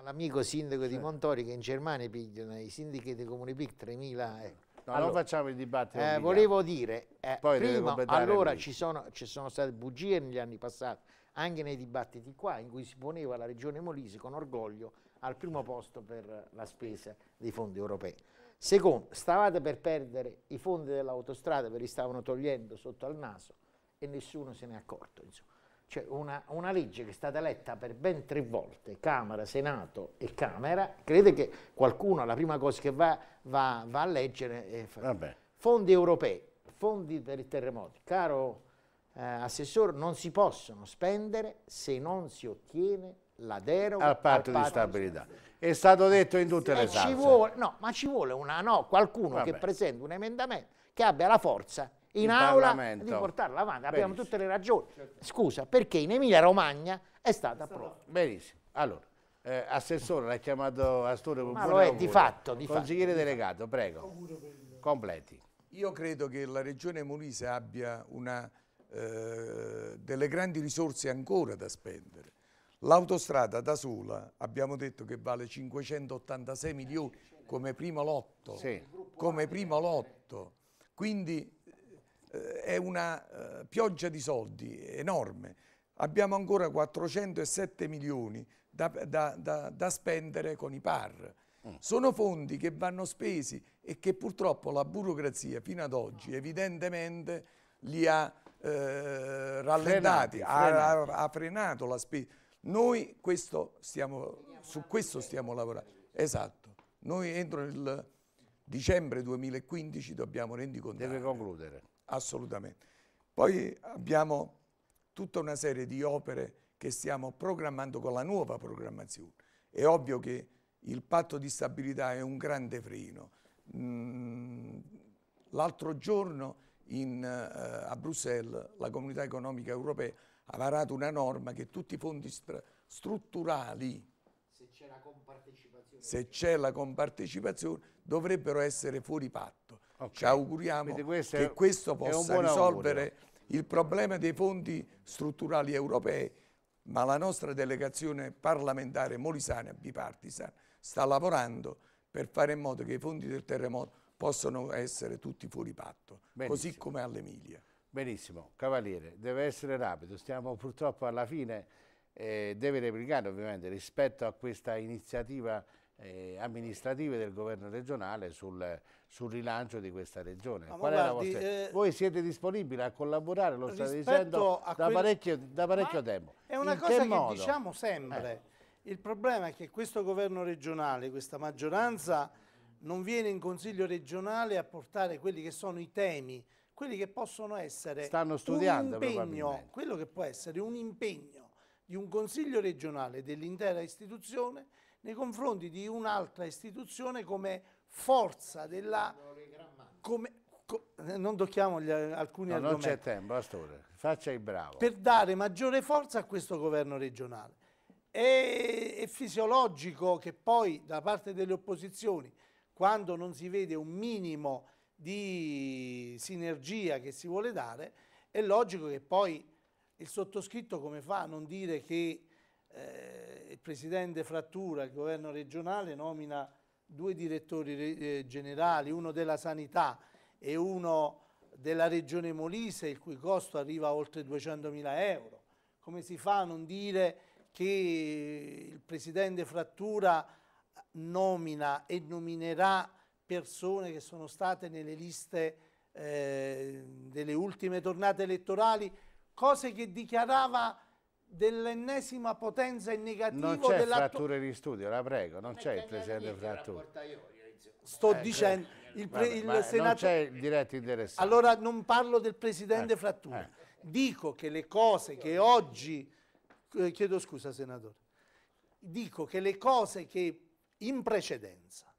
L'amico sindaco di Montori che in Germania pigliano i sindachi dei comuni PIC 3.000 euro. Eh. No, allora, non facciamo il dibattito. Eh, volevo dire, eh, prima, allora ci sono, ci sono state bugie negli anni passati, anche nei dibattiti qua, in cui si poneva la regione Molise con orgoglio al primo posto per la spesa dei fondi europei. Secondo, stavate per perdere i fondi dell'autostrada, ve li stavano togliendo sotto al naso e nessuno se ne è accorto. Insomma. Cioè una, una, legge che è stata letta per ben tre volte, Camera, Senato e Camera, crede che qualcuno la prima cosa che va, va, va a leggere è Vabbè. fondi europei, fondi per i terremoti. Caro eh, assessore, non si possono spendere se non si ottiene la deroga al patto, di stabilità. È stato detto in tutte le salse. no, ma ci vuole una, no, qualcuno Vabbè. che presenta un emendamento che abbia la forza in, in aula Parlamento. di portarla avanti. Benissimo. Abbiamo tutte le ragioni. Certo. Scusa, perché in Emilia Romagna è stata approvata. Benissimo. Allora, eh, assessore, l'ha chiamato Astore Ma lo è di fatto, di Consigliere fatto. delegato, prego. Completi. Io credo che la regione Molise abbia una, eh, delle grandi risorse ancora da spendere L'autostrada da sola abbiamo detto che vale 586 milioni come primo lotto, sì. come primo lotto. quindi eh, è una eh, pioggia di soldi enorme. Abbiamo ancora 407 milioni da, da, da, da spendere con i PAR. Mm. Sono fondi che vanno spesi e che purtroppo la burocrazia fino ad oggi evidentemente li ha eh, rallentati, frenati, ha, ha, ha frenato la spesa noi questo stiamo, su questo stiamo lavorando. Esatto. Noi entro il dicembre 2015 dobbiamo rendicontare. Deve concludere. Assolutamente. Poi abbiamo tutta una serie di opere che stiamo programmando con la nuova programmazione. È ovvio che il patto di stabilità è un grande freno. Mm, l'altro giorno in, uh, a Bruxelles la comunità economica europea ha varato una norma che tutti i fondi str strutturali, se c'è la compartecipazione, se c'è la compartecipazione dovrebbero essere fuori patto. Okay. Ci auguriamo questo che questo possa risolvere augurio. il problema dei fondi strutturali europei, ma la nostra delegazione parlamentare molisana bipartisan sta lavorando per fare in modo che i fondi del terremoto possano essere tutti fuori patto, Benissimo. così come all'Emilia. Benissimo, Cavaliere, deve essere rapido, stiamo purtroppo alla fine, eh, deve replicare ovviamente rispetto a questa iniziativa eh, amministrative del governo regionale sul, sul rilancio di questa regione. No, guardi, vostra... eh, Voi siete disponibili a collaborare, lo state dicendo da, quel... parecchio, da parecchio tempo. È una In cosa che modo? diciamo sempre. Eh. Il problema è che questo governo regionale, questa maggioranza, non viene in consiglio regionale a portare quelli che sono i temi quelli che possono essere Stanno studiando, un impegno, quello che può essere un impegno di un consiglio regionale dell'intera istituzione nei confronti di un'altra istituzione come forza della... Come, co, eh, non tocchiamo gli, eh, alcuni no, argomenti. Non c'è tempo, Astore, faccia il bravo. Per dare maggiore forza a questo governo regionale. È, è fisiologico che poi da parte delle opposizioni, quando non si vede un minimo di sinergia che si vuole dare, è logico che poi il sottoscritto come fa a non dire che eh, il presidente frattura, il governo regionale nomina due direttori eh, generali, uno della sanità e uno della regione Molise, il cui costo arriva a oltre 200.000 euro. Come si fa a non dire che il presidente frattura nomina e nominerà persone che sono state nelle liste eh, delle ultime tornate elettorali, cose che dichiarava dell'ennesima potenza in negativo. Non c'è fratture di studio, la prego, non c'è il presidente frattura. Sto eh, dicendo, il, pre, vabbè, il senatore... Non c'è il diretto interessato. Allora non parlo del presidente eh, frattura. Ecco. Dico che le cose che oggi... Eh, chiedo scusa, senatore. Dico che le cose che in precedenza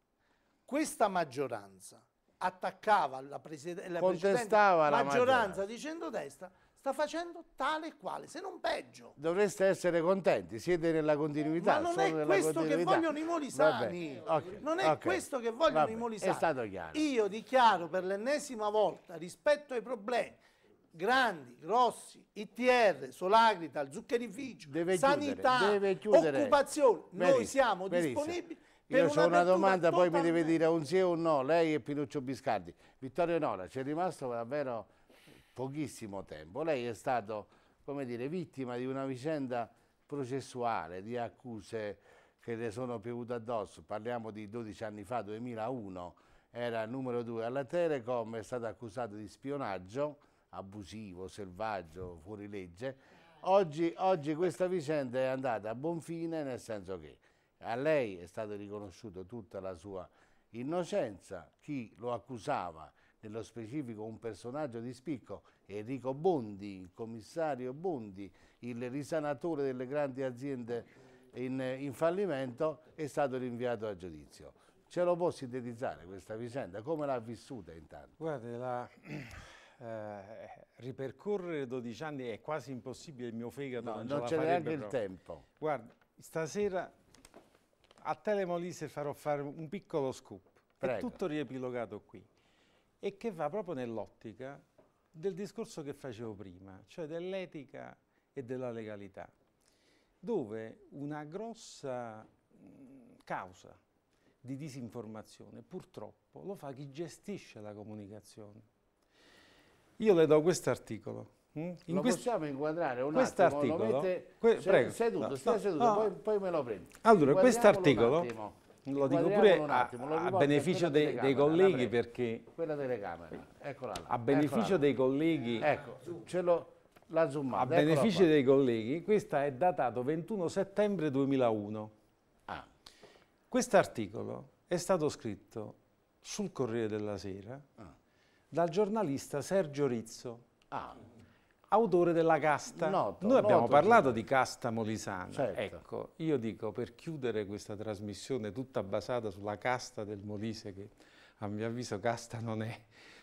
questa maggioranza attaccava la, preside- la Contestava la maggioranza, maggioranza di centrodestra, sta facendo tale e quale, se non peggio. Dovreste essere contenti, siete nella continuità. Ma non è questo che vogliono i molisani. Okay, non è okay. questo che vogliono Vabbè, i molisani. È stato chiaro. Io dichiaro per l'ennesima volta rispetto ai problemi grandi, grossi, ITR, Solagrital, zuccherificio, deve sanità, chiudere, deve chiudere. occupazione, Merissimo, noi siamo Merissimo. disponibili io ho una, domanda, poi mi deve dire un sì o un no. Lei e Pinuccio Biscardi. Vittorio Nora, ci è rimasto davvero pochissimo tempo. Lei è stato, come dire, vittima di una vicenda processuale, di accuse che le sono piovute addosso. Parliamo di 12 anni fa, 2001, era numero 2 alla Telecom, è stato accusato di spionaggio abusivo, selvaggio, fuori legge. Oggi, oggi questa vicenda è andata a buon fine, nel senso che a lei è stata riconosciuta tutta la sua innocenza, chi lo accusava, nello specifico un personaggio di spicco, Enrico Bondi, il commissario Bondi, il risanatore delle grandi aziende in, in fallimento, è stato rinviato a giudizio. Ce lo può sintetizzare questa vicenda? Come l'ha vissuta intanto? Guardi, la, eh, ripercorrere 12 anni è quasi impossibile, il mio fegato no, non, non ce la farebbe. Non c'è neanche il tempo. Guarda, stasera a Telemolise farò fare un piccolo scoop, Prego. è tutto riepilogato qui, e che va proprio nell'ottica del discorso che facevo prima, cioè dell'etica e della legalità, dove una grossa mm, causa di disinformazione purtroppo lo fa chi gestisce la comunicazione. Io le do questo articolo Mm? In lo quest... possiamo inquadrare un attimo, articolo, mette... que... Prego. seduto, no, stia seduto, no. poi, poi, me lo prendo. Allora, questo articolo, lo dico pure a, a beneficio dei, dei, colleghi perché... Quella telecamera, eccola là. A beneficio dei colleghi... Ecco, ce l'ho... La zoomata, a beneficio dei colleghi, questa è datato 21 settembre 2001. Ah. Questo articolo è stato scritto sul Corriere della Sera ah. dal giornalista Sergio Rizzo. Ah autore della casta. Noto, Noi abbiamo noto, parlato sì. di casta molisana. Certo. Ecco, io dico per chiudere questa trasmissione tutta basata sulla casta del Molise, che a mio avviso casta non è,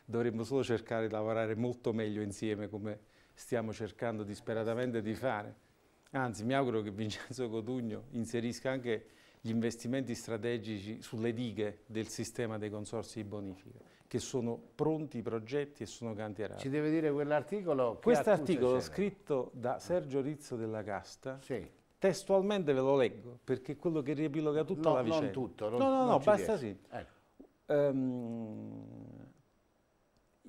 dovremmo solo cercare di lavorare molto meglio insieme come stiamo cercando disperatamente di fare. Anzi, mi auguro che Vincenzo Cotugno inserisca anche gli investimenti strategici sulle dighe del sistema dei consorsi di bonifica che sono pronti i progetti e sono cantierati. Ci deve dire quell'articolo? Questo articolo scritto da Sergio Rizzo della Casta, sì. testualmente ve lo leggo, perché è quello che riepiloga tutta no, la vicenda. Non tutto, non, no, no, no, basta riesco. sì. Ecco. Um,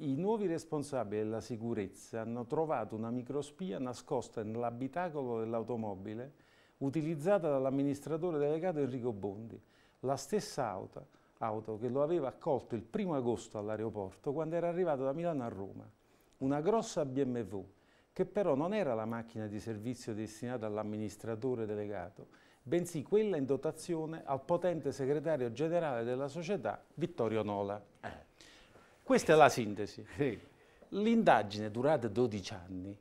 i nuovi responsabili della sicurezza hanno trovato una microspia nascosta nell'abitacolo dell'automobile utilizzata dall'amministratore delegato Enrico Bondi. La stessa auto auto che lo aveva accolto il primo agosto all'aeroporto quando era arrivato da Milano a Roma, una grossa BMW che però non era la macchina di servizio destinata all'amministratore delegato, bensì quella in dotazione al potente segretario generale della società Vittorio Nola. Questa è la sintesi. L'indagine durata 12 anni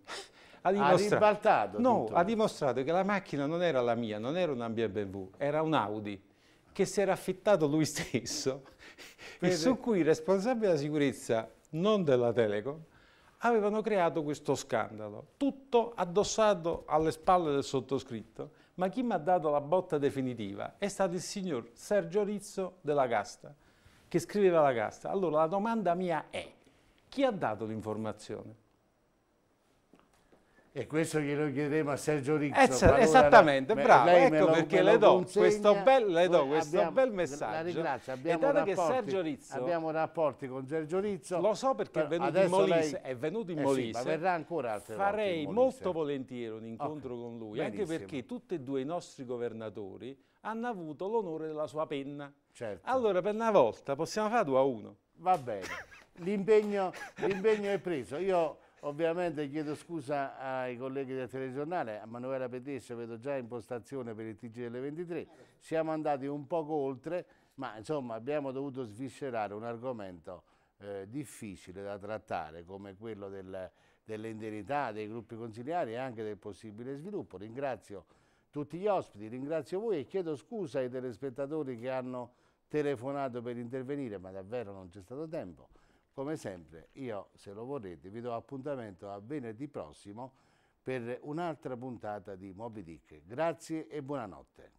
ha dimostrato, ha, no, ha dimostrato che la macchina non era la mia, non era una BMW, era un Audi che si era affittato lui stesso e su cui i responsabili della sicurezza, non della Telecom, avevano creato questo scandalo, tutto addossato alle spalle del sottoscritto, ma chi mi ha dato la botta definitiva è stato il signor Sergio Rizzo della Casta, che scriveva la Casta. Allora la domanda mia è, chi ha dato l'informazione? E questo glielo chiederemo a Sergio Rizzo. Es eh, allora, esattamente, me, bravo, ecco perché le do consegna, questo, bel, le do questo abbiamo, bel messaggio. La ringrazio, abbiamo, rapporti, Sergio Rizzo, abbiamo rapporti con Sergio Rizzo. Lo so perché è venuto in Molise, lei, è venuto in eh Molise. Sì, ma verrà ancora altre Farei molto volentieri un incontro okay, con lui, benissimo. anche perché tutti e due i nostri governatori hanno avuto l'onore della sua penna. Certo. Allora per una volta possiamo fare 2 a 1. Va bene, l'impegno è preso. Io Ovviamente chiedo scusa ai colleghi del telegiornale, a Manuela Petescio vedo già impostazione per il TG delle 23, siamo andati un poco oltre, ma insomma abbiamo dovuto sviscerare un argomento eh, difficile da trattare come quello del, delle indennità dei gruppi consigliari e anche del possibile sviluppo. Ringrazio tutti gli ospiti, ringrazio voi e chiedo scusa ai telespettatori che hanno telefonato per intervenire, ma davvero non c'è stato tempo. Come sempre, io, se lo vorrete, vi do appuntamento a venerdì prossimo per un'altra puntata di Moby Dick. Grazie e buonanotte.